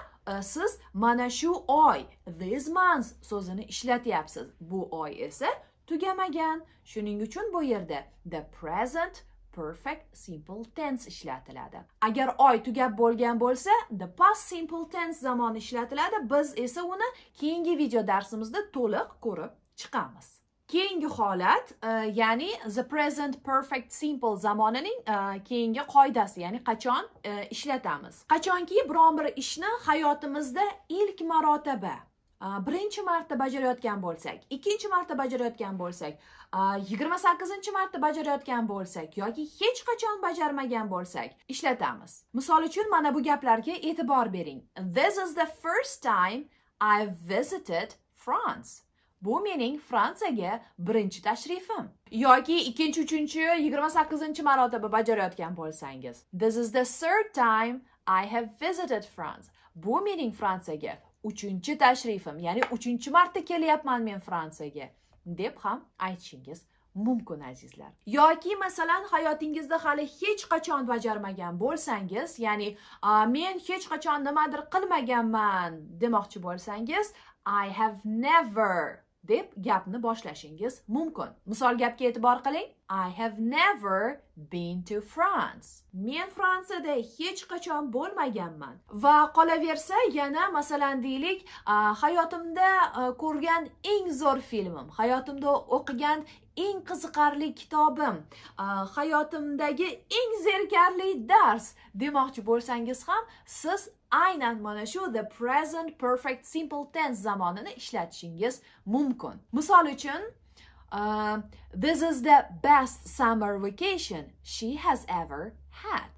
siz mana shu oy this month so'zini ishlatyapsiz bu oy esa tugamagan shuning uchun bu yerda the present perfect simple tense ishlatiladi agar oy tugab bo'lgan bo'lsa the past simple tense zamoni ishlatiladi biz esa uni keyingi video darsimizda to'liq ko'rib chiqamiz keyingi holat e, ya'ni the present perfect simple zamonining e, keyingi qoidasi ya'ni qachon e, ishlatamiz qachonki biron bir ishni hayotimizda ilk marotaba birinchi marta bajarayotgan bo'lsak ikkinchi marta bajarayotgan bo'lsak yigirma sakkizinchi marta bajarayotgan bo'lsak yoki hech qachon bajarmagan bo'lsak ishlatamiz misol uchun mana bu gaplarga e'tibor bering this is the first time i visited france bu mening fransiyaga birinchi tashrifim yoki ikkinchi uchinchi yigirma sakkizinchi marotaba bajarayotgan bo'lsangiz this is the third time i have visited france bu mening fransiyaga uchinchi tashrifim ya'ni uchinchi marta kelyapman men fransiyaga deb ham aytishingiz mumkin azizlar yoki masalan hayotingizda hali hech qachon bajarmagan bo'lsangiz ya'ni men hech qachon nimadir qilmaganman demoqchi bo'lsangiz i have never deb gapni boshlashingiz mumkin misol gapga e'tibor qiling i have never been to france men fransiyada hech qachon bo'lmaganman va qolaversa yana masalan deylik hayotimda ko'rgan eng zo'r filmim hayotimda o'qigan eng qiziqarli kitobim hayotimdagi eng zerikarli dars demoqchi bo'lsangiz ham siz aynan mana shu the present perfect simple tense zamonini ishlatishingiz mumkin misol uchun uh, this is the best summer vacation she has ever had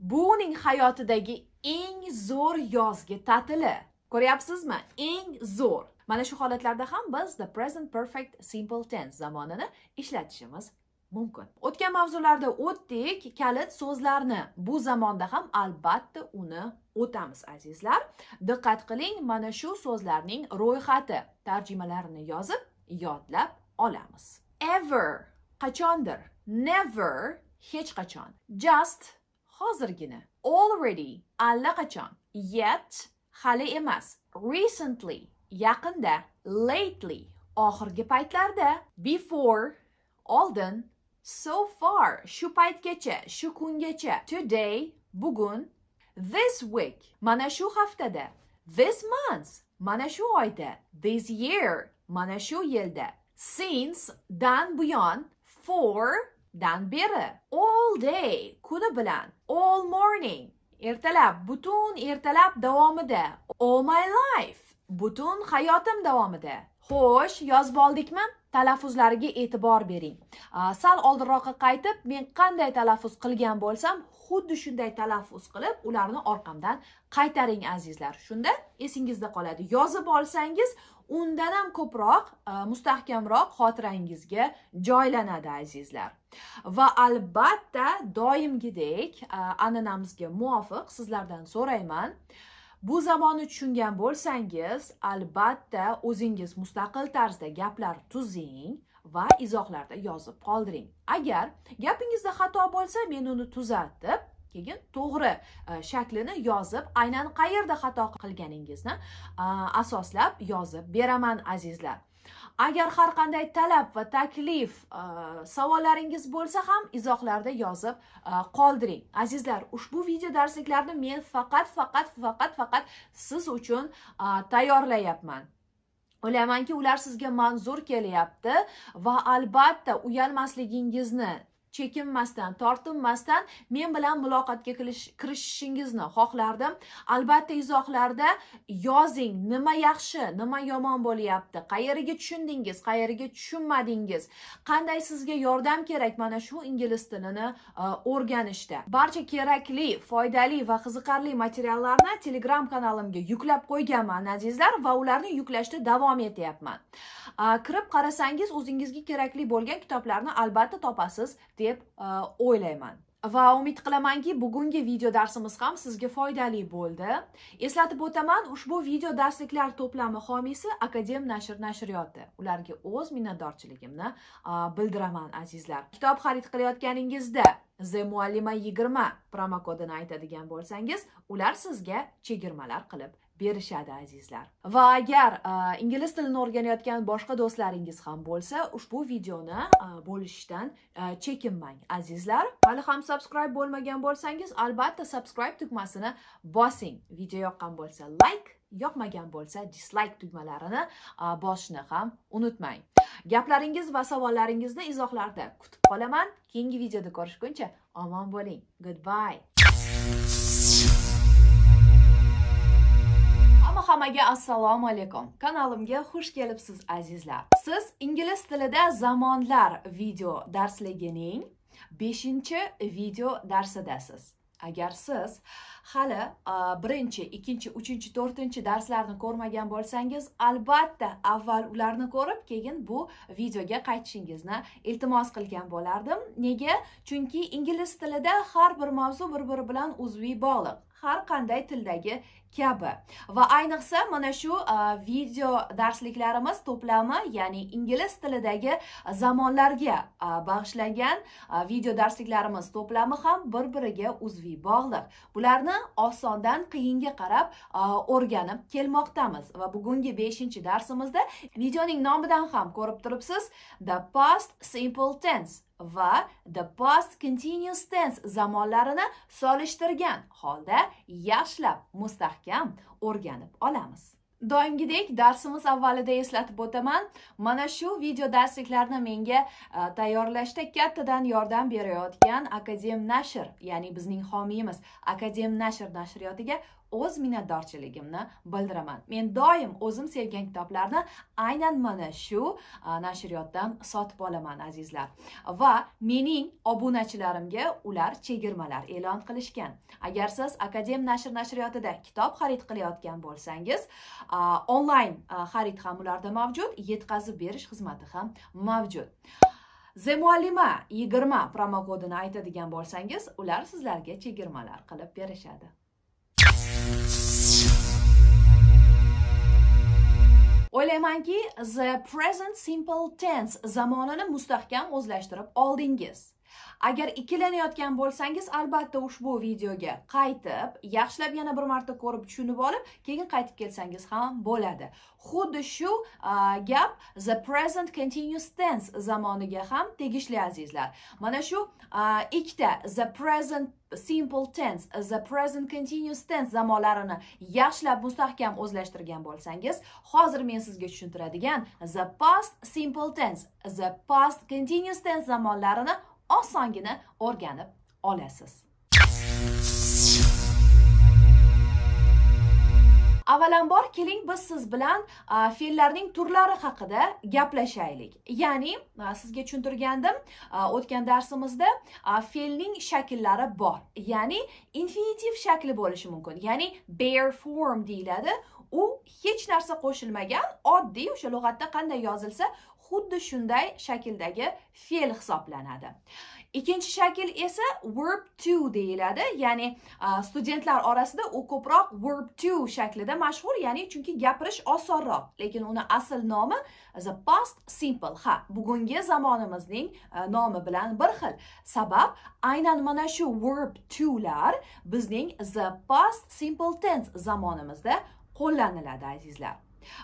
bu uning hayotidagi eng zo'r yozgi ta'tili ko'ryapsizmi eng zo'r mana shu holatlarda ham biz the present perfect simple tense zamonini ishlatishimiz mumkin o'tgan mavzularda o'tdik kalit so'zlarni bu zamonda ham albatta uni o'tamiz azizlar diqqat qiling mana shu so'zlarning ro'yxati tarjimalarini yozib yodlab olamiz ever qachondir never hech qachon just hozirgina already allaqachon yet hali emas recently yaqinda lately oxirgi paytlarda before oldin so far shu paytgacha shu kungacha today bugun This week mana shu haftada. This month mana shu oyda. This year mana shu yilda. Since dan buyon, for dan beri. All day kuni bilan. All morning ertalab butun ertalab davomida. All my life butun hayotim davomida. Xo'sh, yozib oldikmi? Talaffuzlariga e'tibor bering. Sal oldinroqqa qaytib, men qanday talaffuz qilgan bo'lsam, xuddi shunday talaffuz qilib ularni orqamdan qaytaring azizlar shunda esingizda qoladi yozib olsangiz undan ham ko'proq e, mustahkamroq xotirangizga joylanadi azizlar va albatta doimgidek e, an'anamizga muvofiq sizlardan so'rayman bu zamonni tushungan bo'lsangiz albatta o'zingiz mustaqil tarzda gaplar tuzing va izohlarda yozib qoldiring agar gapingizda xato bo'lsa men uni tuzatib keyin to'g'ri e, shaklini yozib aynan qayerda xato qilganingizni e, asoslab yozib beraman azizlar agar har qanday talab va taklif e, savollaringiz bo'lsa ham izohlarda yozib qoldiring azizlar ushbu video darsliklarni men faqat faqat faqat faqat siz uchun tayyorlayapman o'ylaymanki ular sizga manzur kelyapti va albatta uyalmasligingizni chekinmasdan tortinmasdan men bilan muloqotga kirishishingizni xohlardim albatta izohlarda yozing nima yaxshi nima yomon bo'lyapti qayeriga tushundingiz qayeriga tushunmadingiz qanday sizga yordam kerak mana shu ingliz tilini e, o'rganishda barcha kerakli foydali va qiziqarli materiallarni telegram kanalimga yuklab qo'yganman azizlar va ularni yuklashda davom etyapman e, kirib qarasangiz o'zingizga kerakli bo'lgan kitoblarni albatta topasiz deb e, o'ylayman va umid qilamanki bugungi video darsimiz ham sizga foydali bo'ldi eslatib o'taman ushbu video darsliklar to'plami homiysi akadem nashr nashriyoti ularga o'z minnatdorchiligimni e, bildiraman azizlar kitob xarid qilayotganingizda the muallima yigirma promokodini aytadigan bo'lsangiz ular sizga chegirmalar qilib berishadi azizlar va agar ingliz tilini o'rganayotgan boshqa do'stlaringiz ham bo'lsa ushbu videoni bo'lishishdan chekinmang azizlar hali ham subscribe bo'lmagan bo'lsangiz albatta subscribe tugmasini bosing video yoqqan bo'lsa like yoqmagan bo'lsa dislike tugmalarini bosishni ham unutmang gaplaringiz va savollaringizni izohlarda kutib qolaman keyingi videoda ko'rishguncha omon bo'ling goodbye hammaga assalomu alaykum. Kanalimga xush kelibsiz azizlar. Siz ingliz tilida zamonlar video darsligining 5-video darsidasiz. Agar siz hali 1 ikkinchi 2 to'rtinchi 3 4 darslarni ko'rmagan bo'lsangiz, albatta avval ularni ko'rib, keyin bu videoga qaytishingizni iltimos qilgan bo'lardim. Nega? Chunki ingliz tilida har bir mavzu bir-biri bilan uzviy bog'liq. har qanday tildagi kabi va ayniqsa mana shu video darsliklarimiz to'plami ya'ni ingliz tilidagi zamonlarga bag'ishlangan video darsliklarimiz to'plami ham bir biriga uzviy bog'liq bularni osondan qiyinga qarab o'rganib kelmoqdamiz va bugungi 5 darsimizda videoning nomidan ham ko'rib turibsiz the past simple tense va the past continuous tense zamonlarini solishtirgan holda yaxshilab mustahkam o'rganib olamiz doimgidek darsimiz avvalida eslatib o'taman mana shu video darsliklarni menga e, tayyorlashda kattadan yordam berayotgan akadem nashr ya'ni bizning homiyimiz akadem nashr nashriyotiga o'z minnatdorchiligimni bildiraman men doim o'zim sevgan kitoblarni aynan mana shu nashriyotdan sotib olaman azizlar va mening obunachilarimga ular chegirmalar e'lon qilishgan agar siz akadem nashr nashriyotida kitob xarid qilayotgan bo'lsangiz onlayn xarid ham ularda mavjud yetkazib berish xizmati ham mavjud muallima yigirma promokodini aytadigan bo'lsangiz ular sizlarga chegirmalar qilib berishadi o'ylaymanki the present simple tense zamonini mustahkam o'zlashtirib oldingiz agar ikkilanayotgan bo'lsangiz albatta ushbu videoga qaytib yaxshilab yana bir marta ko'rib tushunib olib keyin qaytib kelsangiz ham bo'ladi xuddi shu gap the present continuous tense zamoniga ham tegishli azizlar mana shu ikkita the present simple tense the present continuous tense zamonlarini yaxshilab mustahkam o'zlashtirgan bo'lsangiz hozir men sizga tushuntiradigan the past simple tense the past continuous tense zamonlarini osongina o'rganib olasiz avvalambor keling biz siz bilan fe'llarning turlari haqida gaplashaylik ya'ni sizga tushuntirgandim o'tgan darsimizda fe'lning shakllari bor ya'ni infinitiv shakli bo'lishi mumkin ya'ni bare form deyiladi u hech narsa qo'shilmagan oddiy o'sha lug'atda qanday yozilsa xuddi shunday shakldagi fe'l hisoblanadi ikkinchi shakl esa verb to deyiladi ya'ni studentlar orasida u ko'proq verb to shaklida mashhur ya'ni chunki gapirish osonroq lekin uni asl nomi the past simple ha bugungi zamonimizning nomi bilan bir xil sabab aynan mana shu verb tolar bizning the past simple tense zamonimizda qo'llaniladi azizlar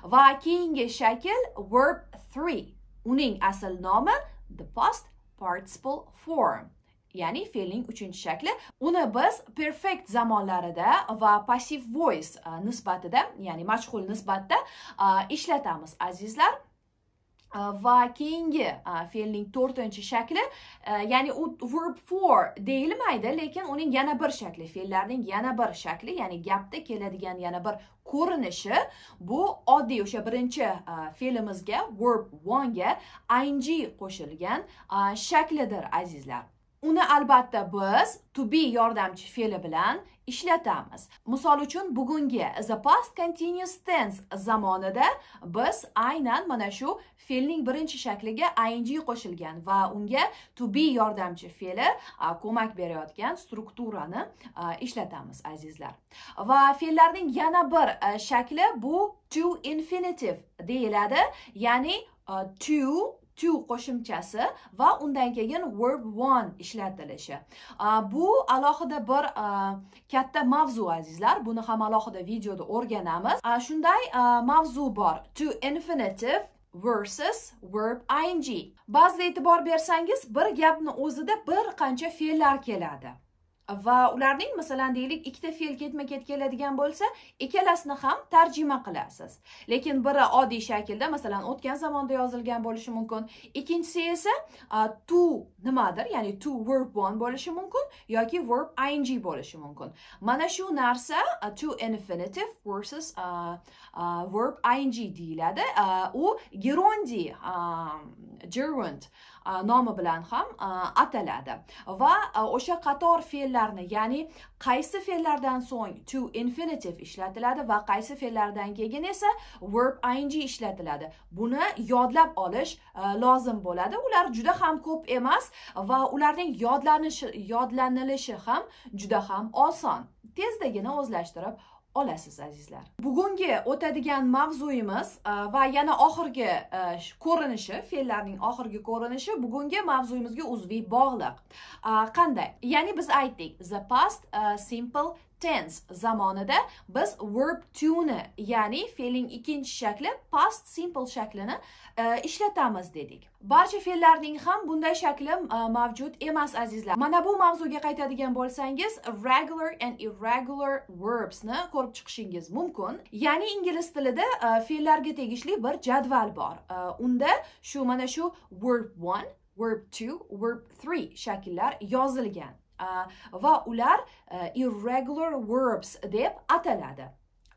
va keyingi shakl verb 3 uning asl nomi the past participle form ya'ni fe'lning uchinchi shakli uni biz perfekt zamonlarida va passive voice e, nisbatida ya'ni mashg'ul nisbatda e, ishlatamiz azizlar va keyingi fe'lning to'rtinchi shakli э, ya'ni u verb for deyilmaydi lekin uning yana bir shakli fe'llarning yana bir shakli ya'ni gapda keladigan yana bir ko'rinishi bu oddiy o'sha birinchi e, fe'limizga verb onega ing qo'shilgan e, shaklidir azizlar uni albatta biz to be yordamchi fe'li bilan ishlatamiz misol uchun bugungi the past continuous tense zamonida biz aynan mana shu fe'lning birinchi shakliga ing qo'shilgan va unga to be yordamchi fe'li ko'mak berayotgan strukturani ishlatamiz azizlar va fe'llarning yana bir shakli bu to infinitive deyiladi ya'ni to to qo'shimchasi va undan keyin verb one ishlatilishi bu alohida bir katta mavzu azizlar buni ham alohida videoda o'rganamiz shunday mavzu bor to infinitive versus verb ing ba'zida e'tibor bersangiz bir gapni o'zida bir qancha fe'llar keladi va ularning masalan deylik ikkita fe'l ketma ket keladigan bo'lsa ikkalasini ham tarjima qilasiz lekin biri oddiy shaklda masalan o'tgan zamonda yozilgan bo'lishi mumkin ikkinchisi esa to nimadir ya'ni to verb one bo'lishi mumkin yoki verb ing bo'lishi mumkin mana shu narsa to infinitive versus uh, verb ing deyiladi u gerondi gerund nomi bilan ham ataladi va o'sha qator fe'llarni ya'ni qaysi fe'llardan so'ng to infinitive ishlatiladi va qaysi fe'llardan keyin esa verb ing ishlatiladi buni yodlab olish lozim bo'ladi ular juda ham ko'p emas va ularning yodlanishi yodlanilishi ham juda ham oson tezdagina o'zlashtirib olasiz azizlar bugungi o'tadigan mavzuyimiz e, va yana oxirgi e, ko'rinishi fe'llarning oxirgi ko'rinishi bugungi mavzuyimizga uzviy bog'liq e, qanday ya'ni biz aytdik the past simple tense zamonida biz verb tuni ya'ni fe'lning ikkinchi shakli past simple shaklini e, ishlatamiz dedik barcha fe'llarning ham bunday shakli e, mavjud emas azizlar mana bu mavzuga qaytadigan bo'lsangiz regular and irregular verbsni ko'rib chiqishingiz mumkin ya'ni ingliz tilida e, fe'llarga tegishli bir jadval bor e, unda shu mana shu verb one verb two verb three shakllar yozilgan va ular e, irregular verbs deb ataladi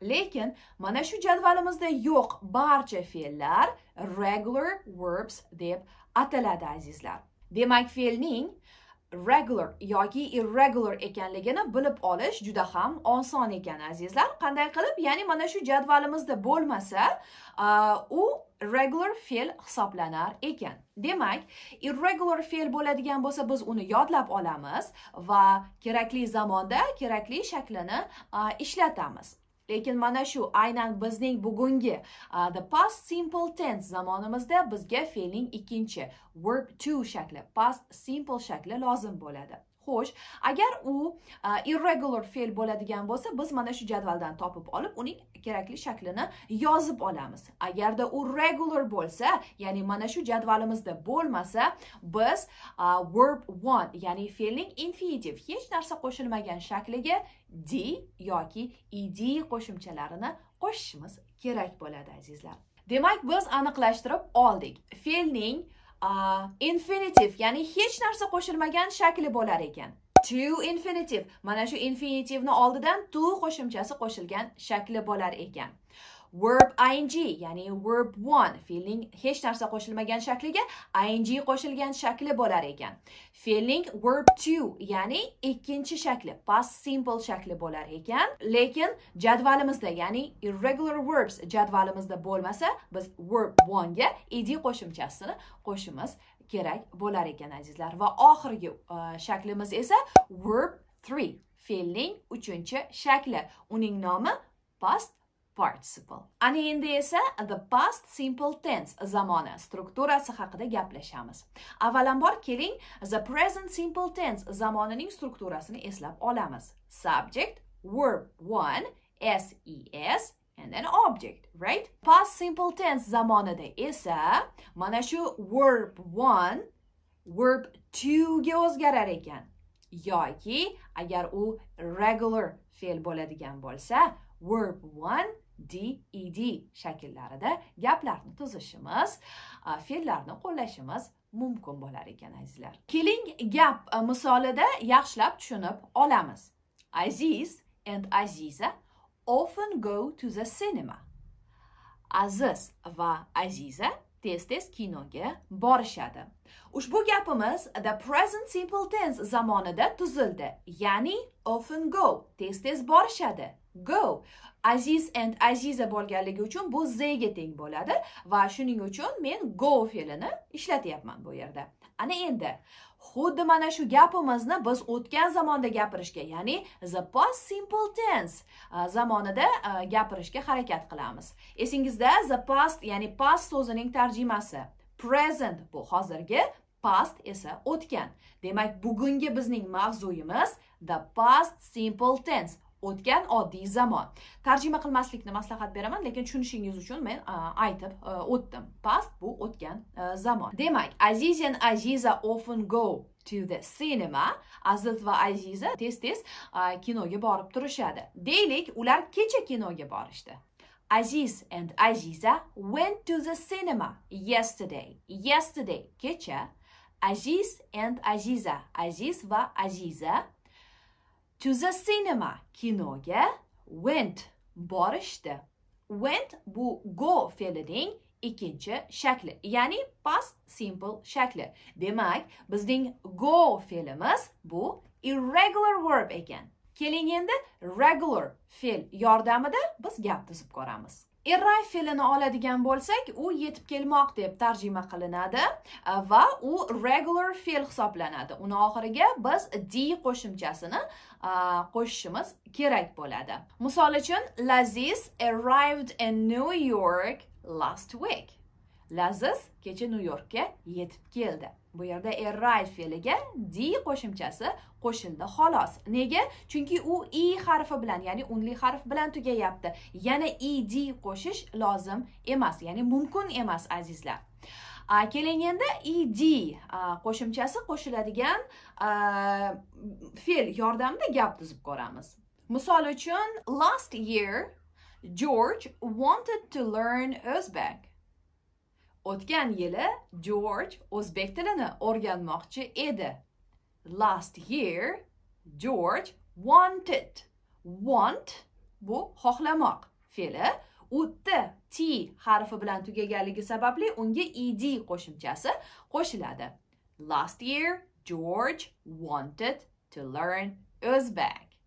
lekin mana shu jadvalimizda yo'q barcha fe'llar regular verbs deb ataladi azizlar demak fe'lning regular yoki irregular ekanligini bilib olish juda ham oson ekan azizlar qanday qilib ya'ni mana shu jadvalimizda bo'lmasa e, u regular fe'l hisoblanar ekan demak irregular fe'l bo'ladigan bo'lsa biz uni yodlab olamiz va kerakli zamonda kerakli shaklini ishlatamiz lekin mana shu aynan bizning bugungi the past simple tense zamonimizda bizga fe'lning ikkinchi verb to shakli past simple shakli lozim bo'ladi xo'sh agar u e, irregular fe'l bo'ladigan bo'lsa biz mana shu jadvaldan topib olib uning kerakli shaklini yozib olamiz agarda u regular bo'lsa ya'ni mana shu jadvalimizda bo'lmasa biz uh, verb 1, ya'ni fe'lning infinitiv hech narsa qo'shilmagan shakliga d yoki ed qo'shimchalarini qo'shishimiz kerak bo'ladi azizlar demak biz aniqlashtirib oldik fe'lning infinitive ya'ni hech narsa qo'shilmagan shakli bo'lar ekan to infinitive mana shu infinitivni oldidan to qo'shimchasi qo'shilgan shakli bo'lar ekan verb ing ya'ni verb one fe'lning hech narsa qo'shilmagan shakliga ing qo'shilgan shakli bo'lar ekan fe'lning verb two ya'ni ikkinchi shakli past simple shakli bo'lar ekan lekin jadvalimizda ya'ni irregular verbs jadvalimizda bo'lmasa biz verb one ga ed qo'shimchasini qo'shimiz kerak bo'lar ekan azizlar va oxirgi e, shaklimiz esa verb three fe'lning uchinchi shakli uning nomi past participle. Ana endi esa the past simple tense zamoni strukturasi haqida gaplashamiz. Avvalambor keling, the present simple tense zamonining strukturasini eslab olamiz. Subject, verb 1, e s and then object, right? Past simple tense zamonida esa mana shu verb 1 verb 2 ga o'zgarar ekan. yoki agar u regular fe'l bo'ladigan bo'lsa, verb 1 ded e, shakllarida gaplarni tuzishimiz fe'llarni qo'llashimiz mumkin bo'lar ekan azizlar keling gap misolida yaxshilab tushunib olamiz aziz and aziza often go to the cinema aziz va aziza tez tez kinoga borishadi ushbu gapimiz the present simple tense zamonida tuzildi ya'ni often go tez tez borishadi go aziz and aziza bo'lganligi uchun bu z ga teng bo'ladi va shuning uchun men go fe'lini ishlatyapman bu yerda ana endi xuddi mana shu gapimizni biz o'tgan zamonda gapirishga ya'ni the past simple tense zamonida gapirishga harakat qilamiz esingizda the past ya'ni past so'zining tarjimasi present bu hozirgi past esa o'tgan demak bugungi bizning mavzuyimiz the past simple tense o'tgan oddiy zamon tarjima qilmaslikni maslahat beraman lekin tushunishingiz uchun men aytib o'tdim past bu o'tgan zamon demak azizen aziza often go to the cinema aziz va aziza tez tez kinoga borib turishadi deylik ular kecha kinoga borishdi aziz and aziza went to the cinema yesterday yesterday kecha aziz and aziza aziz va aziza to the cinema kinoga went borishdi went bu go fe'lining ikkinchi shakli ya'ni past simple shakli demak bizning go fe'limiz bu irregular verb ekan keling endi regular fe'l yordamida biz gap tuzib ko'ramiz arrive fe'lini oladigan bo'lsak u yetib kelmoq deb tarjima qilinadi e, va u regular fe'l hisoblanadi uni oxiriga biz d qo'shimchasini e, qo'shishimiz kerak bo'ladi misol uchun laziz arrived in new york last week laziz kecha nyu yorkka yetib keldi bu yerda arrive fe'liga di qo'shimchasi qo'shildi xolos nega chunki u i harfi bilan ya'ni unli harf bilan tugayapti yana id qo'shish lozim emas ya'ni mumkin emas azizlar a keling endi ed qo'shimchasi qo'shiladigan fe'l yordamida gap tuzib ko'ramiz misol uchun last year george wanted to learn o'zbek o'tgan yili George o'zbek tilini o'rganmoqchi edi. Last year George wanted. Want bu xohlamoq fe'li. U t t harfi bilan tugaganligi sababli unga ed qo'shimchasi qo'shiladi. Last year George wanted to learn Uzbek.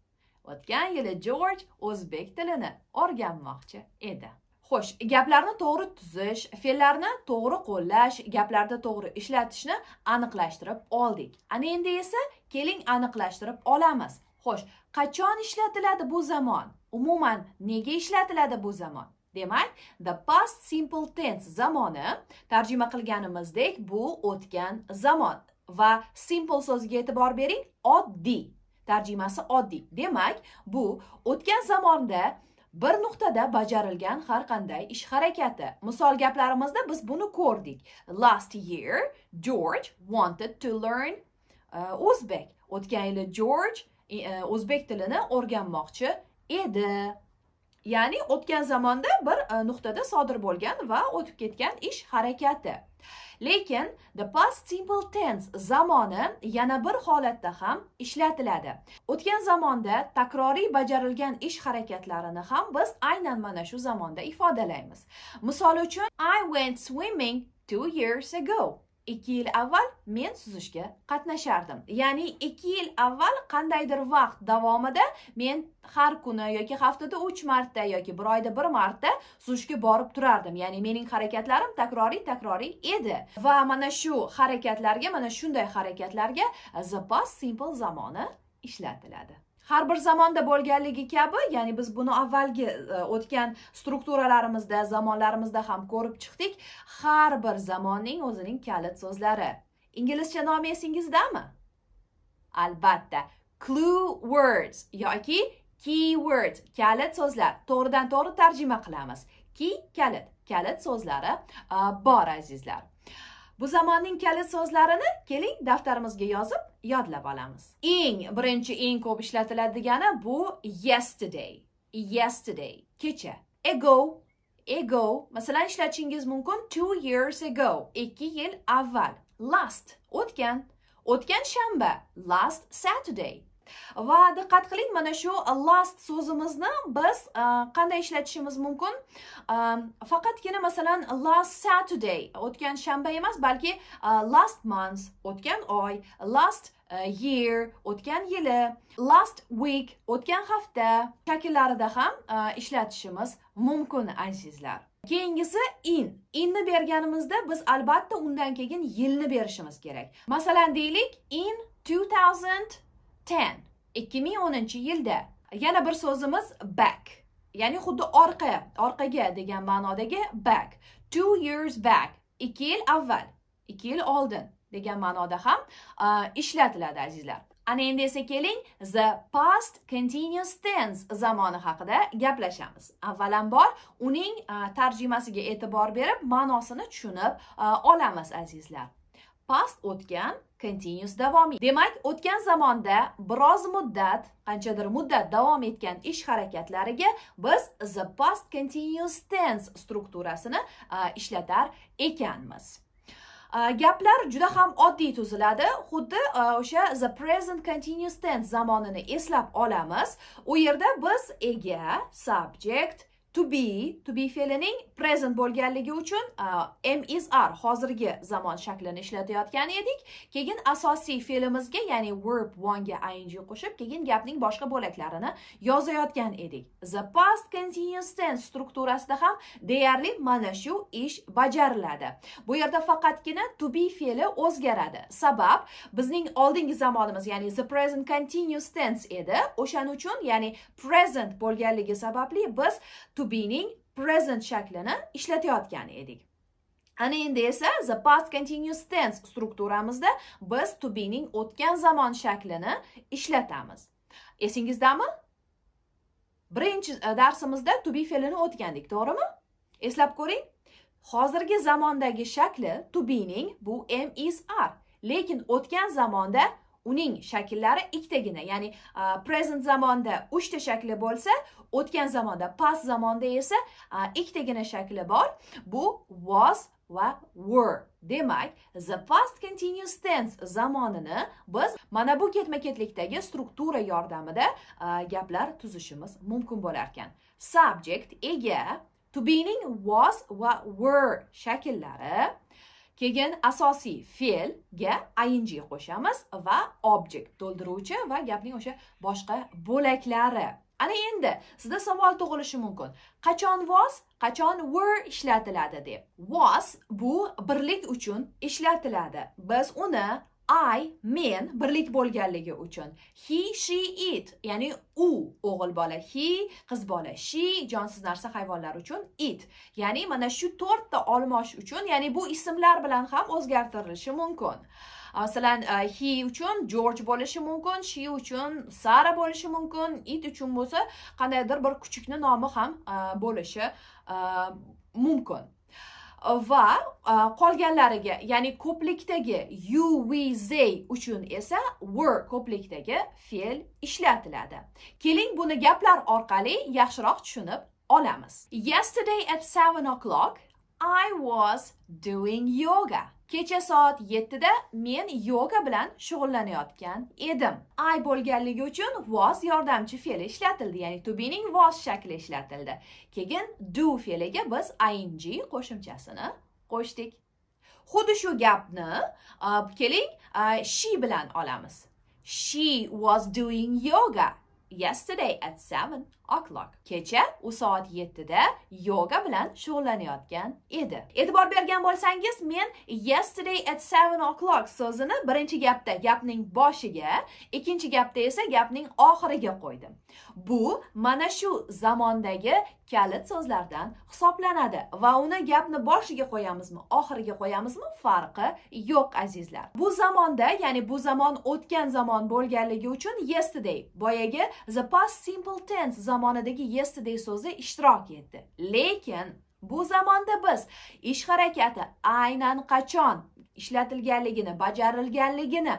O'tgan yili George o'zbek tilini o'rganmoqchi edi. xo'sh gaplarni to'g'ri tuzish fe'llarni to'g'ri qo'llash gaplarda to'g'ri ishlatishni aniqlashtirib oldik ana endi esa keling aniqlashtirib olamiz xo'sh qachon ishlatiladi bu zamon umuman nega ishlatiladi bu zamon demak the past simple tense zamoni tarjima qilganimizdek bu o'tgan zamon va simple so'ziga e'tibor bering oddiy tarjimasi oddiy demak bu o'tgan zamonda bir nuqtada bajarilgan har qanday ish harakati misol gaplarimizda biz buni ko'rdik last year george wanted to learn e, o'zbek uh, o'tgan yili george e, e, o'zbek uh, tilini o'rganmoqchi edi ya'ni o'tgan zamonda bir e, nuqtada sodir bo'lgan va o'tib ketgan ish harakati lekin the past simple tense zamoni yana bir holatda ham ishlatiladi o'tgan zamonda takroriy bajarilgan ish harakatlarini ham biz aynan mana shu zamonda ifodalaymiz misol uchun i went swimming two years ago ikki yil avval men suzishga qatnashardim ya'ni ikki yil avval qandaydir vaqt davomida men har kuni yoki haftada uch marta yoki bir oyda bir marta suzishga borib turardim ya'ni mening harakatlarim takroriy takroriy edi va mana shu harakatlarga mana shunday harakatlarga the past simple zamoni ishlatiladi har bir zamonda bo'lganligi kabi ya'ni biz buni avvalgi e, o'tgan strukturalarimizda zamonlarimizda ham ko'rib chiqdik har bir zamonning o'zining kalit so'zlari inglizcha nomi esingizdami albatta clue words yoki keyword kalit so'zlar to'g'ridan to'g'ri tarjima qilamiz key kalit kalit so'zlari e, bor azizlar bu zamonning kalit so'zlarini keling daftarimizga yozib yodlab olamiz eng birinchi eng ko'p ishlatiladigani bu yesterday yesterday kecha ago ago masalan ishlatishingiz mumkin two years ago ikki yil avval last o'tgan o'tgan shanba last saturday va diqqat qiling mana shu last so'zimizni biz e, qanday ishlatishimiz mumkin e, faqatgina masalan last saturday o'tgan shanba emas balki e, last month o'tgan oy last year o'tgan yili last week o'tgan hafta shakllarida ham ishlatishimiz mumkin azizlar keyingisi in inni berganimizda biz albatta undan keyin yilni berishimiz kerak masalan deylik in 2000 ten ikki ming o'ninchi yilda yana bir so'zimiz back ya'ni xuddi orqa orqaga degan ma'nodagi back two years back ikki yil avval ikki yil oldin degan ma'noda ham uh, ishlatiladi azizlar ana endi esa keling the past continuous tense zamoni haqida gaplashamiz avvalambor uning uh, tarjimasiga e'tibor berib ma'nosini tushunib uh, olamiz azizlar past o'tgan continuous davomiy demak o'tgan zamonda biroz muddat qanchadir muddat davom etgan ish harakatlariga biz the past continuous tense strukturasini ishlatar ekanmiz gaplar juda ham oddiy tuziladi xuddi o'sha the present continuous tense zamonini eslab olamiz u yerda biz ega subject to be to be fe'lining present bo'lganligi uchun am is are hozirgi zamon shaklini ishlatayotgan edik keyin asosiy fe'limizga ya'ni verb one ga ing qo'shib keyin gapning boshqa bo'laklarini yozayotgan edik the past continuous tense strukturasida ham deyarli mana shu ish bajariladi bu yerda faqatgina to be fe'li o'zgaradi sabab bizning oldingi zamonimiz ya'ni the present continuous tense edi o'shaning uchun ya'ni present bo'lganligi sababli biz to to bening present shaklini ishlatayotgan edik ana endi esa the past continuous tense strukturamizda biz to bening o'tgan zamon shaklini ishlatamiz esingizdami birinchi e, darsimizda to be fe'lini o'tgandik to'g'rimi eslab ko'ring hozirgi zamondagi shakli to bening bu m is are lekin o'tgan zamonda uning shakllari ikkitagina ya'ni present zamonda uchta shakli bo'lsa o'tgan zamonda past zamonda esa ikkitagina shakli bor bu was va were demak the past continuous tense zamonini biz mana bu ketma ketlikdagi struktura yordamida gaplar tuzishimiz mumkin bo'lar ekan subject ega to bening was va were shakllari keyin asosiy fe'lga ing qo'shamiz va object to'ldiruvchi va gapning o'sha boshqa bo'laklari ana endi sizda savol tug'ilishi mumkin qachon was qachon were ishlatiladi deb was bu birlik uchun ishlatiladi biz uni I men birlik bo'lganligi uchun he she it ya'ni u o'g'il bola he qiz bola she jonsiz narsa hayvonlar uchun it ya'ni mana shu to'rtta olmosh uchun ya'ni bu ismlar bilan ham o'zgartirilishi mumkin masalan he uchun George bo'lishi mumkin she uchun Sara bo'lishi mumkin it uchun bo'lsa qandaydir bir kuchukni nomi ham bo'lishi mumkin va qolganlariga ya'ni ko'plikdagi you we they uchun esa were ko'plikdagi fe'l ishlatiladi keling buni gaplar orqali yaxshiroq tushunib olamiz yesterday at 7 o'clock I was doing yoga. Kecha soat 7 da men yoga bilan shug'ullanayotgan edim. I bo'lganligi uchun was yordamchi fe'li ishlatildi, ya'ni to bening was shakli ishlatildi. Keyin do fe'liga biz ing qo'shimchasini qo'shdik. Xuddi shu gapni keling she bilan olamiz. She was doing yoga yesterday at 7. o'clock kecha u soat yettida yoga bilan shug'ullanayotgan edi e'tibor bergan bo'lsangiz men yesterday at seven o'clock so'zini birinchi gapda gapning boshiga ikkinchi gapda esa gapning oxiriga qo'ydim bu mana shu zamondagi kalit so'zlardan hisoblanadi va uni gapni boshiga qo'yamizmi oxiriga qo'yamizmi farqi yo'q azizlar bu zamonda ya'ni bu zamon o'tgan zamon bo'lganligi uchun yesterday boyagi the past simple tense zamonidagi yesterday so'zi ishtirok etdi lekin bu zamonda biz ish harakati aynan qachon ishlatilganligini bajarilganligini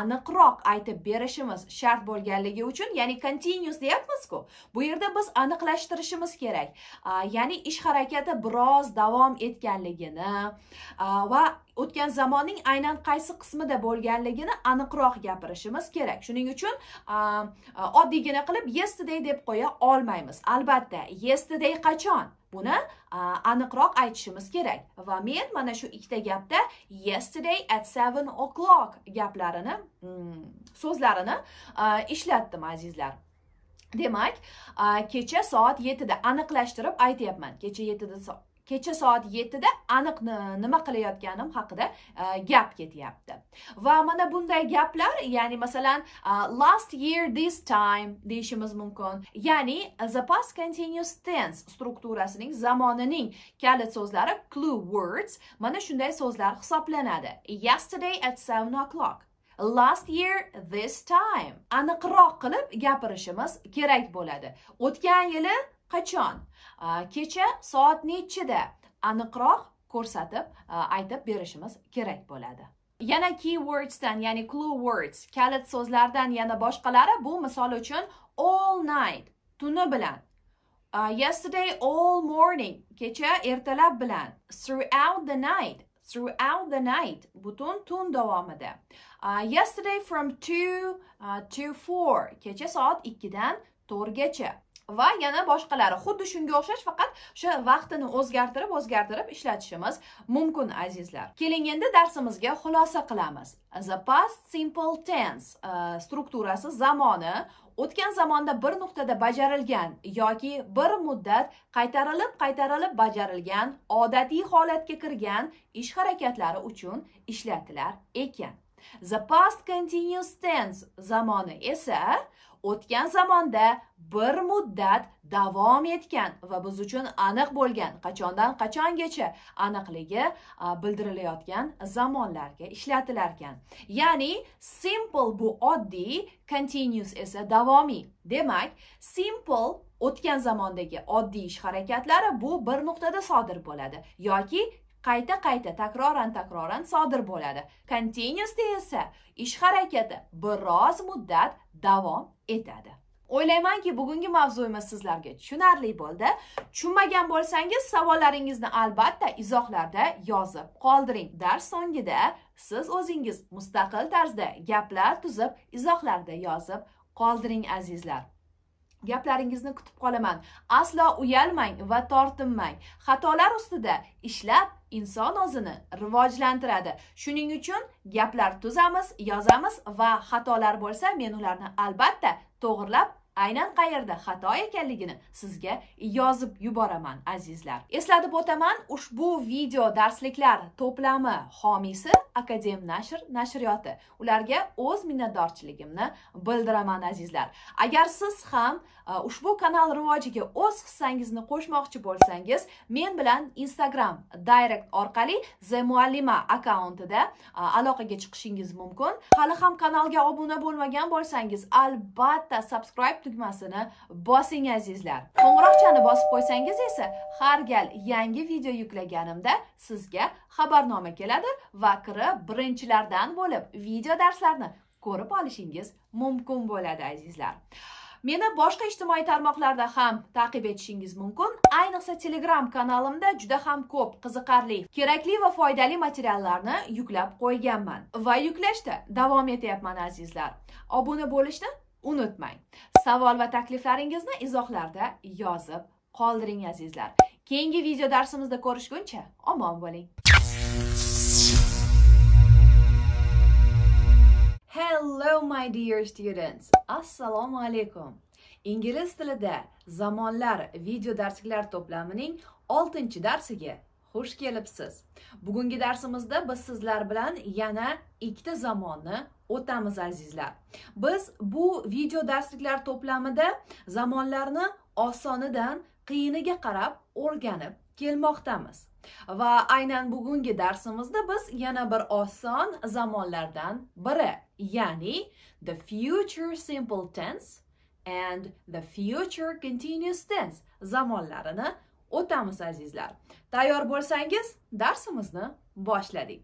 aniqroq aytib berishimiz shart bo'lganligi uchun ya'ni continuous deyapmizku bu yerda biz aniqlashtirishimiz kerak ya'ni ish harakati biroz davom etganligini va o'tgan zamonning aynan qaysi qismida bo'lganligini aniqroq gapirishimiz kerak shuning uchun oddiygina qilib yesterday deb qo'ya olmaymiz albatta yesterday qachon buni aniqroq aytishimiz kerak va men mana shu ikkita gapda yesterday at seven o'clock gaplarini mm, so'zlarini ishlatdim azizlar demak kecha soat yettida aniqlashtirib aytyapman kecha yettida kecha soat 7 da aniq nima qilayotganim haqida e, gap ketyapti va mana bunday gaplar ya'ni masalan e, last year this time deyishimiz mumkin ya'ni the past continuous tense strukturasining zamonining kalit so'zlari clue words mana shunday so'zlar hisoblanadi yesterday at 7 o'clock last year this time aniqroq qilib gapirishimiz kerak bo'ladi o'tgan yili qachon kecha soat nechida aniqroq ko'rsatib aytib berishimiz kerak bo'ladi yana keywordsdan ya'ni clue words kalit so'zlardan yana boshqalari bu misol uchun all night tuni bilan uh, yesterday all morning kecha ertalab bilan throughout the night throughout the night butun tun davomida uh, yesterday from 2 uh, to 4 kecha soat 2 dan to'rtgacha va yana boshqalari xuddi shunga o'xshash faqat o'sha vaqtini o'zgartirib o'zgartirib ishlatishimiz mumkin azizlar keling endi darsimizga xulosa qilamiz the past simple tense uh, strukturasi zamoni o'tgan zamonda bir nuqtada bajarilgan yoki bir muddat qaytarilib qaytarilib bajarilgan odatiy holatga kirgan ish harakatlari uchun ishlatilar ekan the past continuous tense zamoni esa o'tgan zamonda bir muddat davom etgan va biz uchun aniq bo'lgan qachondan qachongacha aniqligi bildirilayotgan zamonlarga ishlatilar ekan ya'ni simple bu oddiy continuous esa davomiy demak simple o'tgan zamondagi oddiy ish harakatlari bu bir nuqtada sodir bo'ladi yoki qayta qayta takroran takroran sodir bo'ladi continuousda esa ish harakati biroz muddat davom etadi o'ylaymanki bugungi mavzuyimiz sizlarga tushunarli bo'ldi tushunmagan bo'lsangiz savollaringizni albatta izohlarda yozib qoldiring dars so'ngida siz o'zingiz mustaqil tarzda gaplar tuzib izohlarda yozib qoldiring azizlar gaplaringizni kutib qolaman aslo uyalmang va tortinmang xatolar ustida ishlab inson o'zini rivojlantiradi shuning uchun gaplar tuzamiz yozamiz va xatolar bo'lsa men ularni albatta to'g'irlab aynan qayerda xato ekanligini sizga yozib yuboraman azizlar eslatib o'taman ushbu video darsliklar to'plami homiysi akadem nashr nashriyoti ularga o'z minnatdorchiligimni bildiraman azizlar agar siz ham e, ushbu kanal rivojiga o'z hissangizni qo'shmoqchi bo'lsangiz men bilan instagram direct orqali the muallima akkauntida e, aloqaga chiqishingiz mumkin hali ham kanalga obuna bo'lmagan bo'lsangiz albatta subscribe tugmasini bosing azizlar qo'ng'iroqchani bosib qo'ysangiz esa har gal yangi video yuklaganimda sizga xabarnoma keladi va kirib birinchilardan bo'lib video darslarni ko'rib olishingiz mumkin bo'ladi azizlar meni boshqa ijtimoiy tarmoqlarda ham taqib etishingiz mumkin ayniqsa telegram kanalimda juda ham ko'p qiziqarli kerakli va foydali materiallarni yuklab qo'yganman va yuklashda davom etyapman azizlar obuna bo'lishni unutmang savol va takliflaringizni izohlarda yozib qoldiring azizlar keyingi video darsimizda ko'rishguncha omon bo'ling hello my dear students assalomu alaykum ingliz tilida zamonlar video darsliklar to'plamining 6 darsiga xush kelibsiz bugungi darsimizda biz sizlar bilan yana ikkita zamonni o'tamiz azizlar biz bu video darsliklar to'plamida zamonlarni osonidan qiyiniga qarab o'rganib kelmoqdamiz va aynan bugungi darsimizda biz yana bir oson zamonlardan biri ya'ni the future simple tense and the future continuous tense zamonlarini o'tamiz azizlar tayyor bo'lsangiz darsimizni boshladik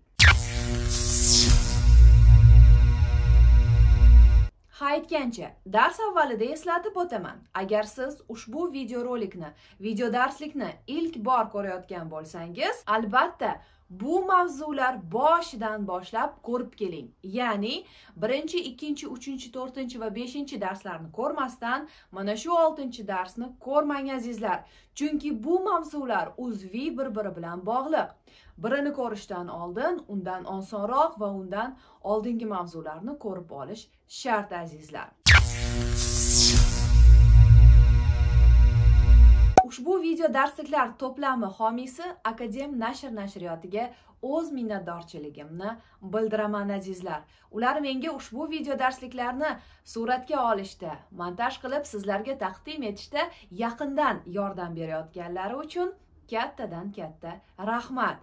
ha aytgancha dars avvalida eslatib o'taman agar siz ushbu videorolikni videodarslikni ilk bor ko'rayotgan bo'lsangiz albatta bu mavzular boshidan boshlab ko'rib keling ya'ni birinchi ikkinchi uchinchi to'rtinchi va beshinchi darslarni ko'rmasdan mana shu oltinchi darsni ko'rmang azizlar chunki bu mavzular uzviy bir biri bilan bog'liq birini ko'rishdan oldin undan osonroq va undan oldingi mavzularni ko'rib olish shart azizlar Ushbu video darsliklar to'plami homiysi Akadem nashr nashriyotiga o'z minnatdorchiligimni bildiraman azizlar. Ular menga ushbu video darsliklarni suratga olishda, montaj qilib sizlarga taqdim etishda yaqindan yordam berayotganlari uchun kattadan katta rahmat.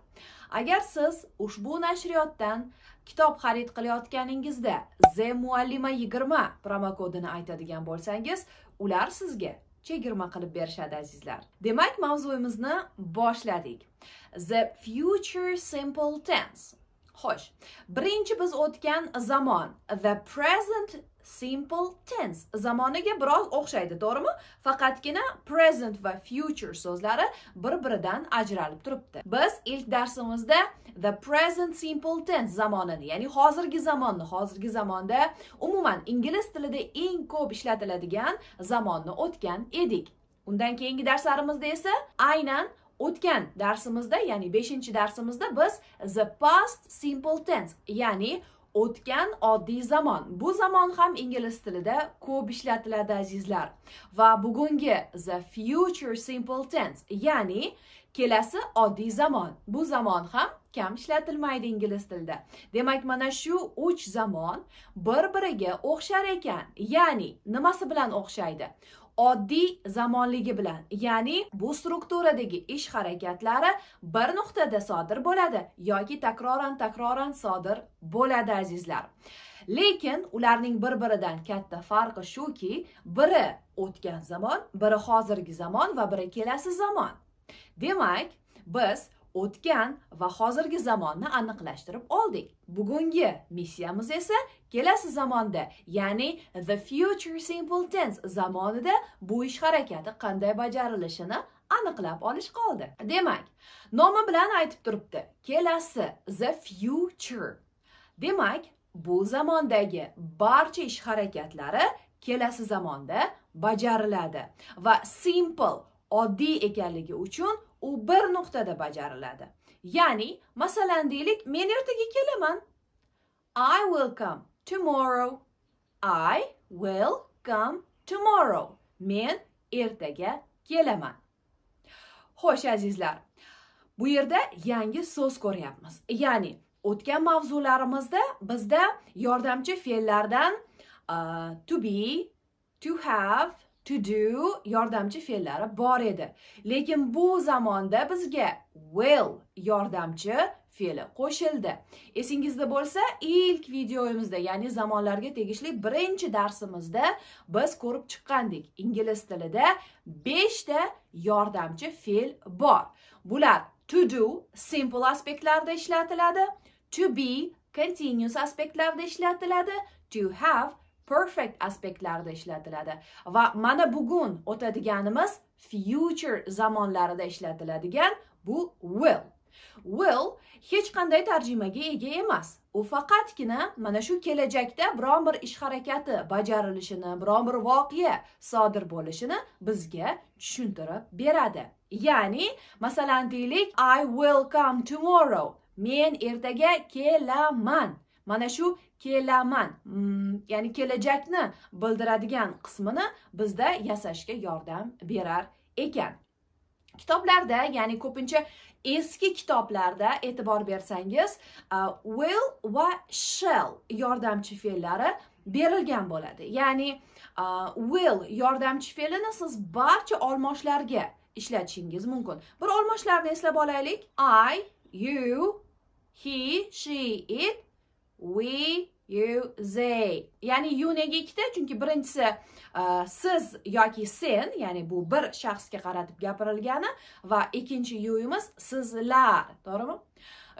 Agar siz ushbu nashriyotdan kitob xarid qilayotganingizda Z muallima 20 promokodini aytadigan bo'lsangiz, ular sizga chegirma qilib berishadi azizlar demak mavzuyimizni boshladik the future simple tense xo'sh birinchi biz o'tgan zamon the present simple tense zamonaga biroz o'xshaydi to'g'rimi faqatgina present va future so'zlari bir biridan ajralib turibdi biz ilk darsimizda the present simple tense zamonini ya'ni hozirgi zamonni hozirgi zamonda umuman ingliz tilida eng ko'p ishlatiladigan zamonni o'tgan edik undan keyingi darslarimizda esa aynan o'tgan darsimizda ya'ni beshinchi darsimizda biz the past simple tense ya'ni o'tgan oddiy zamon bu zamon ham ingliz tilida ko'p ishlatiladi azizlar va bugungi the future simple tense ya'ni kelasi oddiy zamon bu zamon ham kam ishlatilmaydi ingliz tilida demak mana shu uch zamon bir biriga o'xshar ekan ya'ni nimasi bilan o'xshaydi oddiy zamonligi bilan ya'ni bu strukturadagi ish harakatlari bir nuqtada sodir bo'ladi yoki takroran takroran sodir bo'ladi azizlar lekin ularning bir biridan katta farqi shuki biri o'tgan zamon biri hozirgi zamon va biri kelasi zamon demak biz o'tgan va hozirgi zamonni aniqlashtirib oldik bugungi missiyamiz esa kelasi zamonda ya'ni the future simple tense zamonida bu ish harakati qanday bajarilishini aniqlab olish qoldi demak nomi bilan aytib turibdi kelasi the future demak bu zamondagi barcha ish harakatlari kelasi zamonda bajariladi va simple oddiy ekanligi uchun u bir nuqtada bajariladi ya'ni masalan deylik men ertaga kelaman i will come tomorrow i will come tomorrow men ertaga kelaman xo'sh azizlar bu yerda yangi so'z ko'ryapmiz ya'ni o'tgan mavzularimizda bizda yordamchi fe'llardan uh, to be to have to do yordamchi fe'llari bor edi lekin bu zamonda bizga will yordamchi fe'li qo'shildi esingizda bo'lsa ilk videomizda ya'ni zamonlarga tegishli birinchi darsimizda biz ko'rib chiqqandik ingliz tilida 5 ta yordamchi fe'l bor bular to do simple aspektlarda ishlatiladi to be continuous aspektlarda ishlatiladi to have perfect aspektlarda ishlatiladi va mana bugun o'tadiganimiz future zamonlarida ishlatiladigan bu will will hech qanday tarjimaga ega emas u faqatgina mana shu kelajakda biron bir ish harakati bajarilishini biron bir voqea sodir bo'lishini bizga tushuntirib beradi ya'ni masalan deylik i will come tomorrow men ertaga kelaman mana shu kelaman mm, ya'ni kelajakni bildiradigan qismini bizda yasashga yordam berar ekan kitoblarda ya'ni ko'pincha eski kitoblarda e'tibor bersangiz will va shall yordamchi fe'llari berilgan bo'ladi ya'ni will yordamchi fe'lini siz barcha olmoshlarga ishlatishingiz mumkin bir olmoshlarni eslab olaylik i you he she it we you, they. Ya'ni you nega ikkita? Chunki birinchisi uh, siz yoki sen, ya'ni bu bir shaxsga qaratib gapirilgani va ikkinchi youimiz sizlar, to'g'rimi?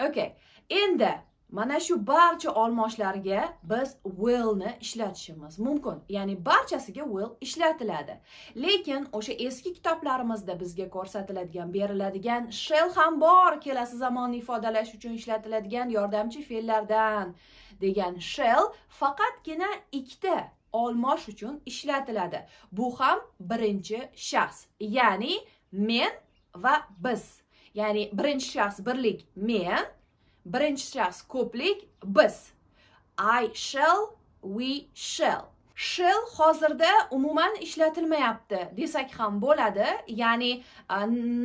Okay. Endi mana shu barcha olmoshlarga biz willni ishlatishimiz mumkin. Ya'ni barchasiga will ishlatiladi. Lekin o'sha eski kitoblarimizda bizga ko'rsatiladigan, beriladigan shell ham bor kelasi zamonni ifodalash uchun ishlatiladigan yordamchi fe'llardan. degan shell faqatgina ikkita olmosh uchun ishlatiladi bu ham birinchi shaxs ya'ni men va biz ya'ni birinchi shaxs birlik men birinchi shaxs ko'plik biz i shall we shall shell hozirda umuman ishlatilmayapti desak ham bo'ladi ya'ni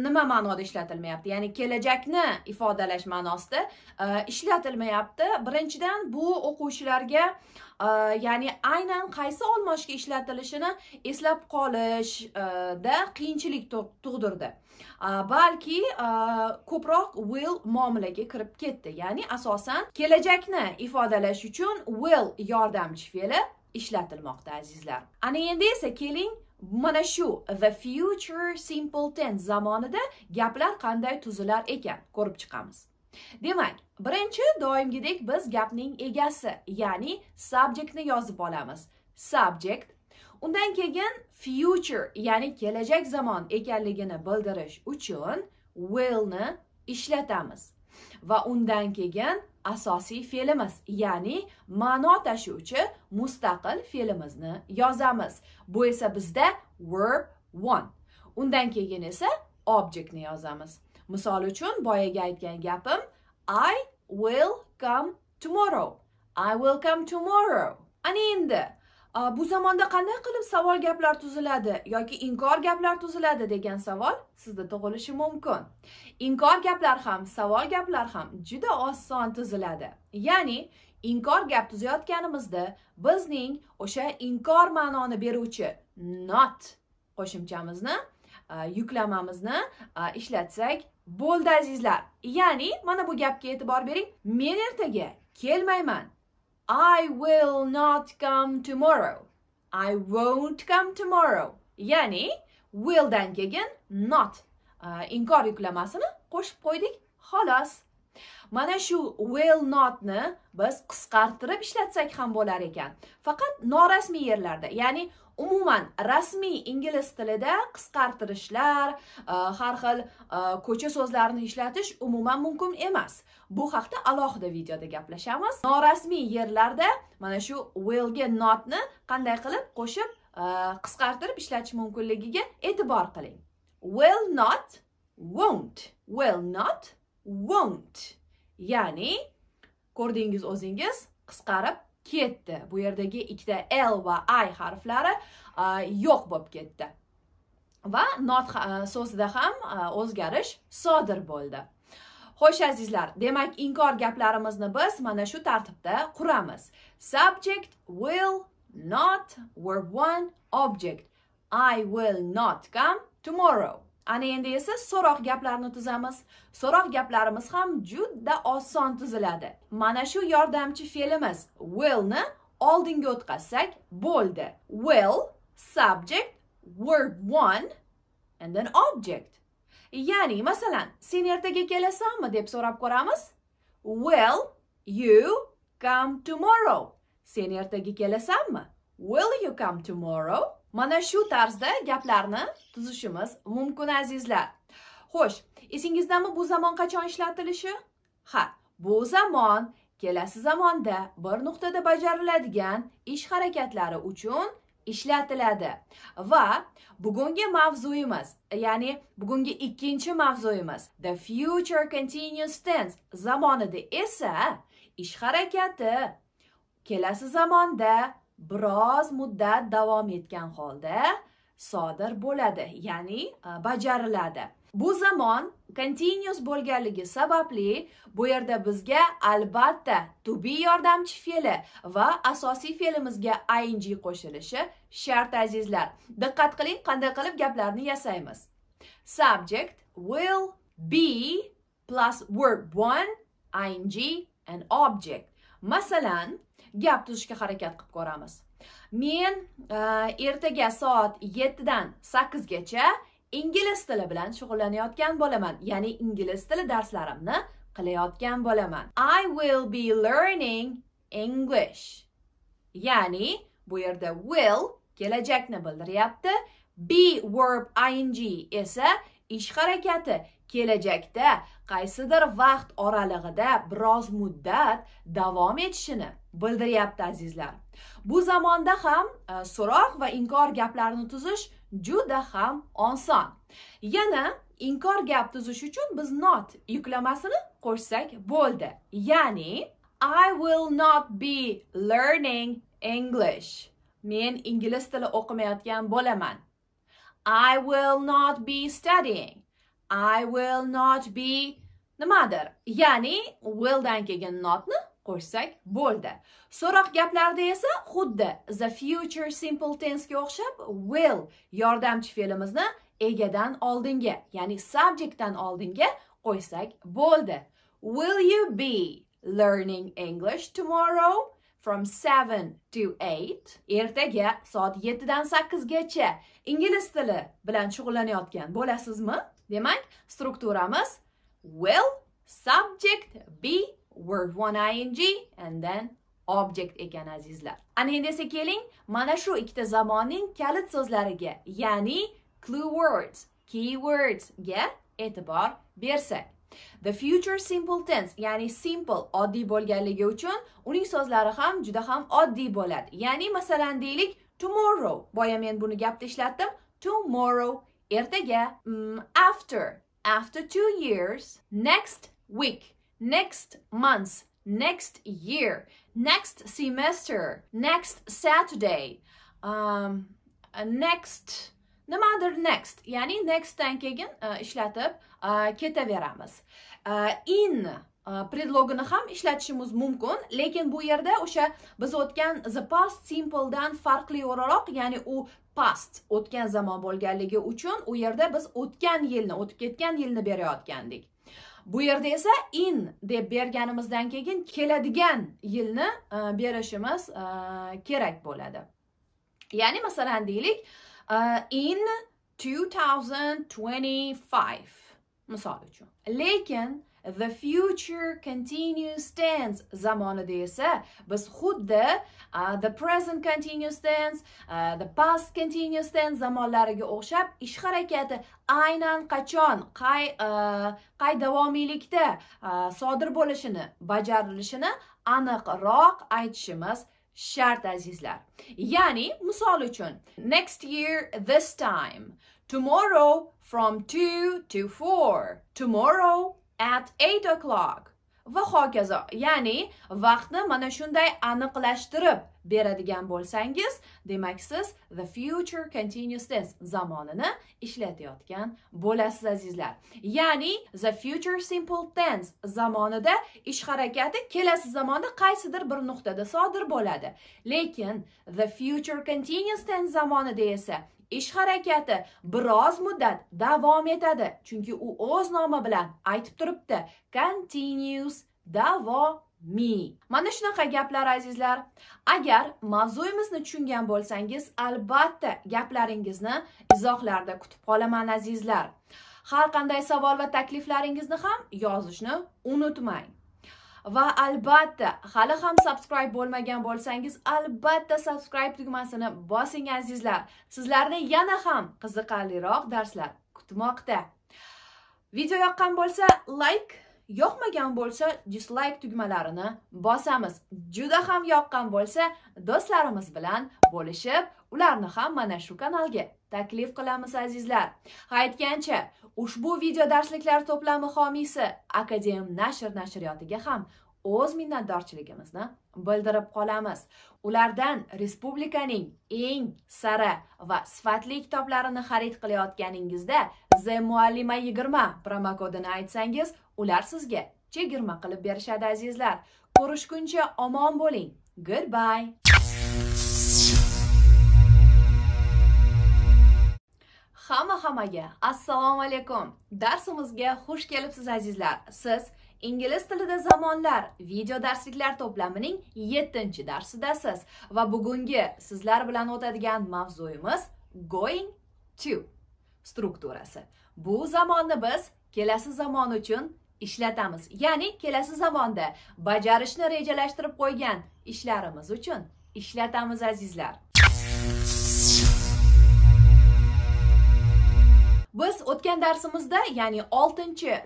nima ma'noda ishlatilmayapti ya'ni kelajakni ifodalash ma'nosida ishlatilmayapti birinchidan bu o'quvchilarga ya'ni aynan qaysi olmoshga ishlatilishini eslab qolishda qiyinchilik tug'dirdi balki ko'proq will muomalaga kirib ketdi ya'ni asosan kelajakni ifodalash uchun will yordamchi fe'li ishlatilmoqda azizlar ana endi esa keling mana shu the future simple tense zamonida gaplar qanday tuzilar ekan ko'rib chiqamiz demak birinchi doimgidek biz gapning egasi ya'ni subjectni yozib olamiz subject undan keyin future ya'ni kelajak zamon ekanligini bildirish uchun willni ishlatamiz va undan keyin asosiy fe'limiz ya'ni ma'no tashuvchi mustaqil fe'limizni yozamiz bu esa bizda verb one undan keyin esa objektni yozamiz misol uchun boyaga aytgan gapim i will come tomorrow i will come tomorrow ana endi bu zamonda qanday qilib savol gaplar tuziladi yoki inkor gaplar tuziladi degan savol sizda tug'ilishi mumkin inkor gaplar ham savol gaplar ham juda oson tuziladi ya'ni inkor gap tuzayotganimizda bizning o'sha inkor ma'noni beruvchi not qo'shimchamizni yuklamamizni ishlatsak bo'ldi azizlar ya'ni mana bu gapga e'tibor bering men ertaga kelmayman I will not come tomorrow. I won't come tomorrow. Ya'ni willdan keyin not uh, inkor yuklamasini qo'shib qo'ydik. Xolos. Mana shu will notni biz qisqartirib ishlatsak ham bo'lar ekan. Faqat norasmiy yerlarda, ya'ni umuman rasmiy ingliz tilida qisqartirishlar, uh, har xil uh, ko'cha so'zlarini ishlatish umuman mumkin emas. bu haqda alohida videoda gaplashamiz norasmiy yerlarda mana shu not notni qanday qilib qo'shib e, qisqartirib ishlatish mumkinligiga e'tibor qiling will not won't will not won't ya'ni ko'rdingiz o'zingiz qisqarib ketdi bu yerdagi ikkita l va i harflari e, yo'q bo'lib ketdi va not e, so'zida ham o'zgarish sodir bo'ldi xo'sh azizlar demak inkor gaplarimizni biz mana shu tartibda quramiz subject will not were one object i will not come tomorrow ana endi esa so'roq gaplarni tuzamiz so'roq gaplarimiz ham juda oson tuziladi mana shu yordamchi fe'limiz willni oldinga o'tkazsak bo'ldi will subject verb one and then object Ya'ni masalan, sen ertaga kelasanmi deb so'rab ko'ramiz. Will you come tomorrow? Sen ertaga kelasanmi? Will you come tomorrow? Mana shu tarzda gaplarni tuzishimiz mumkin azizlar. Xo'sh, esingizdami bu zamon qachon ishlatilishi? Ha, bu zamon kelasi zamonda bir nuqtada bajariladigan ish harakatlari uchun ishlatiladi va bugungi mavzuyimiz ya'ni bugungi ikkinchi mavzuyimiz the future continuous tense zamonida esa ish harakati kelasi zamonda biroz muddat davom etgan holda sodir bo'ladi ya'ni e, bajariladi bu zamon continuous bo'lganligi sababli bu yerda bizga albatta to be yordamchi fe'li va asosiy fe'limizga ing qo'shilishi shart azizlar diqqat qiling qanday qilib gaplarni yasaymiz subject will be plus verb one ing and object masalan gap tuzishga harakat qilib ko'ramiz men uh, ertaga soat 7 dan 8 gacha ingliz tili bilan shug'ullanayotgan bo'laman ya'ni ingliz tili darslarimni qilayotgan bo'laman i will be learning english ya'ni bu yerda will kelajakni bildiryapti be verb ing esa ish harakati kelajakda qaysidir vaqt oralig'ida biroz muddat davom etishini bildiryapti azizlar bu zamonda ham e, so'roq va inkor gaplarini tuzish juda ham oson yana inkor gap tuzish uchun biz not yuklamasini qo'shsak bo'ldi ya'ni i will not be learning english men ingliz tili o'qimayotgan bo'laman i will not be studying i will not be nimadir ya'ni willdan keyin notni qo'shsak bo'ldi so'roq gaplarda esa xuddi the future simple tensega o'xshab will yordamchi fe'limizni egadan oldinga ya'ni subjectdan oldinga qo'ysak bo'ldi will you be learning english tomorrow from 7 to 8 ertaga soat 7 dan 8 gacha ingliz tili bilan shug'ullanayotgan bo'lasizmi demak strukturamiz will subject be verb one ing and then object ekan azizlar ana endi esa keling mana shu ikkita zamonning kalit so'zlariga ya'ni clue words keywordsga e'tibor bersak the future simple tense ya'ni simple oddiy bo'lganligi uchun uning so'zlari ham juda ham oddiy bo'ladi ya'ni masalan deylik tomorrow boya men buni gapda ishlatdim tomorrow ertaga mm, after after two years next week next month, next year, next semester, next Saturday, um, uh, next nimadir next ya'ni nextdan keyin uh, ishlatib uh, ketaveramiz uh, in uh, predlogini ham ishlatishimiz mumkin lekin bu yerda o'sha biz o'tgan the past simpledan farqli o'laroq ya'ni u past o'tgan zamon bo'lganligi uchun u yerda biz o'tgan yilni o'tib ketgan yilni berayotgandik bu yerda esa in deb berganimizdan keyin keladigan yilni e, berishimiz e, kerak bo'ladi ya'ni masalan deylik e, in 2025 misol uchun lekin the future continuous tense zamonida esa biz xuddi uh, the present continuous tense uh, the past continuous tense zamonlariga o'xshab ish harakati aynan qachon qay uh, qay davomiylikda sodir bo'lishini bajarilishini aniqroq aytishimiz shart azizlar ya'ni misol uchun next year this time tomorrow from 2 to 4 tomorrow at 8 o'clock va hokazo ya'ni vaqtni mana shunday aniqlashtirib beradigan bo'lsangiz demak siz the future continuous tense zamonini ishlatayotgan bo'lasiz azizlar ya'ni the future simple tense zamonida ish harakati kelasi zamonda qaysidir bir nuqtada sodir bo'ladi lekin the future continuous tense zamonida esa ish harakati biroz muddat davom etadi chunki u o'z nomi bilan aytib turibdi continues davomi mana shunaqa gaplar azizlar agar mavzuyimizni tushungan bo'lsangiz albatta gaplaringizni izohlarda kutib qolaman azizlar har qanday savol va takliflaringizni ham yozishni unutmang va albatta hali ham subscribe bo'lmagan bo'lsangiz albatta subscribe tugmasini bosing azizlar sizlarni yana ham qiziqarliroq darslar kutmoqda video yoqqan bo'lsa like yoqmagan bo'lsa dislike tugmalarini bosamiz juda ham yoqqan bo'lsa do'stlarimiz bilan bo'lishib ularni ham mana shu kanalga taklif qilamiz azizlar ha aytgancha ushbu video darsliklar to'plami homiysi akadem nashr nashriyotiga ham o'z minnatdorchiligimizni bildirib qolamiz ulardan respublikaning eng sara va sifatli kitoblarini xarid qilayotganingizda the muallima yigirma promokodini aytsangiz ular sizga chegirma qilib berishadi azizlar ko'rishguncha omon bo'ling goodbye hamma hammaga assalomu alaykum darsimizga xush kelibsiz azizlar siz ingliz tilida zamonlar video darsliklar to'plamining 7 darsidasiz va bugungi sizlar bilan o'tadigan mavzuyimiz going to strukturasi bu zamonni biz kelasi zamon uchun ishlatamiz ya'ni kelasi zamonda bajarishni rejalashtirib qo'ygan ishlarimiz uchun ishlatamiz azizlar biz o'tgan darsimizda ya'ni 6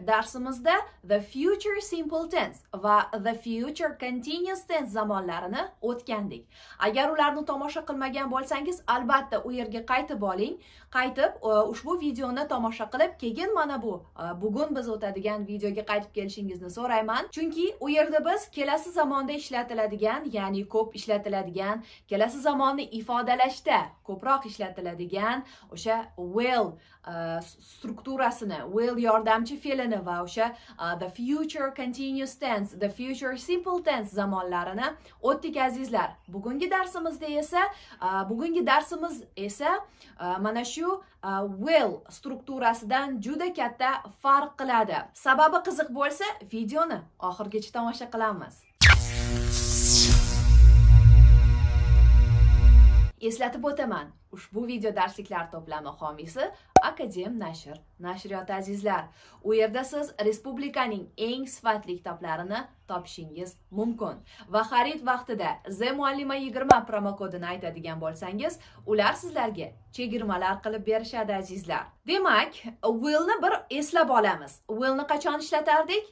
darsimizda the future simple tense va the future continuous tense zamonlarini o'tgandik agar ularni tomosha qilmagan bo'lsangiz albatta u yerga qaytib oling qaytib e, ushbu videoni tomosha qilib keyin mana bu e, bugun biz o'tadigan videoga qaytib kelishingizni so'rayman chunki u yerda biz kelasi zamonda ishlatiladigan ya'ni ko'p ishlatiladigan kelasi zamonni ifodalashda ko'proq ishlatiladigan o'sha will e, strukturasini will yordamchi fe'lini va o'sha the future continuous tense the future simple tense zamonlarini o'tdik azizlar bugungi darsimizda esa bugungi darsimiz esa mana shu will strukturasidan juda katta farq qiladi sababi qiziq bo'lsa videoni oxirigacha tomosha qilamiz eslatib o'taman ushbu video darsliklar to'plami homiysi akadem nashr nashriyoti azizlar u yerda siz respublikaning eng sifatli kitoblarini topishingiz mumkin va xarid vaqtida z muallima yigirma promokodini aytadigan bo'lsangiz ular sizlarga chegirmalar qilib berishadi azizlar demak willni bir eslab olamiz willni qachon ishlatardik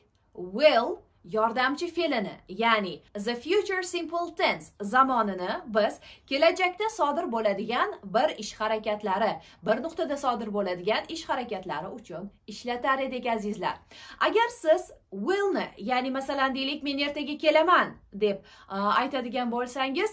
will yordamchi fe'lini ya'ni the future simple tense zamonini biz kelajakda sodir bo'ladigan bir ish harakatlari bir nuqtada sodir bo'ladigan ish harakatlari uchun ishlatar edik azizlar agar siz willni ya'ni masalan deylik men ertaga kelaman deb aytadigan bo'lsangiz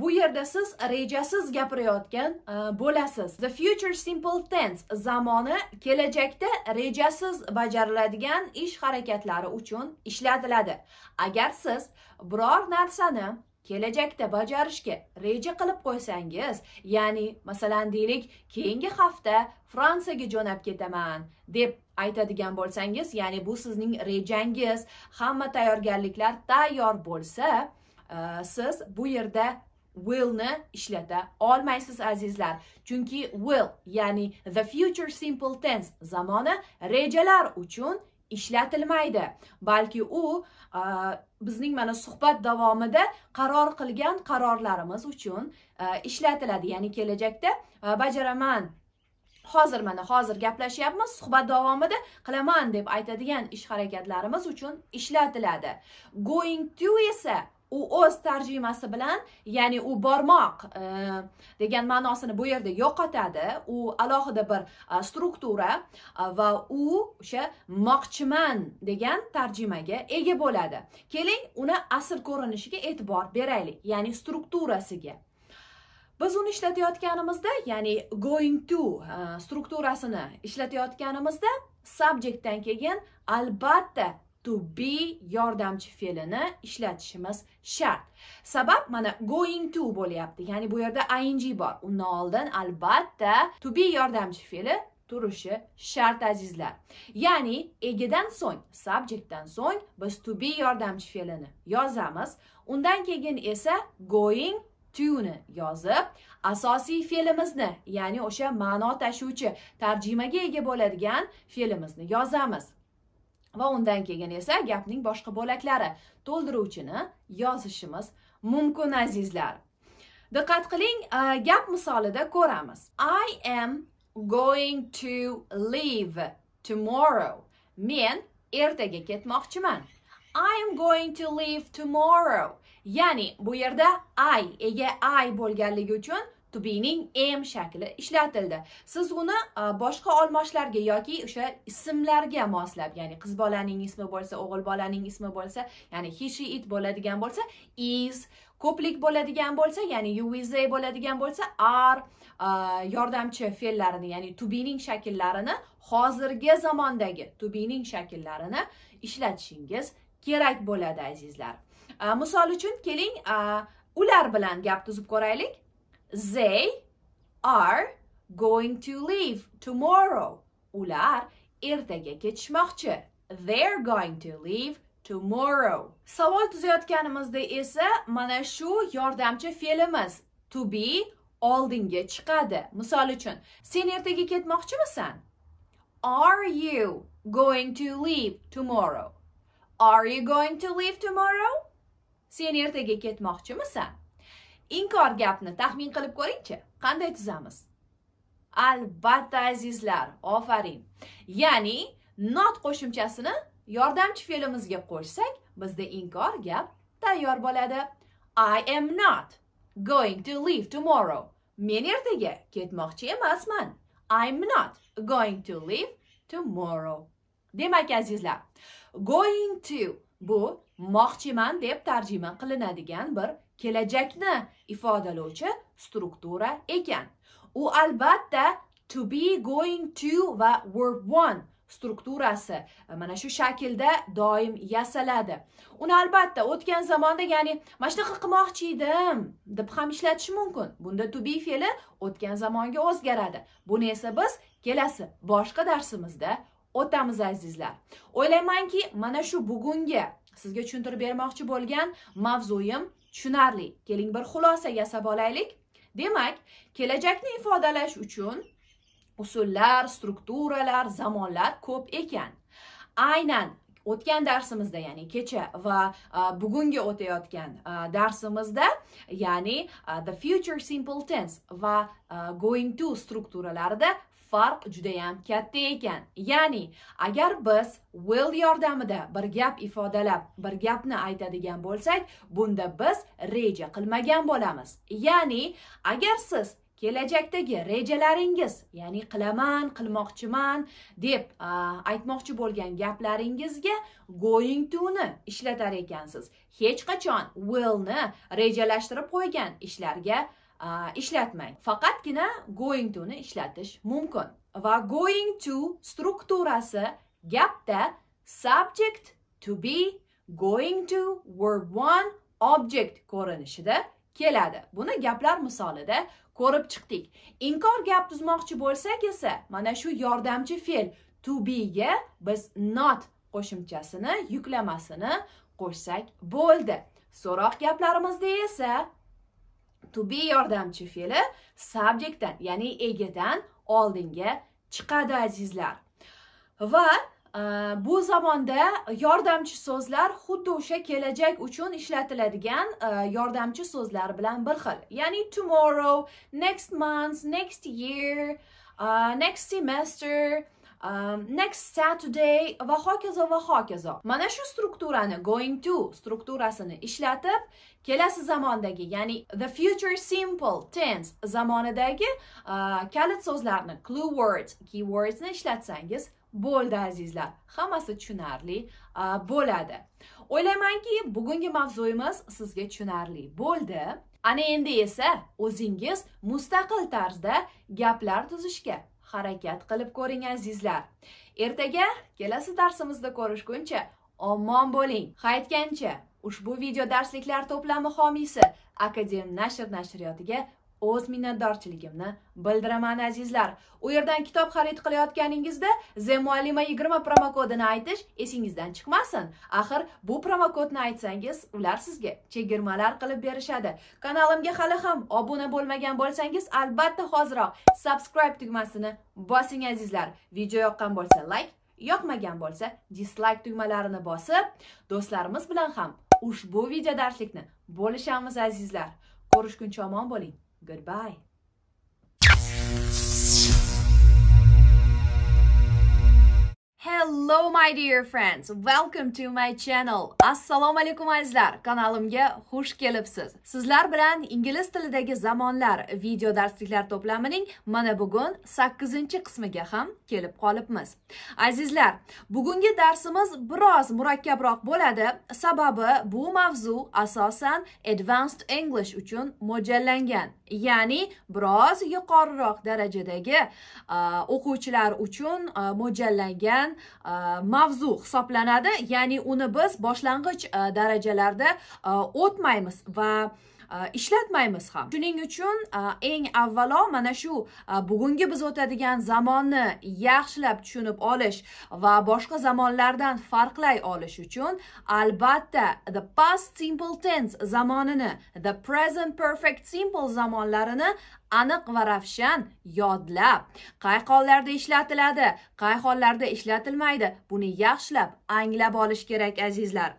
bu yerda siz rejasiz gapirayotgan bo'lasiz the future simple tense zamoni kelajakda rejasiz bajariladigan ish harakatlari uchun ishlatiladi agar siz biror narsani kelajakda bajarishga reja qilib qo'ysangiz ya'ni masalan deylik keyingi hafta fransiyaga jo'nab ketaman deb aytadigan bo'lsangiz ya'ni bu sizning rejangiz hamma tayyorgarliklar tayyor bo'lsa e, siz bu yerda willni ishlata olmaysiz azizlar chunki will ya'ni the future simple tense zamoni rejalar uchun ishlatilmaydi balki u e, bizning mana suhbat davomida qaror qilgan qarorlarimiz uchun e, ishlatiladi ya'ni kelajakda bajaraman hozir mana hozir gaplashyapmiz suhbat davomida qilaman deb aytadigan ish harakatlarimiz uchun ishlatiladi going to esa u o'z tarjimasi bilan ya'ni u bormoq e, degan ma'nosini bu yerda yo'qotadi u alohida bir e, struktura e, va u o'sha moqchiman degan tarjimaga ega bo'ladi keling uni asl ko'rinishiga e'tibor beraylik ya'ni strukturasiga biz uni ishlatayotganimizda ya'ni going to strukturasini ishlatayotganimizda subjectdan keyin albatta to be yordamchi fe'lini ishlatishimiz shart sabab mana going to bo'lyapti ya'ni bu yerda ing bor undan oldin albatta to be yordamchi fe'li turishi shart azizlar ya'ni egidan so'ng subjectdan so'ng biz to be yordamchi fe'lini yozamiz undan keyin esa going tuni yozib asosiy fe'limizni ya'ni o'sha ma'no tashuvchi tarjimaga ega bo'ladigan fe'limizni yozamiz va undan keyin esa gapning boshqa bo'laklari to'ldiruvchini yozishimiz mumkin azizlar diqqat qiling gap misolida ko'ramiz i am going to leave tomorrow men ertaga ketmoqchiman i am going to leave tomorrow ya'ni bu yerda i ega i bo'lganligi uchun to bening m shakli ishlatildi siz uni boshqa olmoshlarga yoki o'sha ismlarga moslab ya'ni qiz bolaning ismi bo'lsa o'g'il bolaning ismi bo'lsa ya'ni he she it bo'ladigan bo'lsa is ko'plik bo'ladigan bo'lsa ya'ni you is they bo'ladigan bo'lsa are yordamchi fe'llarini ya'ni to bening shakllarini hozirgi zamondagi to bening shakllarini ishlatishingiz kerak bo'ladi azizlar misol uchun keling ular bilan gap tuzib ko'raylik they are going to leave tomorrow ular ertaga ketishmoqchi they're going to leave tomorrow savol tuzayotganimizda esa mana shu yordamchi fe'limiz to be oldinga chiqadi misol uchun sen ertaga ketmoqchimisan are you going to leave tomorrow are you going to leave tomorrow sen ertaga ketmoqchimisan inkor gapni taxmin qilib ko'ringchi qanday tuzamiz albatta azizlar ofarin ya'ni not qo'shimchasini yordamchi fe'limizga qo'shsak bizda inkor gap tayyor bo'ladi i am not going to leave tomorrow men ertaga ketmoqchi emasman i'm not going to leave tomorrow demak azizlar going to bu moqchiman deb tarjima qilinadigan bir kelajakni ifodalovchi struktura ekan u albatta to be going to va verb one strukturasi mana shu shaklda doim yasaladi uni albatta o'tgan zamonda ya'ni mana shunaqa qilmoqchi edim deb ham ishlatish mumkin bunda to be fe'li o'tgan zamonga o'zgaradi buni esa biz kelasi boshqa darsimizda o'tamiz azizlar o'ylaymanki mana shu bugungi sizga tushuntirib bermoqchi bo'lgan mavzuyim tushunarli keling bir xulosa yasab olaylik demak kelajakni ifodalash uchun usullar strukturalar zamonlar ko'p ekan aynan o'tgan darsimizda ya'ni kecha va bugungi o'tayotgan darsimizda ya'ni the future simple tense va going to strukturalarida farq juda yam katta ekan ya'ni agar biz will yordamida bir gap ifodalab bir gapni aytadigan bo'lsak bunda biz reja qilmagan bo'lamiz ya'ni agar siz kelajakdagi rejalaringiz ya'ni qilaman qilmoqchiman deb aytmoqchi bo'lgan gaplaringizga going toni ishlatar ekansiz hech qachon willni rejalashtirib qo'ygan ishlarga ishlatmang faqatgina going to ni ishlatish mumkin va going to strukturasi gapda subject to be going to verb one object ko'rinishida keladi buni gaplar misolida ko'rib chiqdik inkor gap tuzmoqchi bo'lsak esa mana shu yordamchi fe'l to be ga biz not qo'shimchasini yuklamasini qo'shsak bo'ldi so'roq gaplarimizda esa to be yordamchi fe'li subjektdan ya'ni egadan oldinga chiqadi azizlar va Uh, bu zamonda yordamchi so'zlar xuddi o'sha kelajak uchun ishlatiladigan uh, yordamchi so'zlar bilan bir xil ya'ni tomorrow next month next year uh, next semester um, next saturday va hokazo va hokazo mana shu strukturani going to strukturasini ishlatib kelasi zamondagi ya'ni the future simple tense zamonidagi uh, kalit so'zlarni clue words keywordsni ishlatsangiz bo'ldi azizlar hammasi tushunarli uh, bo'ladi o'ylaymanki bugungi mavzuyimiz sizga tushunarli bo'ldi ana endi esa o'zingiz mustaqil tarzda gaplar tuzishga harakat qilib ko'ring azizlar ertaga kelasi darsimizda ko'rishguncha omon bo'ling qaytgancha Ushbu video darsliklar to'plami homiysi Akadem nashr nashriyotiga o'z minnatdorchiligimni bildiraman azizlar. U yerdan kitob xarid qilayotganingizda The Muallima 20 promokodini aytish esingizdan chiqmasin. Axir bu promokodni aytsangiz, ular sizga chegirmalar qilib berishadi. Kanalimga hali ham obuna bo'lmagan bo'lsangiz, albatta hoziroq subscribe tugmasini bosing azizlar. Video yoqqan bo'lsa like, yoqmagan bo'lsa dislike tugmalarini bosib, do'stlarimiz bilan ham ushbu videodarslikni bo'lishamiz azizlar ko'rishguncha omon bo'ling goodbye Hello, my dear friends! Welcome to my channel. Assalomu alaykum azizlar. Kanalimga xush kelibsiz. Sizlar bilan ingliz tilidagi zamonlar video darsliklar to'plamining mana bugun 8-qismiga ham kelib qolibmiz. Azizlar, bugungi darsimiz biroz murakkabroq bo'ladi, sababi bu mavzu asosan Advanced English uchun mo'jallangan, ya'ni biroz yuqoriroq darajadagi uh, o'quvchilar uchun uh, mo'jallangan bo'lgan e, mavzu hisoblanadi ya'ni uni biz boshlang'ich e, darajalarda e, o'tmaymiz va ishlatmaymiz ham shuning uchun eng avvalo mana shu bugungi biz o'tadigan zamonni yaxshilab tushunib olish va boshqa zamonlardan farqlay olish uchun albatta the past simple tense zamonini the present perfect simple zamonlarini aniq va ravshan yodlab qay hollarda ishlatiladi qay hollarda ishlatilmaydi buni yaxshilab anglab olish kerak azizlar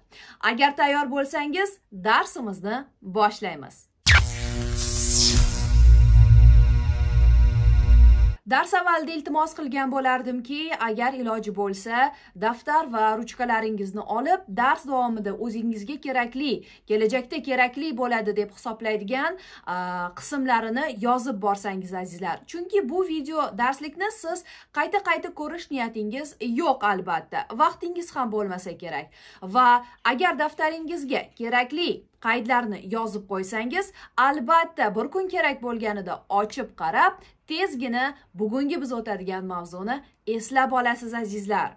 agar tayyor bo'lsangiz darsimizni boshlaymiz dars avvalida iltimos qilgan bo'lardimki agar iloji bo'lsa daftar va ruchkalaringizni olib dars davomida o'zingizga kerakli kelajakda kerakli bo'ladi deb hisoblaydigan qismlarini yozib borsangiz azizlar chunki bu video darslikni siz qayta qayta ko'rish niyatingiz yo'q albatta vaqtingiz ham bo'lmasa kerak va agar daftaringizga kerakli qaydlarni yozib qo'ysangiz albatta bir kun kerak bo'lganida ochib qarab tezgina bugungi biz o'tadigan mavzuni eslab olasiz azizlar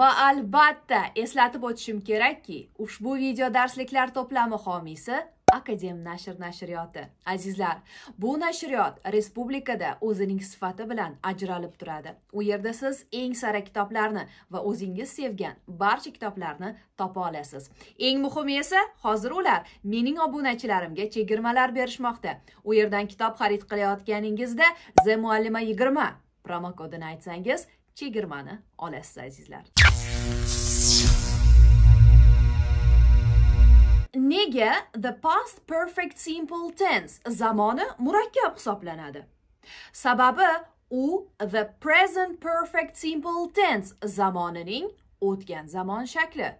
va albatta eslatib o'tishim kerakki ushbu video darsliklar to'plami homiysi akadem nashr nashriyoti azizlar bu nashriyot respublikada o'zining sifati bilan ajralib turadi u yerda siz eng sara kitoblarni va o'zingiz sevgan barcha kitoblarni topa olasiz eng muhimi esa hozir ular mening obunachilarimga chegirmalar berishmoqda u yerdan kitob xarid qilayotganingizda z muallima yigirma promokodini aytsangiz chegirmani olasiz azizlar nega the past perfect simple tense zamoni murakkab hisoblanadi sababi u the present perfect simple tense zamonining o'tgan zamon shakli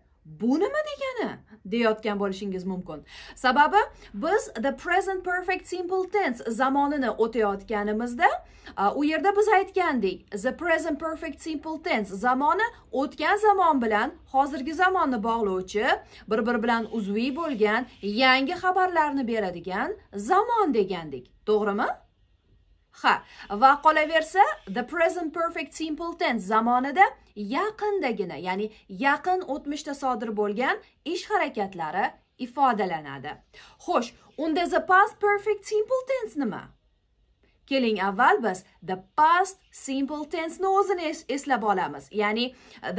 bu nima degani deyotgan bo'lishingiz mumkin sababi biz the present perfect simple tense zamonini o'tayotganimizda u yerda biz aytgandik the present perfect simple tense zamoni o'tgan zamon bilan hozirgi zamonni bog'lovchi bir biri bilan uzviy bo'lgan yangi xabarlarni beradigan zamon degandik to'g'rimi ha va qolaversa the present perfect simple tense zamonida yaqindagina ya'ni yaqin o'tmishda sodir bo'lgan ish harakatlari ifodalanadi xo'sh unda the past perfect simple tense nima keling avval biz the past simple tense ni o'zini es eslab olamiz ya'ni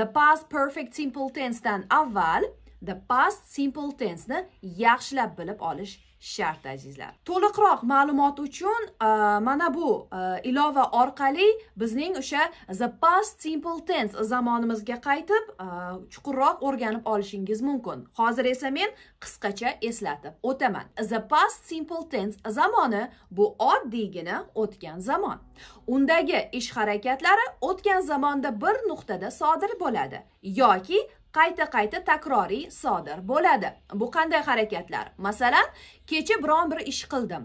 the past perfect simple tense dan avval the past simple tense ni yaxshilab bilib olish shart azizlar to'liqroq ma'lumot uchun e, mana bu e, ilova orqali bizning o'sha the past simple tense zamonimizga qaytib e, chuqurroq o'rganib olishingiz mumkin hozir esa men qisqacha eslatib o'taman the past simple tense zamoni bu oddiygina o'tgan zamon undagi ish harakatlari o'tgan zamonda bir nuqtada sodir bo'ladi yoki qayta qayta takroriy sodir bo'ladi bu qanday harakatlar masalan kecha biron bir ish qildim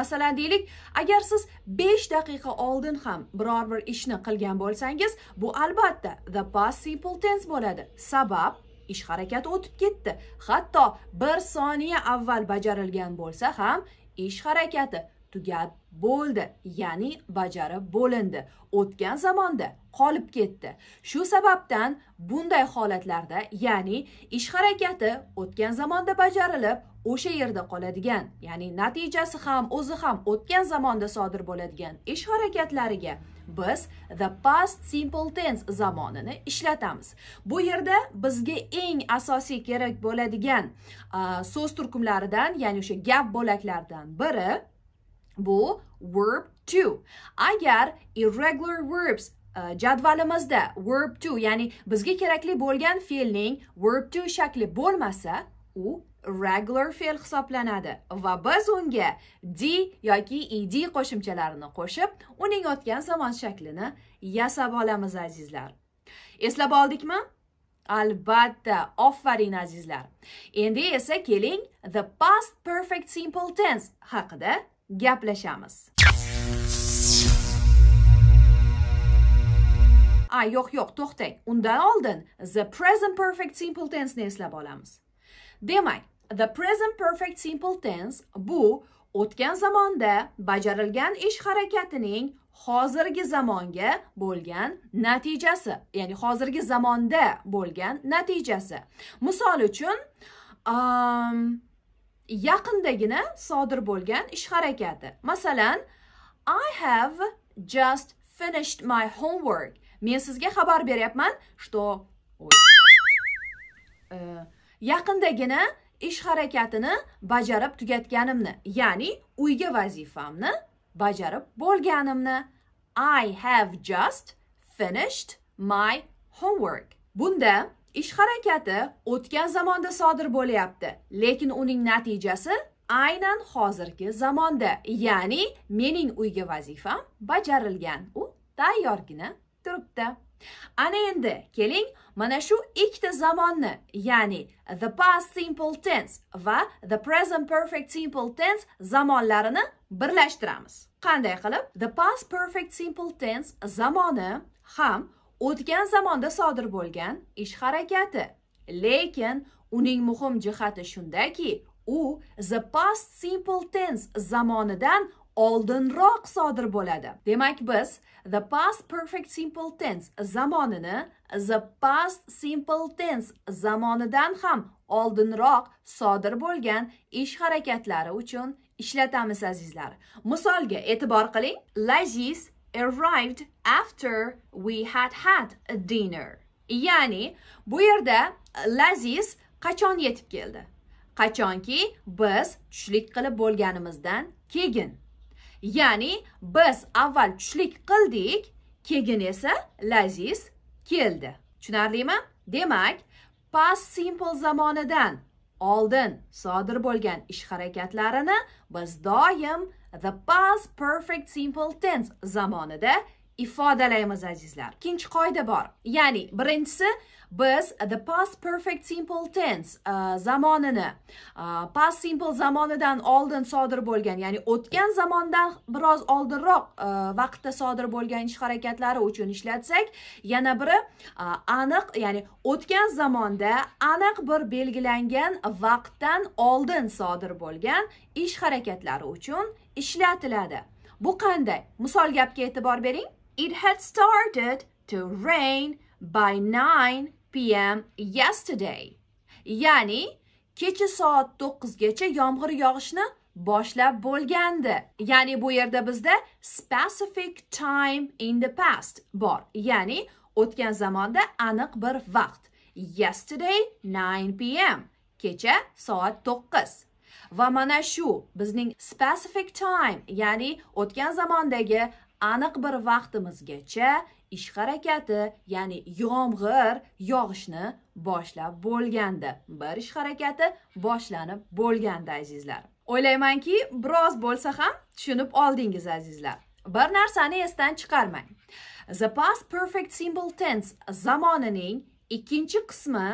masalan deylik agar siz 5 daqiqa oldin ham biror bir ishni qilgan bo'lsangiz bu albatta the past simple tense bo'ladi sabab ish harakati o'tib ketdi hatto 1 soniya avval bajarilgan bo'lsa ham ish harakati tugab bo'ldi ya'ni bajarib bo'lindi o'tgan zamonda qolib ketdi shu sababdan bunday holatlarda ya'ni ish harakati o'tgan zamonda bajarilib o'sha yerda qoladigan ya'ni natijasi ham o'zi ham o'tgan zamonda sodir bo'ladigan ish harakatlariga biz the past simple tense zamonini ishlatamiz bu yerda bizga eng asosiy kerak bo'ladigan so'z turkumlaridan ya'ni o'sha gap bo'laklaridan biri Bu verb to. Agar irregular verbs e, jadvalimizda verb to, ya'ni bizga kerakli bo'lgan fe'lning verb to shakli bo'lmasa, u regular fe'l hisoblanadi va biz unga d yoki ed qo'shimchalarini qo'shib, uning o'tgan zamon shaklini yasab olamiz azizlar. Eslab oldikmi? Albatta, offarin azizlar. Endi esa keling the past perfect simple tense haqida gaplashamiz a yo'q yo'q to'xtang undan oldin the present perfect simple tenseni eslab olamiz demak the present perfect simple tense bu o'tgan zamonda bajarilgan ish harakatining hozirgi zamonga bo'lgan natijasi ya'ni hozirgi zamonda bo'lgan natijasi misol uchun um, yaqindagina sodir bo'lgan ish harakati masalan i have just finished my homework men sizga xabar beryapman что э, yaqindagina ish harakatini bajarib tugatganimni ya'ni uyga vazifamni bajarib bo'lganimni i have just finished my homework bunda ish harakati o'tgan zamonda sodir bo'lyapti lekin uning natijasi aynan hozirgi zamonda ya'ni mening uyga vazifam bajarilgan u tayyorgina turibdi ana endi keling mana shu ikkita zamonni ya'ni the past simple tense va the present perfect simple tense zamonlarini birlashtiramiz qanday qilib the past perfect simple tense zamoni ham o'tgan zamonda sodir bo'lgan ish harakati lekin uning muhim jihati shundaki u the past simple tense zamonidan oldinroq sodir bo'ladi demak biz the past perfect simple tense zamonini the past simple tense zamonidan ham oldinroq sodir bo'lgan ish harakatlari uchun ishlatamiz azizlar misolga e'tibor qiling laziz arrived after we had had a dinner. Ya'ni bu yerda Laziz qachon yetib keldi? Qachonki biz tushlik qilib bo'lganimizdan keyin. Ya'ni biz avval tushlik qildik, keyin esa Laziz keldi. Tushunarlimi? Demak, past simple zamonidan oldin sodir bo'lgan ish harakatlarini biz doim the past perfect simple tense zamonida ifodalaymiz azizlar ikkinchi qoida bor ya'ni birinchisi biz the past perfect simple tense uh, zamonini uh, past simple zamonidan oldin sodir bo'lgan ya'ni o'tgan zamondan biroz oldinroq uh, vaqtda sodir bo'lgan ish harakatlari uchun ishlatsak yana biri aniq ya'ni o'tgan zamonda aniq bir belgilangan vaqtdan oldin sodir bo'lgan ish harakatlari uchun ishlatiladi bu qanday misol gapga e'tibor bering it had started to rain by nine p.m. yesterday. Ya'ni kecha soat 9 gacha yomg'ir yog'ishni boshlab bo'lgandi. Ya'ni bu yerda bizda specific time in the past bor. Ya'ni o'tgan zamonda aniq bir vaqt. Yesterday 9 p.m. kecha soat 9. Va mana shu bizning specific time, ya'ni o'tgan zamondagi aniq bir vaqtimizgacha ish harakati ya'ni yomg'ir yog'ishni boshlab bo'lgandi bir ish harakati boshlanib bo'lgandi azizlar o'ylaymanki biroz bo'lsa ham tushunib oldingiz azizlar bir narsani esdan chiqarmang the past perfect simple tense zamonining ikkinchi qismi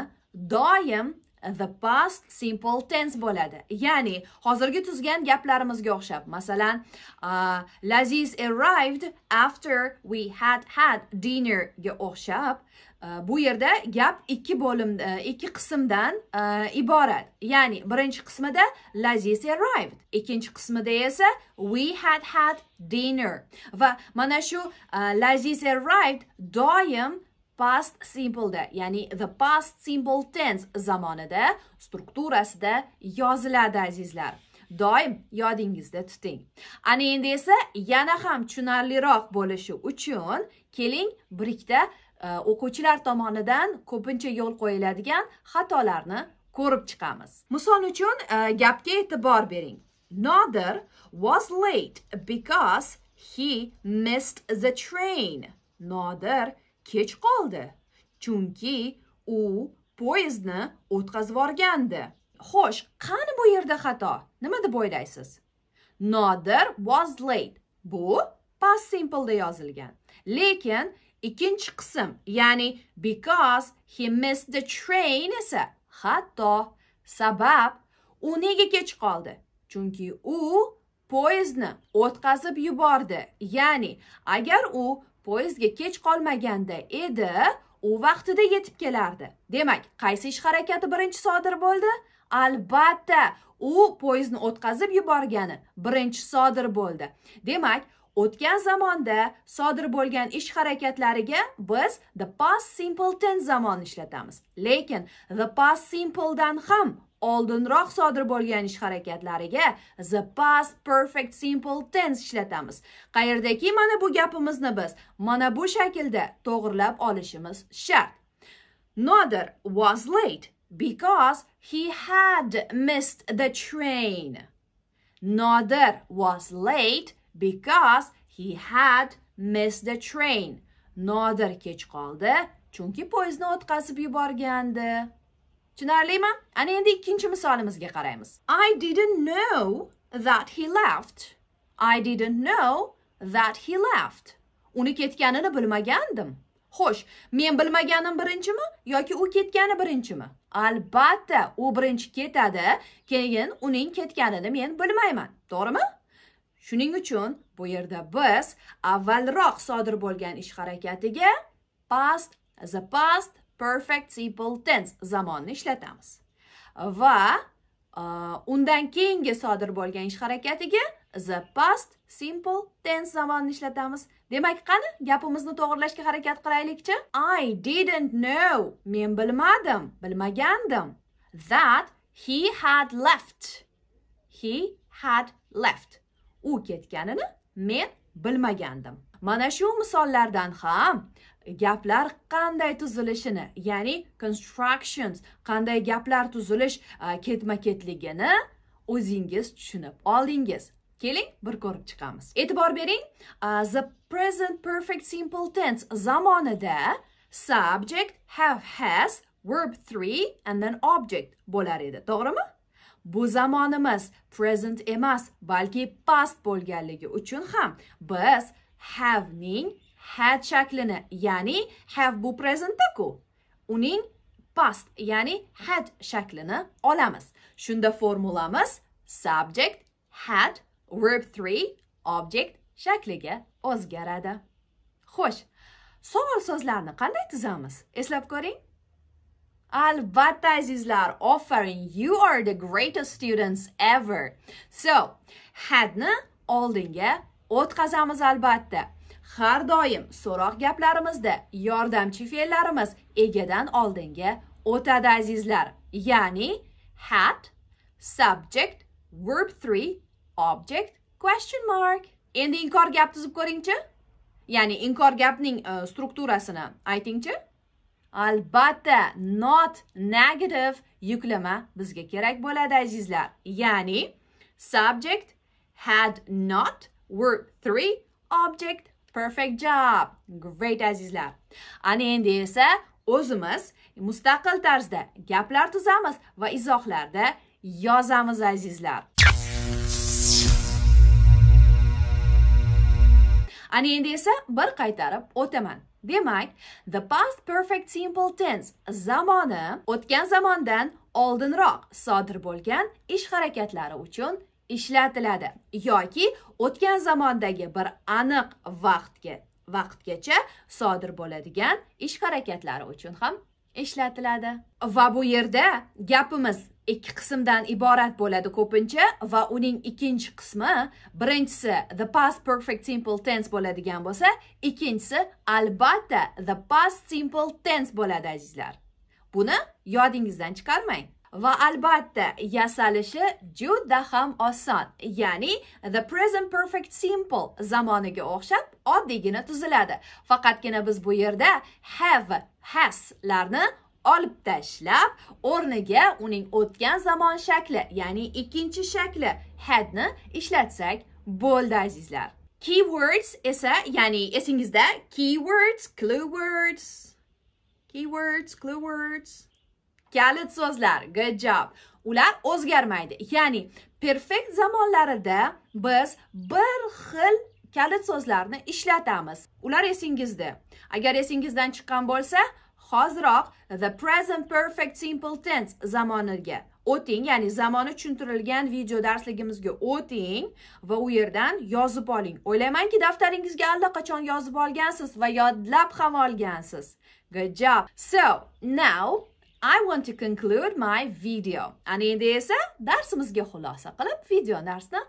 doim the past simple tense bo'ladi ya'ni hozirgi tuzgan gaplarimizga o'xshab masalan uh, laziz arrived after we had had dinnerga o'xshab Uh, bu yerda gap ikki bo'lim uh, ikki qismdan uh, iborat ya'ni birinchi qismida laziz arrived ikkinchi qismida esa we had had dinner va mana shu uh, laziz arrived doim past simpleda ya'ni the past simple tense zamonida strukturasida yoziladi azizlar doim yodingizda tuting ana endi esa yana ham tushunarliroq bo'lishi uchun keling birikda e, o'quvchilar tomonidan ko'pincha yo'l qo'yiladigan xatolarni ko'rib chiqamiz misol uchun e, gapga e'tibor bering nodir was late because he missed the train nodir kech qoldi chunki u poyezdni o'tkazib yuborgandi xo'sh qani bu yerda xato nima deb o'ylaysiz nodir was late bu past simpleda yozilgan lekin ikkinchi qism ya'ni because he missed the train esa hatto sabab u nega kech qoldi chunki u poyezdni o'tkazib yubordi ya'ni agar u poyezdga kech qolmaganda edi u vaqtida yetib kelardi demak qaysi ish harakati birinchi sodir bo'ldi albatta u poyezdni o'tkazib yuborgani birinchi sodir bo'ldi demak o'tgan zamonda sodir bo'lgan ish harakatlariga biz the past simple tense zamonini ishlatamiz lekin the past simpledan ham oldinroq sodir bo'lgan ish harakatlariga the past perfect simple tense ishlatamiz qayerdaki mana bu gapimizni biz mana bu shaklda to'g'irlab olishimiz shart nodir was late because he had missed the train nodir was late because he had missed the train nodir kech qoldi chunki poyezdni o'tkazib yuborgandi tushunarlimi ana endi ikkinchi misolimizga qaraymiz i didn't know that he left i didn't know that he left uni ketganini bilmagandim xo'sh men bilmaganim birinchimi yoki u ketgani birinchimi albatta u birinchi ketadi keyin uning ketganini men bilmayman to'g'rimi shuning uchun bu yerda biz avvalroq sodir bo'lgan ish harakatiga past the past perfect simple tense zamonni ishlatamiz va uh, undan keyingi sodir bo'lgan ish harakatiga the past simple tense zamonini ishlatamiz demak qani gapimizni to'g'irlashga harakat qilaylikchi i didn't know men bilmadim bilmagandim that he had left he had left u ketganini men bilmagandim mana shu misollardan ham gaplar qanday tuzilishini ya'ni constructions qanday gaplar tuzilish ketma ketligini o'zingiz tushunib oldingiz keling bir ko'rib chiqamiz e'tibor bering the present perfect simple tense zamonida subject have has verb 3 and then object bo'lar edi to'g'rimi bu zamonimiz present emas balki past bo'lganligi uchun ham biz have ning had shaklini ya'ni have bu presentda-ku uning past ya'ni had shaklini olamiz shunda formulamiz subject had verb 3 object shakliga o'zgaradi xo'sh savol so'zlarni qanday tuzamiz eslab ko'ring Albatta azizlar, offering you are the greatest students ever. So, hadni oldinga o'tkazamiz albatta. har doim so'roq gaplarimizda yordamchi fe'llarimiz egadan oldinga o'tadi azizlar ya'ni had subject verb 3 object question mark endi inkor gap tuzib ko'ringchi ya'ni inkor gapning uh, strukturasini aytingchi albatta not negative yuklama bizga kerak bo'ladi azizlar ya'ni subject had not verb 3 object perfect job great azizlar ana endi esa o'zimiz mustaqil tarzda gaplar tuzamiz va izohlarda yozamiz azizlar ana endi esa bir qaytarib o'taman demak the past perfect simple tense zamoni o'tgan zamondan oldinroq sodir bo'lgan ish harakatlari uchun ishlatiladi yoki o'tgan zamondagi bir aniq vaqtga vaqtgacha sodir bo'ladigan ish harakatlari uchun ham ishlatiladi va bu yerda gapimiz ikki qismdan iborat bo'ladi ko'pincha va uning ikkinchi qismi birinchisi the past perfect simple tense bo'ladigan bo'lsa ikkinchisi albatta the past simple tense bo'ladi azizlar buni yodingizdan chiqarmang va albatta yasalishi juda ham oson ya'ni the present perfect simple zamoniga o'xshab oddiygina tuziladi faqatgina biz bu yerda have haslarni olib tashlab o'rniga uning o'tgan zamon shakli ya'ni ikkinchi shakli hadni ishlatsak bo'ldi azizlar keywords esa ya'ni esingizda keywords clue words keywords clue words kalit so'zlar good job ular o'zgarmaydi ya'ni perfekt zamonlarida biz bir xil kalit so'zlarni ishlatamiz ular esingizda agar esingizdan chiqqan bo'lsa hoziroq the present perfect simple tense zamoniga o'ting ya'ni zamoni tushuntirilgan video darsligimizga o'ting va u yerdan yozib oling o'ylaymanki daftaringizga allaqachon yozib olgansiz va yodlab ham olgansiz good job so now I want to conclude my video. Ani endi esa darsimizga xulosa qilib video darsni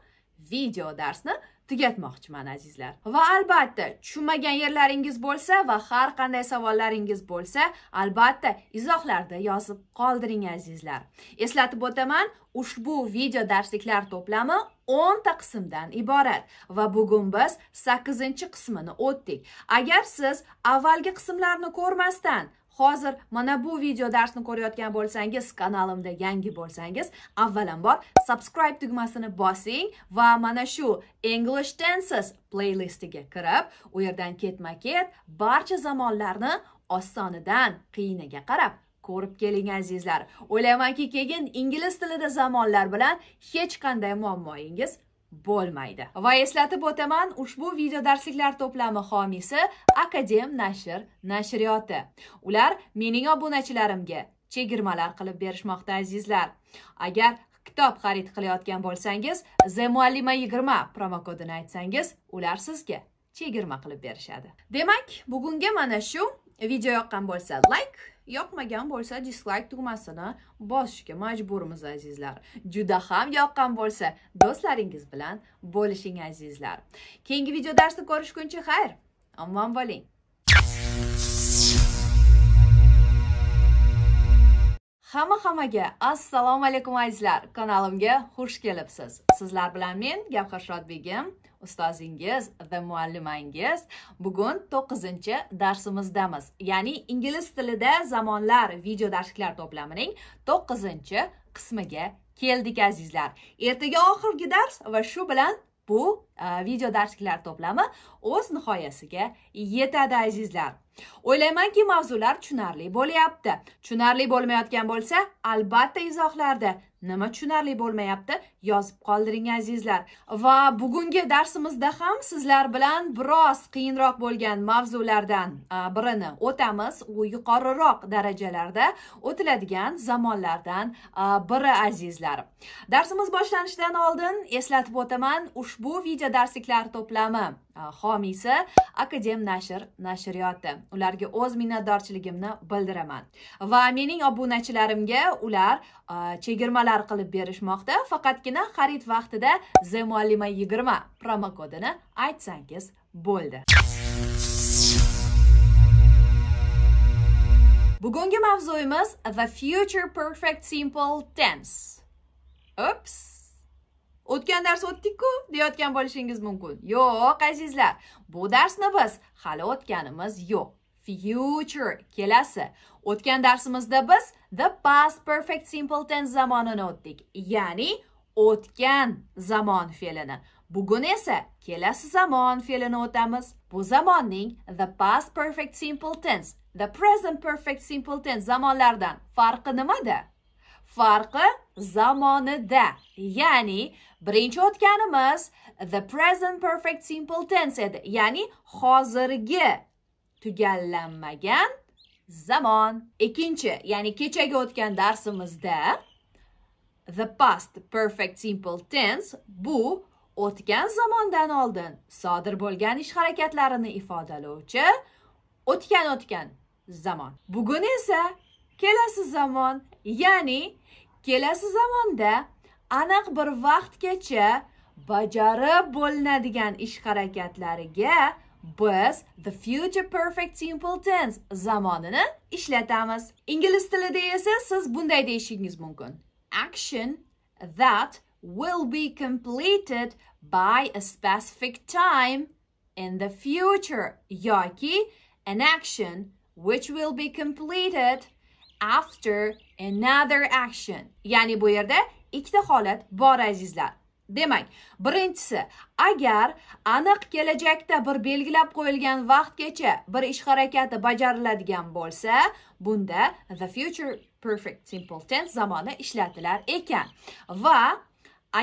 video darsni tugatmoqchiman azizlar. Va albatta, tushunmagan yerlaringiz bo'lsa va har qanday savollaringiz bo'lsa, albatta izohlarda yozib qoldiring azizlar. Eslatib o'taman, ushbu video darsliklar to'plami 10 ta qismdan iborat va bugun biz 8-qismini o'tdik. Agar siz avvalgi qismlarni ko'rmasdan hozir mana bu video darsni ko'rayotgan bo'lsangiz kanalimda yangi bo'lsangiz avvalambor subscribe tugmasini bosing va mana shu english tenses playlistiga kirib u yerdan ketma ket barcha zamonlarni osonidan qiyiniga qarab ko'rib keling azizlar o'ylaymanki keyin ingliz tilida zamonlar bilan hech qanday muammoyingiz bo'lmaydi va eslatib o'taman ushbu video darsliklar to'plami homiysi akadem nashr nashriyoti ular mening obunachilarimga chegirmalar qilib berishmoqda azizlar agar kitob xarid qilayotgan bo'lsangiz the muallima yigirma promokodini aytsangiz ular sizga chegirma qilib berishadi demak bugunga mana shu video yoqqan bo'lsa like, yoqmagan bo'lsa dislike tugmasini bosishga majburmiz azizlar juda ham yoqqan bo'lsa do'stlaringiz bilan bo'lishing azizlar keyingi video darsda ko'rishguncha xayr omon bo'ling hamma hammaga assalomu alaykum azizlar kanalimga xush kelibsiz sizlar bilan men gavhar shodbegim ustozingiz va muallimangiz bugun to'qqizinchi darsimizdamiz ya'ni ingliz tilida zamonlar video darsliklar to'plamining to'qqizinchi qismiga keldik azizlar ertaga oxirgi dars va shu bilan bu e, video darsliklar to'plami o'z nihoyasiga yetadi azizlar o'ylaymanki mavzular tushunarli bo'lyapti tushunarli bo'lmayotgan bo'lsa albatta izohlarda nima tushunarli bo'lmayapti yozib qoldiring azizlar va bugungi darsimizda ham sizlar bilan biroz qiyinroq bo'lgan mavzulardan birini o'tamiz u yuqoriroq darajalarda o'tiladigan zamonlardan biri azizlar darsimiz boshlanishidan oldin eslatib o'taman ushbu video darsliklar to'plami Э, homiysi akadem nashr nashriyoti ularga o'z minnatdorchiligimni bildiraman va mening obunachilarimga ular e, chegirmalar qilib berishmoqda faqatgina xarid vaqtida z muallima yigirma promokodini aytsangiz bo'ldi bugungi mavzuyimiz the future perfect simple tense oops o'tgan dars o'tdikku deyotgan bo'lishingiz mumkin yo'q azizlar bu darsni biz hali o'tganimiz yo'q future kelasi o'tgan darsimizda biz the past perfect simple tense zamonini o'tdik ya'ni o'tgan zamon fe'lini bugun esa kelasi zamon fe'lini o'tamiz bu zamonning the past perfect simple tense the present perfect simple tense zamonlardan farqi nimada farqi zamonida ya'ni birinchi o'tganimiz the present perfect simple tense edi ya'ni hozirgi tugallanmagan zamon ikkinchi ya'ni kechaga o'tgan darsimizda the past perfect simple tense bu o'tgan zamondan oldin sodir bo'lgan ish harakatlarini ifodalovchi o'tgan o'tgan zamon bugun esa kelasi zamon ya'ni kelasi zamonda aniq bir vaqtgacha bajarib bo'linadigan ish harakatlariga biz the future perfect simple tense zamonini ishlatamiz ingliz tilida esa siz bunday deyishingiz mumkin action that will be completed by a specific time in the future yoki an action which will be completed after another action ya'ni bu yerda ikkita holat bor azizlar demak birinchisi agar aniq kelajakda bir belgilab qo'yilgan vaqtgacha bir ish harakati bajariladigan bo'lsa bunda the future perfect simple tense zamoni ishlatilar ekan va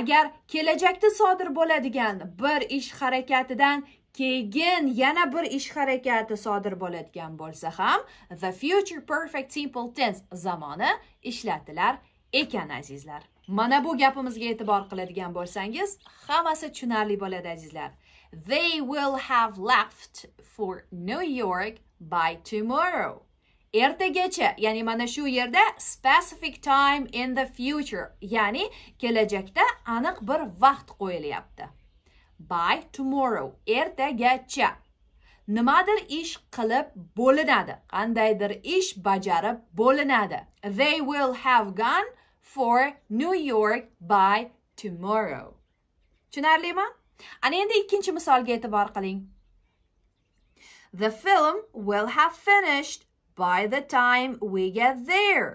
agar kelajakda sodir bo'ladigan bir ish harakatidan keyin yana bir ish harakati sodir bo'layotgan bo'lsa ham the future perfect simple tense zamoni ishlatilar ekan azizlar mana bu gapimizga e'tibor qiladigan bo'lsangiz hammasi tushunarli bo'ladi azizlar they will have left for new york by tomorrow ertagacha ya'ni mana shu yerda specific time in the future ya'ni kelajakda aniq bir vaqt qo'yilyapti by tomorrow ertagacha nimadir ish qilib bo'linadi qandaydir ish bajarib bo'linadi they will have gone for new york by tomorrow tushunarlimi ana endi ikkinchi misolga e'tibor qiling the film will have finished by the time we get there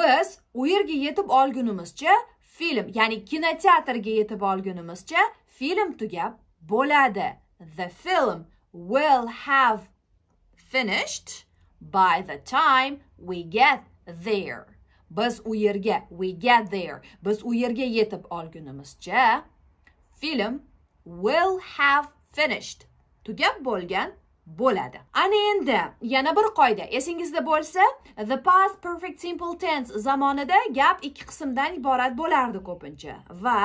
biz u yerga yetib olgunimizcha film ya'ni kinoteatrga yetib olgunimizcha film tugab bo'ladi the film will have finished by the time we get there biz u yerga we get there biz u yerga yetib olgunimizcha film will have finished tugab bo'lgan bo'ladi ana endi yana bir qoida esingizda bo'lsa the past perfect simple tense zamonida gap ikki qismdan iborat bo'lardi ko'pincha va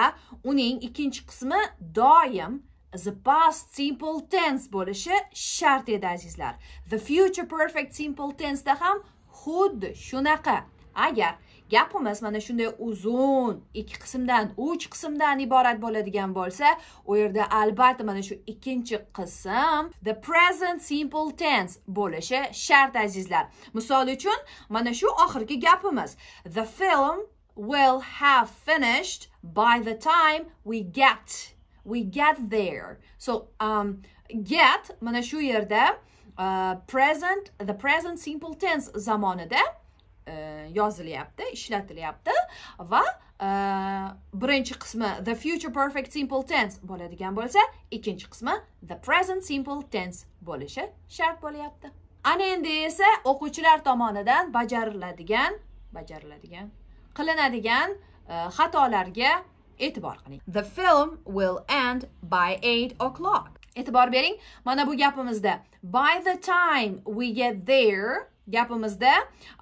uning ikkinchi qismi doim the past simple tense bo'lishi shart edi azizlar the future perfect simple tenseda ham xuddi shunaqa agar gapimiz mana shunday uzun ikki qismdan uch qismdan iborat bo'ladigan bo'lsa u yerda albatta mana shu ikkinchi qism the present simple tense bo'lishi shart azizlar misol uchun mana shu oxirgi gapimiz the film will have finished by the time we get we get there so um, get mana shu yerda uh, present the present simple tense zamonida E, yozilyapti ishlatilyapti va e, birinchi qismi the future perfect simple tense bo'ladigan bo'lsa ikkinchi qismi the present simple tense bo'lishi shart bo'lyapti ana endi esa o'quvchilar tomonidan bajariladigan bajariladigan qilinadigan e, xatolarga e'tibor qiling the film will end by eight o'clock e'tibor bering mana bu gapimizda by the time we get there gapimizda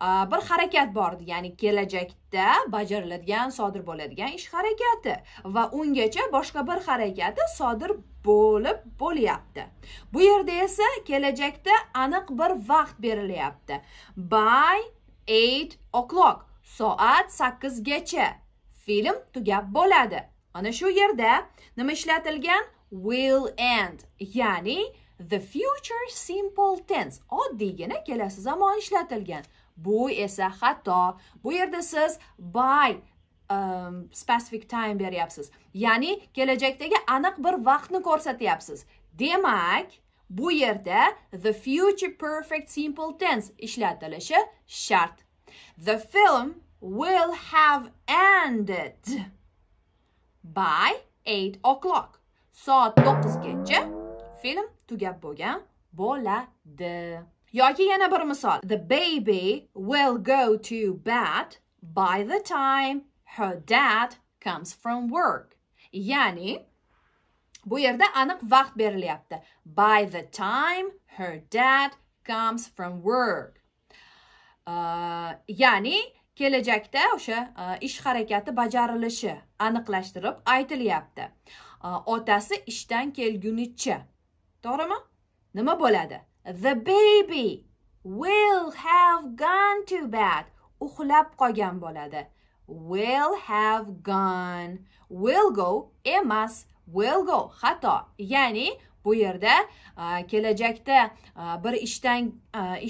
bir harakat bor ya'ni kelajakda bajariladigan sodir bo'ladigan ish harakati va ungacha boshqa bir harakati sodir bo'lib bo'lyapti bu yerda esa kelajakda aniq bir vaqt berilyapti by eight o'clock soat sakkizgacha film tugab bo'ladi ana shu yerda nima ishlatilgan will end ya'ni the future simple tense oddiygina kelasi zamon ishlatilgan bu esa xato bu yerda siz by um, specific time beryapsiz ya'ni kelajakdagi aniq bir vaqtni ko'rsatyapsiz demak bu yerda the future perfect simple tense ishlatilishi shart the film will have ended by 8 o'clock soat 9gacha film tugab bo'lgan bo'ladi yoki yana bir misol the baby will go to bed by the time her dad comes from work ya'ni bu yerda aniq vaqt berilyapti by the time her dad comes from work uh, ya'ni kelajakda o'sha ish harakati bajarilishi aniqlashtirib aytilyapti otasi ishdan kelgunicha to'g'rimi nima bo'ladi the baby will have gone to bed uxlab qolgan bo'ladi will have gone will go emas will go xato ya'ni bu yerda kelajakda bir ishdan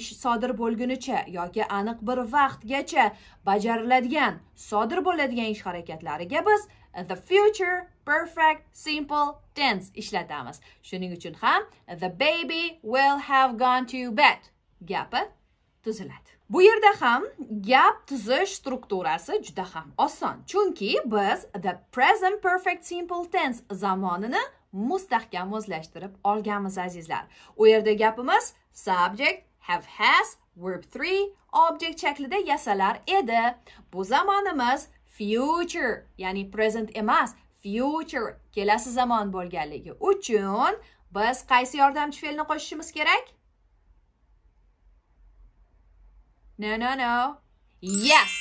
ish sodir bo'lgunicha yoki aniq bir vaqtgacha bajariladigan sodir bo'ladigan ish harakatlariga biz the future perfect simple tense ishlatamiz. Shuning uchun ham the baby will have gone to bed gapi tuziladi. Bu yerda ham gap tuzish strukturasi juda ham oson. Chunki biz the present perfect simple tense zamonini mustahkam o'zlashtirib olganmiz azizlar. U yerda gapimiz subject have has verb 3 object shaklida yasalar edi. Bu zamonimiz future, ya'ni present emas, future kelasi zamon bo'lganligi uchun biz qaysi yordamchi fe'lni qo'shishimiz kerak no no no yes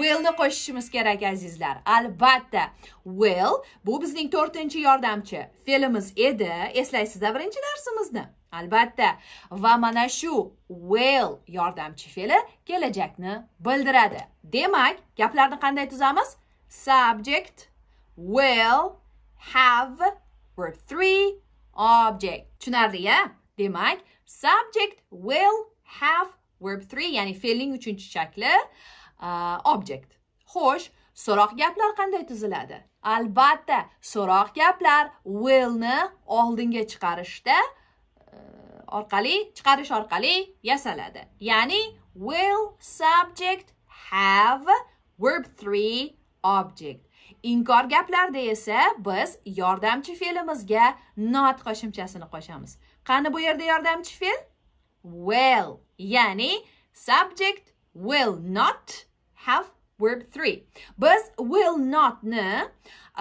willni qo'shishimiz kerak azizlar albatta will bu bizning to'rtinchi yordamchi fe'limiz edi Eslaysiz-da birinchi darsimizni albatta va mana shu will yordamchi fe'li kelajakni bildiradi demak gaplarni qanday tuzamiz subject will, have verb three object. Tushunarli-ya? Demak, subject will have verb 3 ya'ni fe'lning 3 shakli uh, object. Xo'sh, so'roq gaplar qanday tuziladi? Albatta, so'roq gaplar willni oldinga chiqarishda uh, orqali chiqarish orqali yasaladi. Ya'ni will subject have verb 3 object. inkor gaplarda esa biz yordamchi fe'limizga not qo'shimchasini qo'shamiz qani bu yerda yordamchi fe'l will ya'ni subject will not have verb 3 biz will notni ni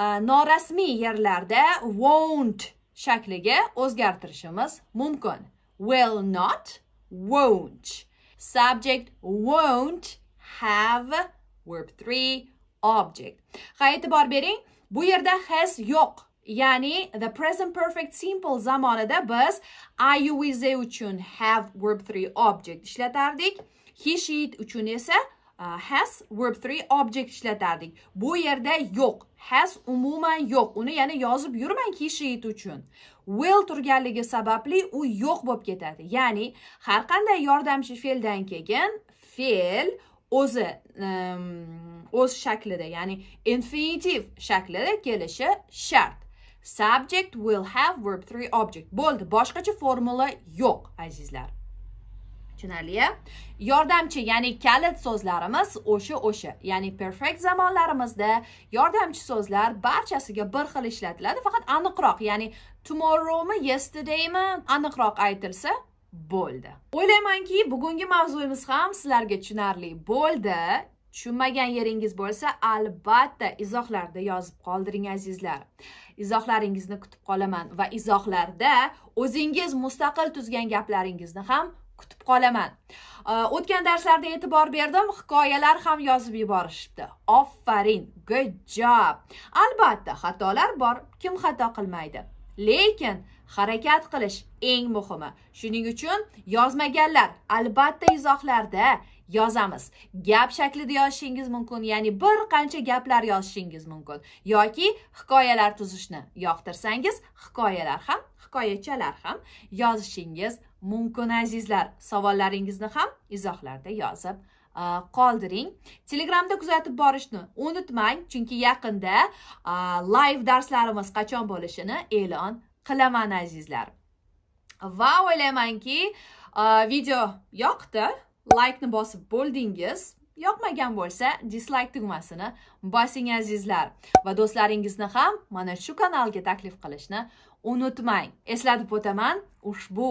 e, norasmiy yerlarda won't shakliga o'zgartirishimiz mumkin will not won't subject won't have verb 3 object ha e'tibor bering bu yerda has yo'q ya'ni the present perfect simple zamonida biz i you is they uchun have verb 3 object ishlatardik he she it uchun esa Uh, has verb 3 object ishlatardik bu yerda yo'q has umuman yo'q uni yana yozib she, kishit uchun will turganligi sababli u yo'q bo'lib ketadi ya'ni har qanday yordamchi fe'ldan keyin fe'l o'zi o'z shaklida ya'ni infinitiv shaklida kelishi shart subject will have verb 3 object bo'ldi boshqacha formula yo'q azizlar tushunarli yordamchi ya'ni kalit so'zlarimiz o'sha o'sha ya'ni perfect zamonlarimizda yordamchi so'zlar barchasiga bir xil ishlatiladi faqat aniqroq ya'ni tomorrowmi yesterdaymi aniqroq aytilsa bo'ldi o'ylaymanki bugungi mavzuyimiz ham sizlarga tushunarli bo'ldi tushunmagan yeringiz bo'lsa albatta izohlarda yozib qoldiring azizlar izohlaringizni kutib qolaman va izohlarda o'zingiz mustaqil tuzgan gaplaringizni ham kutib qolaman o'tgan darslarda e'tibor berdim hikoyalar ham yozib yuborishibdi offarin good job albatta xatolar bor kim xato qilmaydi lekin harakat qilish eng muhimi shuning uchun yozmaganlar albatta izohlarda yozamiz gap shaklida yozishingiz mumkin ya'ni bir qancha gaplar yozishingiz mumkin yoki hikoyalar tuzishni yoqtirsangiz hikoyalar ham hikoyachalar ham yozishingiz mumkin azizlar savollaringizni ham izohlarda yozib qoldiring telegramda kuzatib borishni unutmang chunki yaqinda live darslarimiz qachon bo'lishini e'lon qilaman azizlar va o'ylaymanki e, video yoqdi laykni bosib bo'ldingiz yoqmagan bo'lsa dislayk tugmasini bosing azizlar va do'stlaringizni ham mana shu kanalga taklif qilishni unutmang eslatib o'taman ushbu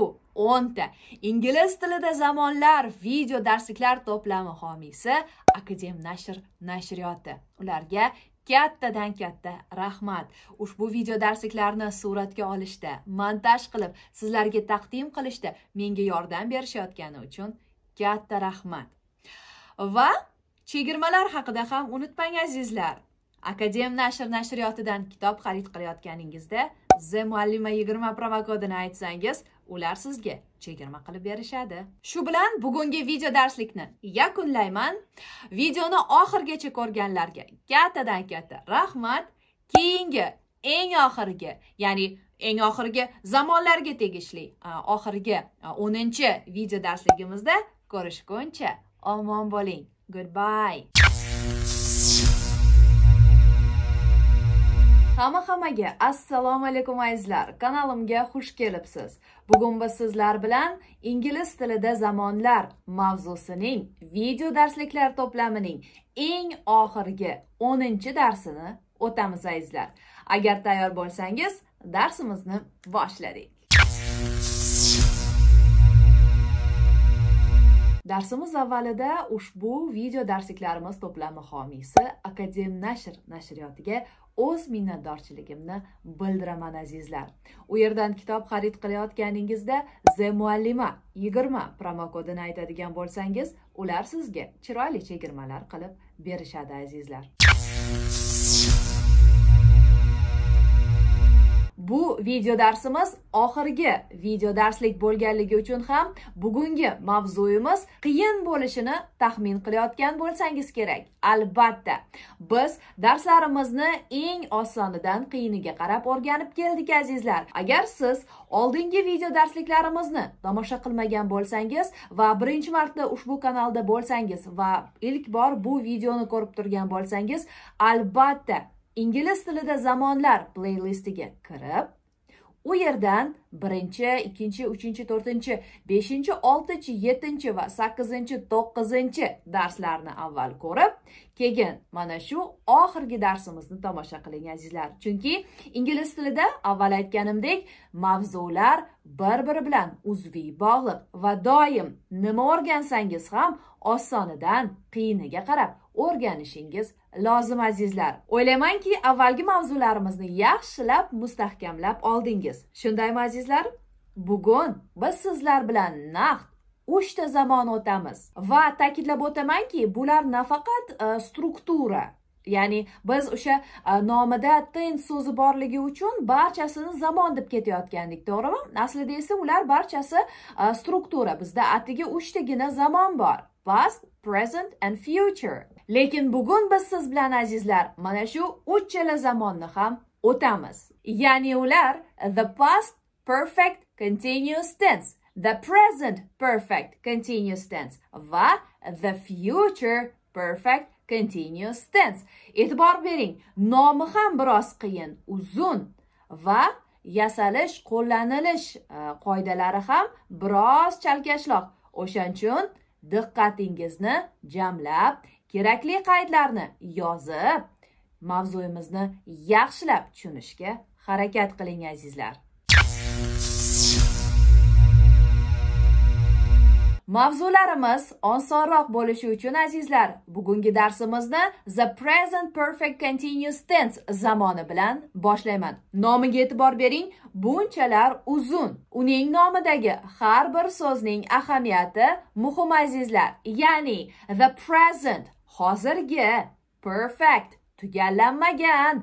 o'nta ingliz tilida zamonlar video darsliklar to'plami homiysi akadem nashr nashriyoti ularga kattadan katta rahmat ushbu video darsliklarni suratga olishda montaj qilib sizlarga taqdim qilishda menga yordam berishayotgani uchun katta rahmat va chegirmalar haqida ham unutmang azizlar akadem nashr nashriyotidan kitob xarid qilayotganingizda z muallima yigirma promokodini aytsangiz ular sizga chegirma qilib berishadi shu bilan bugungi video darslikni yakunlayman videoni oxirgacha ko'rganlarga kattadan katta rahmat keyingi eng oxirgi ya'ni eng oxirgi zamonlarga tegishli oxirgi 10 video darsligimizda ko'rishguncha omon bo'ling goodbye hamma hammaga assalomu alaykum azizlar kanalimga xush kelibsiz bugun biz sizlar bilan ingliz tilida zamonlar mavzusining video darsliklar to'plamining eng oxirgi 10 darsini o'tamiz azizlar agar tayyor bo'lsangiz darsimizni boshladik darsimiz avvalida ushbu video darsliklarimiz to'plami homiysi akadem nashr nashriyotiga o'z minnatdorchiligimni bildiraman azizlar u yerdan kitob xarid qilayotganingizda z muallima yigirma promokodini aytadigan bo'lsangiz ular sizga chiroyli chegirmalar qilib berishadi azizlar bu video darsimiz oxirgi video darslik bo'lganligi uchun ham bugungi mavzuyimiz qiyin bo'lishini taxmin qilayotgan bo'lsangiz kerak albatta biz darslarimizni eng osonidan qiyiniga qarab o'rganib keldik azizlar agar siz oldingi video darsliklarimizni tomosha qilmagan bo'lsangiz va birinchi marta ushbu kanalda bo'lsangiz va ilk bor bu videoni ko'rib turgan bo'lsangiz albatta ingliz tilida zamonlar playlistiga kirib u yerdan birinchi ikkinchi uchinchi to'rtinchi beshinchi oltinchi yettinchi va sakkizinchi to'qqizinchi darslarni avval ko'rib keyin mana shu oxirgi darsimizni tomosha qiling azizlar chunki ingliz tilida avval aytganimdek mavzular bir biri bilan uzviy bog'liq va doim nima o'rgansangiz ham osonidan qiyiniga qarab o'rganishingiz lozim azizlar o'ylaymanki avvalgi mavzularimizni yaxshilab mustahkamlab oldingiz shundaymi azizlar bugun biz sizlar bilan naqd uchta zamon o'tamiz va ta'kidlab o'tamanki bular nafaqat e, struktura ya'ni biz o'sha e, nomida tense so'zi borligi uchun barchasini zamon deb ketayotgandik to'g'rimi aslida esa ular barchasi e, struktura bizda atigi uchtagina zamon bor past present and future lekin bugun biz siz bilan azizlar mana shu uchchala zamonni ham o'tamiz ya'ni ular the past perfect continuous tense the present perfect continuous tense va the future perfect continuous tense e'tibor bering nomi ham biroz qiyin uzun va yasalish qo'llanilish e, qoidalari ham biroz chalkashloq o'shaning uchun diqqatingizni jamlab kerakli qaydlarni yozib mavzuyimizni yaxshilab tushunishga harakat qiling azizlar Mavzularimiz osonroq bo'lishi uchun azizlar, bugungi darsimizni The Present Perfect Continuous Tense zamoni bilan boshlayman. Nomiga e'tibor bering, bunchalar uzun. Uning nomidagi har bir so'zning ahamiyati muhim azizlar. Ya'ni the present hozirgi, perfect tugallanmagan,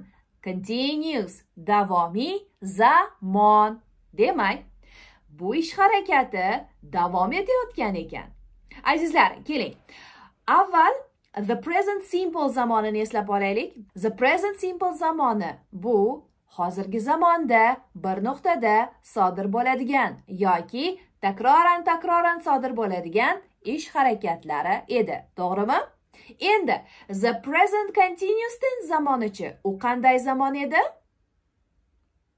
continuous davomiy zamon. Demak, bu ish harakati davom etayotgan ekan azizlar keling avval the present simple zamonini eslab olaylik the present simple zamoni bu hozirgi zamonda bir nuqtada sodir bo'ladigan yoki takroran takroran sodir bo'ladigan ish harakatlari edi to'g'rimi endi the present continuous tense zamonichi u qanday zamon edi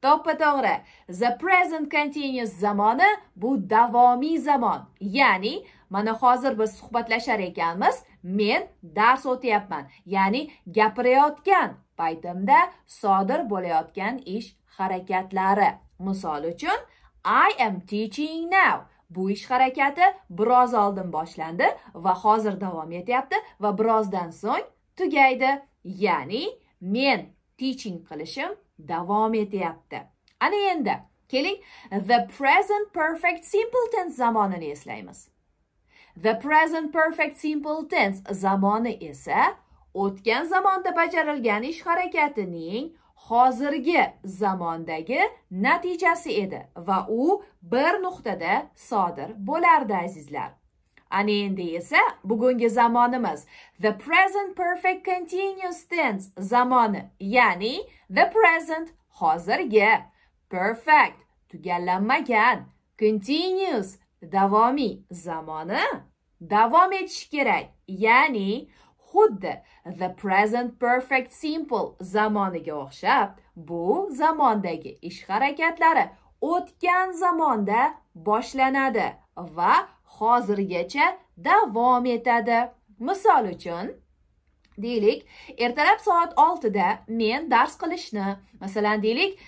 To'ppa to'g'ri. The present continuous zamoni bu davomiy zamon. Ya'ni mana hozir biz suhbatlashar ekanmiz, men dars o'tyapman. Ya'ni gapirayotgan paytimda sodir bo'layotgan ish harakatlari. Misol uchun I am teaching now. Bu ish harakati biroz oldin boshlandi va hozir davom etyapti va birozdan so'ng tugaydi. Ya'ni men teaching qilishim davom etyapti ana endi keling the present perfect simple tense zamonini eslaymiz the present perfect simple tense zamoni esa o'tgan zamonda bajarilgan ish harakatining hozirgi zamondagi natijasi edi va u bir nuqtada sodir bo'lardi azizlar ana endi esa bugungi zamonimiz the present perfect continuous tense zamoni ya'ni the present hozirgi perfect tugallanmagan continuous davomiy zamoni davom etishi kerak ya'ni xuddi the present perfect simple zamoniga o'xshab bu zamondagi ish harakatlari o'tgan zamonda boshlanadi va hozirgacha davom etadi misol uchun deylik ertalab soat oltida men dars qilishni masalan deylik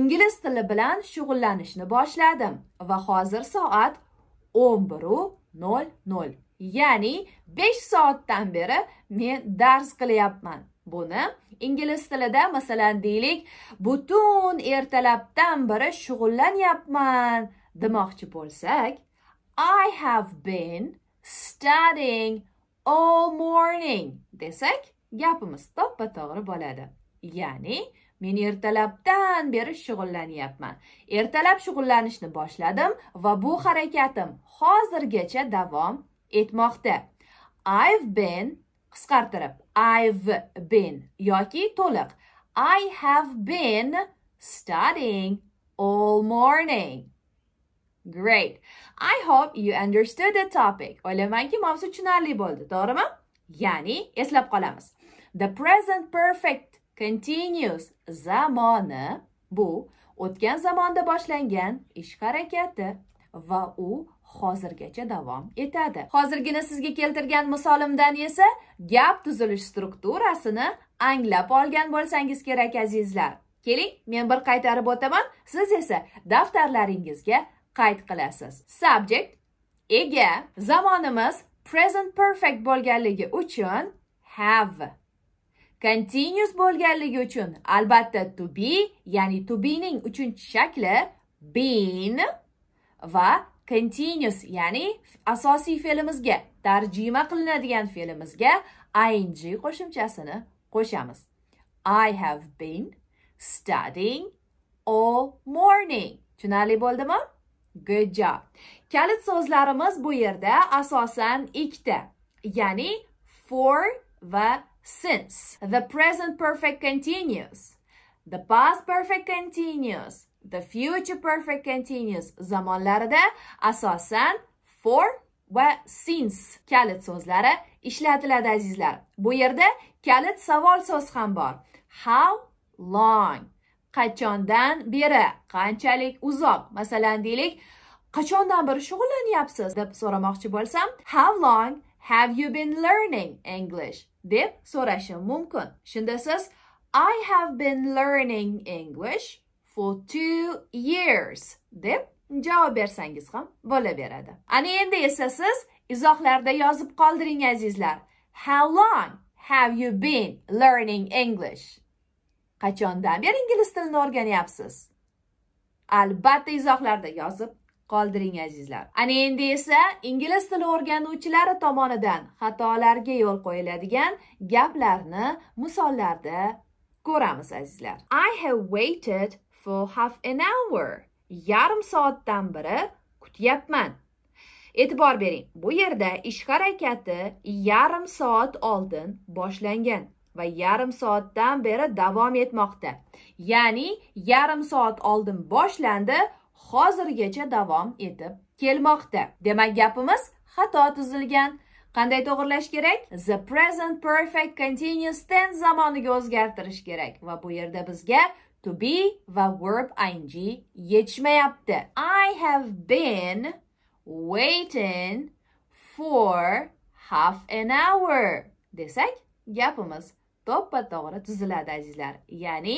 ingliz tili bilan shug'ullanishni boshladim va hozir soat o'n biru nol nol ya'ni besh soatdan beri men dars qilyapman buni ingliz tilida masalan deylik butun ertalabdan beri shug'ullanyapman demoqchi bo'lsak I have been studying all morning desak gapimiz to'ppa to'g'ri bo'ladi. Ya'ni men ertalabdan beri shug'ullanyapman. Ertalab shug'ullanishni boshladim va bu harakatim hozirgacha davom etmoqda. I've been qisqartirib I've been yoki to'liq I have been studying all morning. Great. I hope you understood the topic. O'ylaymanki, mavzu tushunarli bo'ldi, to'g'rimi? Ya'ni, eslab qolamiz. The present perfect continuous zamoni bu o'tgan zamonda boshlangan ish harakati va u hozirgacha davom etadi. Hozirgina sizga keltirgan misolimdan esa gap tuzilish strukturasini anglab olgan bo'lsangiz kerak azizlar. Keling, men bir qaytarib o'taman, siz esa daftarlaringizga qayd qilasiz subject ega zamonimiz present perfect bo'lganligi uchun have continuous bo'lganligi uchun albatta to be ya'ni to be ning uchinchi shakli been va continuous ya'ni asosiy fe'limizga tarjima qilinadigan fe'limizga ing qo'shimchasini qo'shamiz i have been studying all morning tushunarli bo'ldimi Good Kalit so'zlarimiz bu yerda asosan ikkita, ya'ni for va since. The present perfect continuous, the past perfect continuous, the future perfect continuous zamonlarida asosan for va since kalit so'zlari ishlatiladi azizlar. Bu yerda kalit savol so'z ham bor. How long? qachondan beri qanchalik uzoq masalan deylik qachondan beri shug'ullanyapsiz deb so'ramoqchi bo'lsam how long have you been learning english deb so'rashim mumkin shunda siz i have been learning english for two years deb javob bersangiz ham bo'laveradi ana endi esa siz izohlarda yozib qoldiring azizlar how long have you been learning english Qachondan beri ingliz tilini o'rganyapsiz? Albatta izohlarda yozib qoldiring azizlar. Ana endi esa ingliz tili o'rganuvchilari tomonidan xatolarga yo'l qo'yiladigan gaplarni misollarda ko'ramiz azizlar. I have waited for half an hour. Yarim soatdan beri kutyapman. E'tibor bering, bu yerda ish harakati yarim soat oldin boshlangan. va yarim soatdan beri davom etmoqda ya'ni yarim soat oldin boshlandi hozirgacha davom etib kelmoqda demak gapimiz xato tuzilgan qanday to'g'irlash kerak the present perfect continuous tense zamoniga o'zgartirish kerak va bu yerda bizga to be va verb ing yetishmayapti i have been waiting for half an hour desak gapimiz to'ppa to'g'ri tuziladi azizlar ya'ni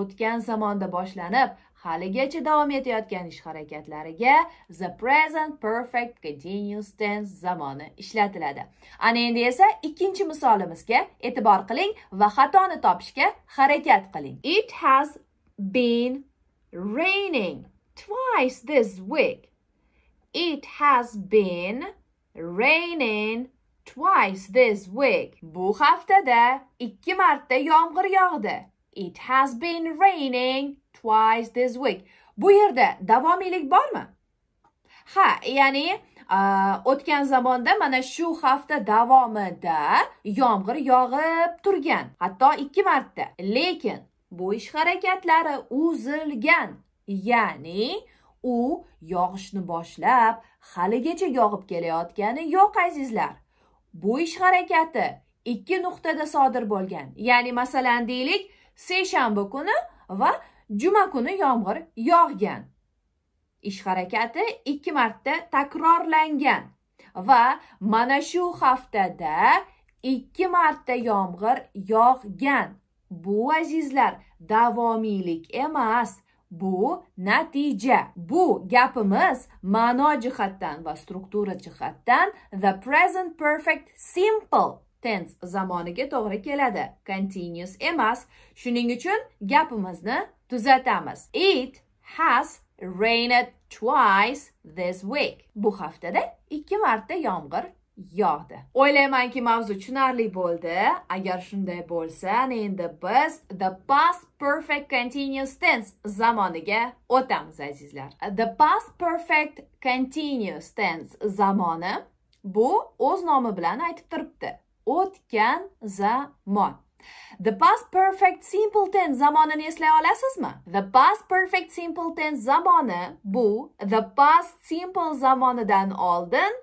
o'tgan zamonda boshlanib haligacha davom etayotgan ish harakatlariga the present perfect continuous tense zamoni ishlatiladi ana endi esa ikkinchi misolimizga e'tibor qiling va xatoni topishga harakat qiling it has been raining twice this week it has been raining twice this week. Bu haftada ikki marta yomg'ir yog'di. It has been raining twice this week. Bu yerda davomiylik bormi? Ha, ya'ni o'tgan zamonda mana shu hafta davomida yomg'ir yog'ib turgan, hatto ikki marta. Lekin bu ish harakatlari uzilgan. Ya'ni u yog'ishni boshlab haligacha yog'ib kelayotgani yo'q azizlar. bu ish harakati ikki nuqtada sodir bo'lgan ya'ni masalan deylik seshanba kuni va juma kuni yomg'ir yog'gan ish harakati ikki marta takrorlangan va mana shu haftada ikki marta yomg'ir yog'gan bu azizlar davomiylik emas bu natija bu gapimiz ma'no jihatdan va struktura jihatdan the present perfect simple tense zamoniga to'g'ri keladi continuous emas shuning uchun gapimizni tuzatamiz it has rained twice this week bu haftada ikki marta yomg'ir yog'di o'ylaymanki mavzu tushunarli bo'ldi agar shunday bo'lsa endi biz the past perfect continuous tense zamoniga o'tamiz azizlar the past perfect continuous tense zamoni bu o'z nomi bilan aytib turibdi o'tgan zamon The past perfect simple tense zamonini eslay olasizmi? The past perfect simple tense zamoni bu the past simple zamonidan oldin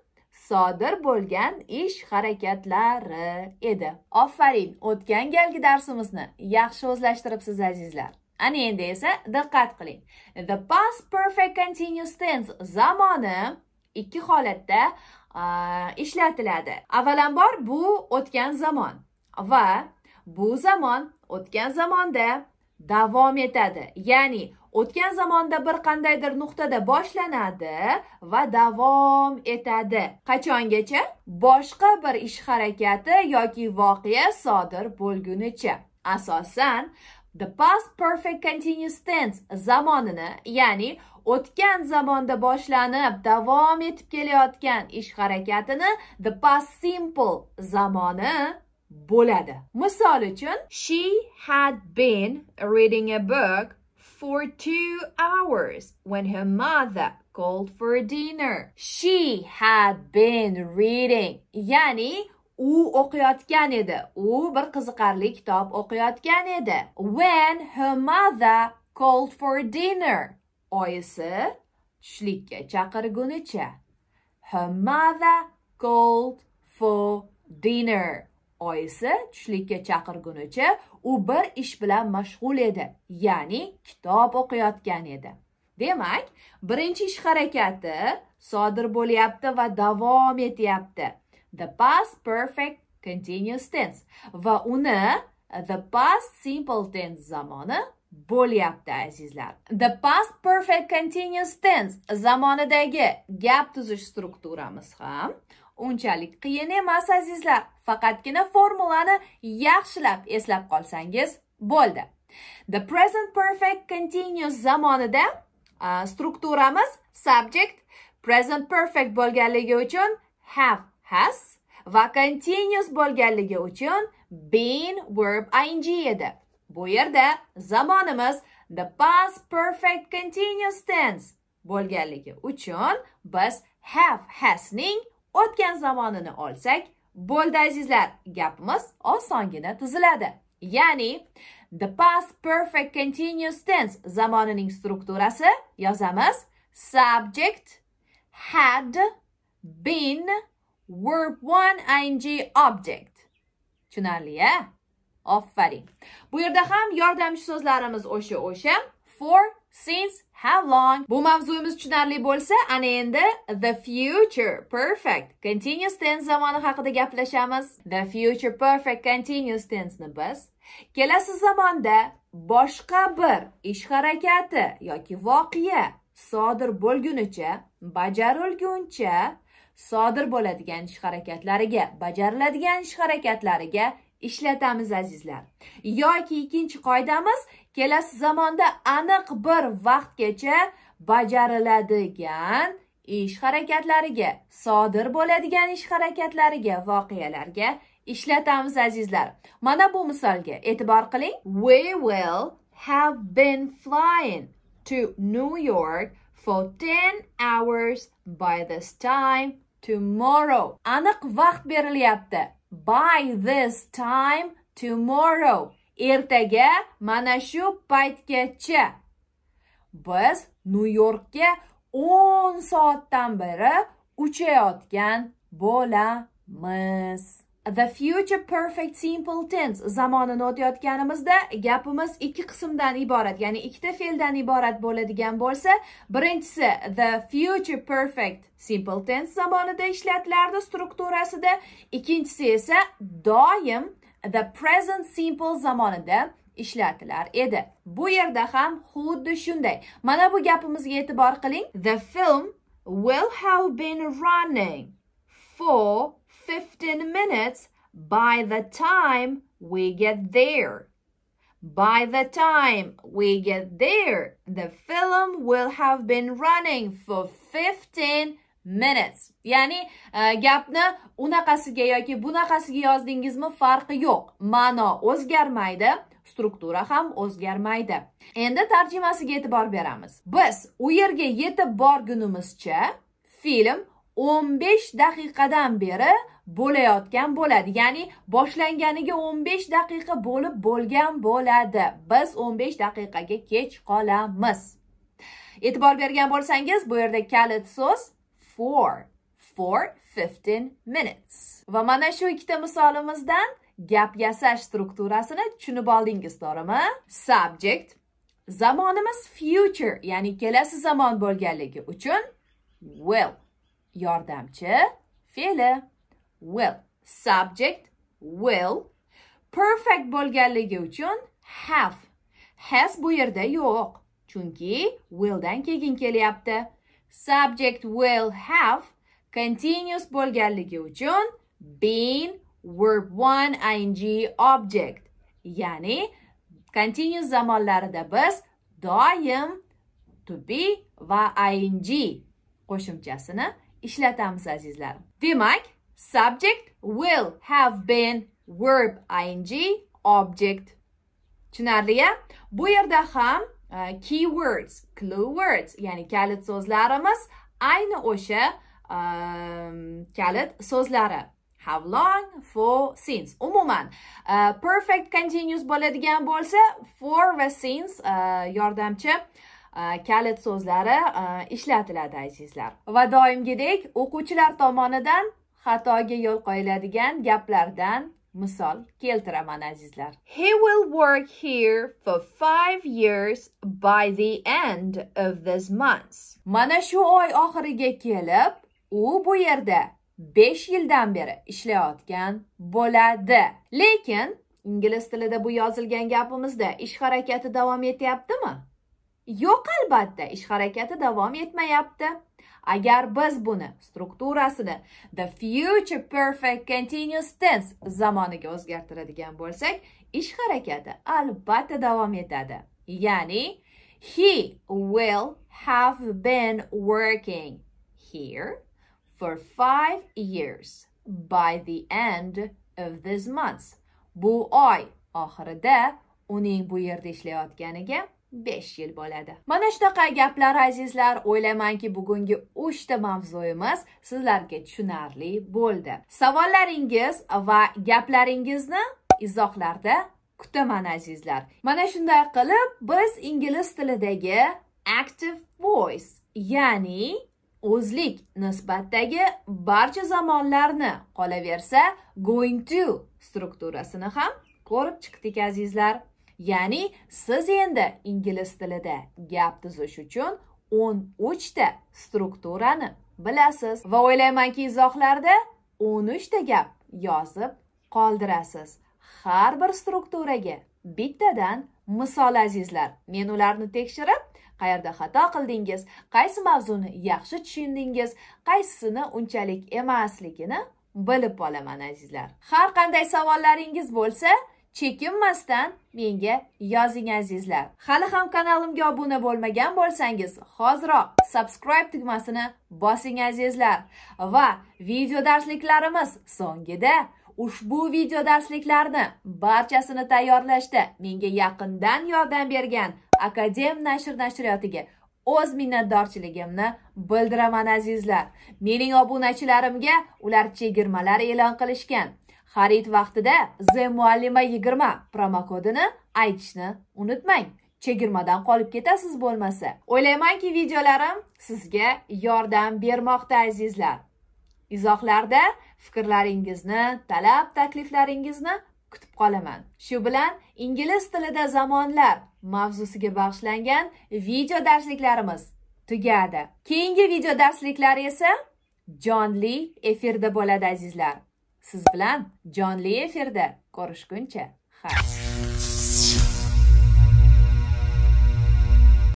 sodir bo'lgan ish harakatlari edi ofarin o'tgan galgi darsimizni yaxshi o'zlashtiribsiz azizlar ana endi esa diqqat qiling the past perfect continuous tense zamoni ikki holatda ishlatiladi avvalambor bu o'tgan zamon va bu zamon o'tgan zamonda davom etadi ya'ni o'tgan zamonda bir qandaydir nuqtada boshlanadi va davom etadi qachongacha boshqa bir ish harakati yoki voqea sodir bo'lgunicha asosan the past perfect continuous tense zamonini ya'ni o'tgan zamonda boshlanib davom etib kelayotgan ish harakatini the past simple zamoni bo'ladi misol uchun she had been reading a book for two hours when her mother called for dinner. She had been reading. Yani u o'qiyotgan edi. U bir qiziqarli kitob o'qiyotgan edi. When her mother called for dinner. Oyisi tushlikka chaqirgunicha. Her mother called for dinner. Oyisi tushlikka chaqirgunicha u bir ish bilan mashg'ul edi ya'ni kitob o'qiyotgan edi demak birinchi ish harakati sodir bo'lyapti va davom etyapti the past perfect continuous tense va uni the past simple tense zamoni bo'lyapti azizlar the past perfect continuous tense zamonidagi gap tuzish strukturamiz ham unchalik qiyin emas azizlar faqatgina formulani yaxshilab eslab qolsangiz bo'ldi the present perfect continuous zamonida strukturamiz subject present perfect bo'lganligi uchun have has va continuous bo'lganligi uchun been verb ing edi bu yerda zamonimiz the past perfect continuous tense bo'lganligi uchun biz have hasning o'tgan zamonini olsak bo'ldi azizlar gapimiz osongina tuziladi ya'ni the past perfect continuous tense zamonining strukturasi yozamiz subject had been verb one ing object tushunarli a Affarin. Bu yerda ham yordamchi so'zlarimiz o'sha o'sha for, since, how long bu mavzuimiz tushunarli bo'lsa ana endi the future perfect continuous tense zamoni haqida gaplashamiz the future perfect continuous tense ni biz kelasi zamonda boshqa bir ish harakati yoki voqea sodir bo'lgunicha bajarilguncha sodir bo'ladigan ish harakatlariga bajariladigan ish harakatlariga ishlatamiz azizlar yoki ikkinchi qoidamiz kelasi zamonda aniq bir vaqtgacha bajariladigan ish harakatlariga sodir bo'ladigan ish harakatlariga voqealarga ishlatamiz azizlar mana bu misolga e'tibor qiling we will have been flying to new york for 10 hours by this time tomorrow aniq vaqt berilyapti by this time tomorrow. Ertaga mana shu paytgacha. Biz Nyu-Yorkka 10 soatdan beri uchayotgan bo'lamiz. The future perfect simple tense zamonini o'tayotganimizda gapimiz ikki qismdan iborat, ya'ni ikkita fe'ldan iborat bo'ladigan bo'lsa, birinchisi the future perfect simple tense zamonida ishlatilardi strukturasida, ikkinchisi esa doim the present simple zamonida ishlatilar edi. Bu yerda ham xuddi shunday. Mana bu gapimizga e'tibor qiling. The film will have been running for 15 minutes by the time we get there. By the time we get there, the film will have been running for 15 minutes. Ya'ni uh, gapni unaqasiga yoki bunaqasiga yozdingizmi farqi yo'q. Ma'no o'zgarmaydi, struktura ham o'zgarmaydi. Endi tarjimasiga e'tibor beramiz. Biz u yerga yetib borgunimizcha film 15 daqiqadan beri bo'layotgan bo'ladi ya'ni boshlanganiga 15 daqiqa bo'lib bo'lgan bo'ladi biz 15 daqiqaga kech qolamiz e'tibor bergan bo'lsangiz bu yerda kalit so'z for for 15 minutes va mana shu ikkita misolimizdan gap yasash strukturasini tushunib oldingiz to'g'rimi subject zamonimiz future ya'ni kelasi zamon bo'lganligi uchun will yordamchi fe'li will. Subject will. Perfect bo'lganligi uchun have. Has bu yerda yo'q. Chunki willdan keyin kelyapti. Subject will have continuous bo'lganligi uchun been verb 1 ing object. Ya'ni continuous zamonlarida biz doim to be va ing qo'shimchasini ishlatamiz azizlarim. Demak, Subject will have been verb ing object. Tushunarli? Bu yerda ham uh, keywords, clue words, ya'ni kalit so'zlarimiz ayni o'sha um, kalit so'zlari. How long, for, since. Umuman, uh, perfect continuous bo'ladigan bo'lsa, for va since uh, yordamchi kalit so'zlari ishlatiladi azizlar va doimgidek o'quvchilar tomonidan xatoga yo'l qo'yiladigan gaplardan misol keltiraman azizlar. He will work here for 5 years by the end of this month. Mana shu oy oxiriga kelib, u bu yerda 5 yildan beri ishlayotgan bo'ladi. Lekin ingliz tilida bu yozilgan gapimizda ish harakati davom etyaptimi? Yo'q, albatta, ish harakati davom etmayapti. Agar biz buni strukturasini the future perfect continuous tense zamoniga o'zgartiradigan bo'lsak, ish harakati albatta davom etadi. Ya'ni he will have been working here for 5 years by the end of this month. Bu oy oxirida uning bu yerda ishlayotganiga 5 yil bo'ladi mana shunaqa gaplar azizlar o'ylaymanki bugungi 3 ta mavzuyimiz sizlarga tushunarli bo'ldi savollaringiz va gaplaringizni izohlarda kutaman azizlar mana shunday qilib biz ingliz tilidagi active voice ya'ni o'zlik nisbatdagi barcha zamonlarni qolaversa going to strukturasini ham ko'rib chiqdik azizlar ya'ni siz endi ingliz tilida gap tuzish uchun o'n uchta strukturani bilasiz va o'ylaymanki izohlarda o'n uchta gap yozib qoldirasiz har bir strukturaga bittadan misol azizlar men ularni tekshirib qayerda xato qildingiz qaysi mavzuni yaxshi tushundingiz qaysisini unchalik emasligini bilib olaman azizlar har qanday savollaringiz bo'lsa chekinmasdan menga yozing azizlar hali ham kanalimga obuna bo'lmagan bo'lsangiz hoziroq subscribe tugmasini bosing azizlar va video darsliklarimiz so'ngida ushbu video darsliklarni barchasini tayyorlashda menga yaqindan yordam bergan akadem nashr nashriyotiga o'z minnatdorchiligimni bildiraman azizlar mening obunachilarimga ular chegirmalar e'lon qilishgan Xarid vaqtida Z muallima 20 promokodini aytishni unutmang. Chegirmadan qolib ketasiz bo'lmasa. O'ylaymanki, videolarim sizga yordam bermoqda azizlar. Izohlarda fikrlaringizni, talab takliflaringizni kutib qolaman. Shu bilan ingliz tilida zamonlar mavzusiga bag'ishlangan video darsliklarimiz tugadi. Keyingi video darsliklari esa jonli efirda bo'ladi azizlar. siz bilan jonli efirda ko'rishguncha xayr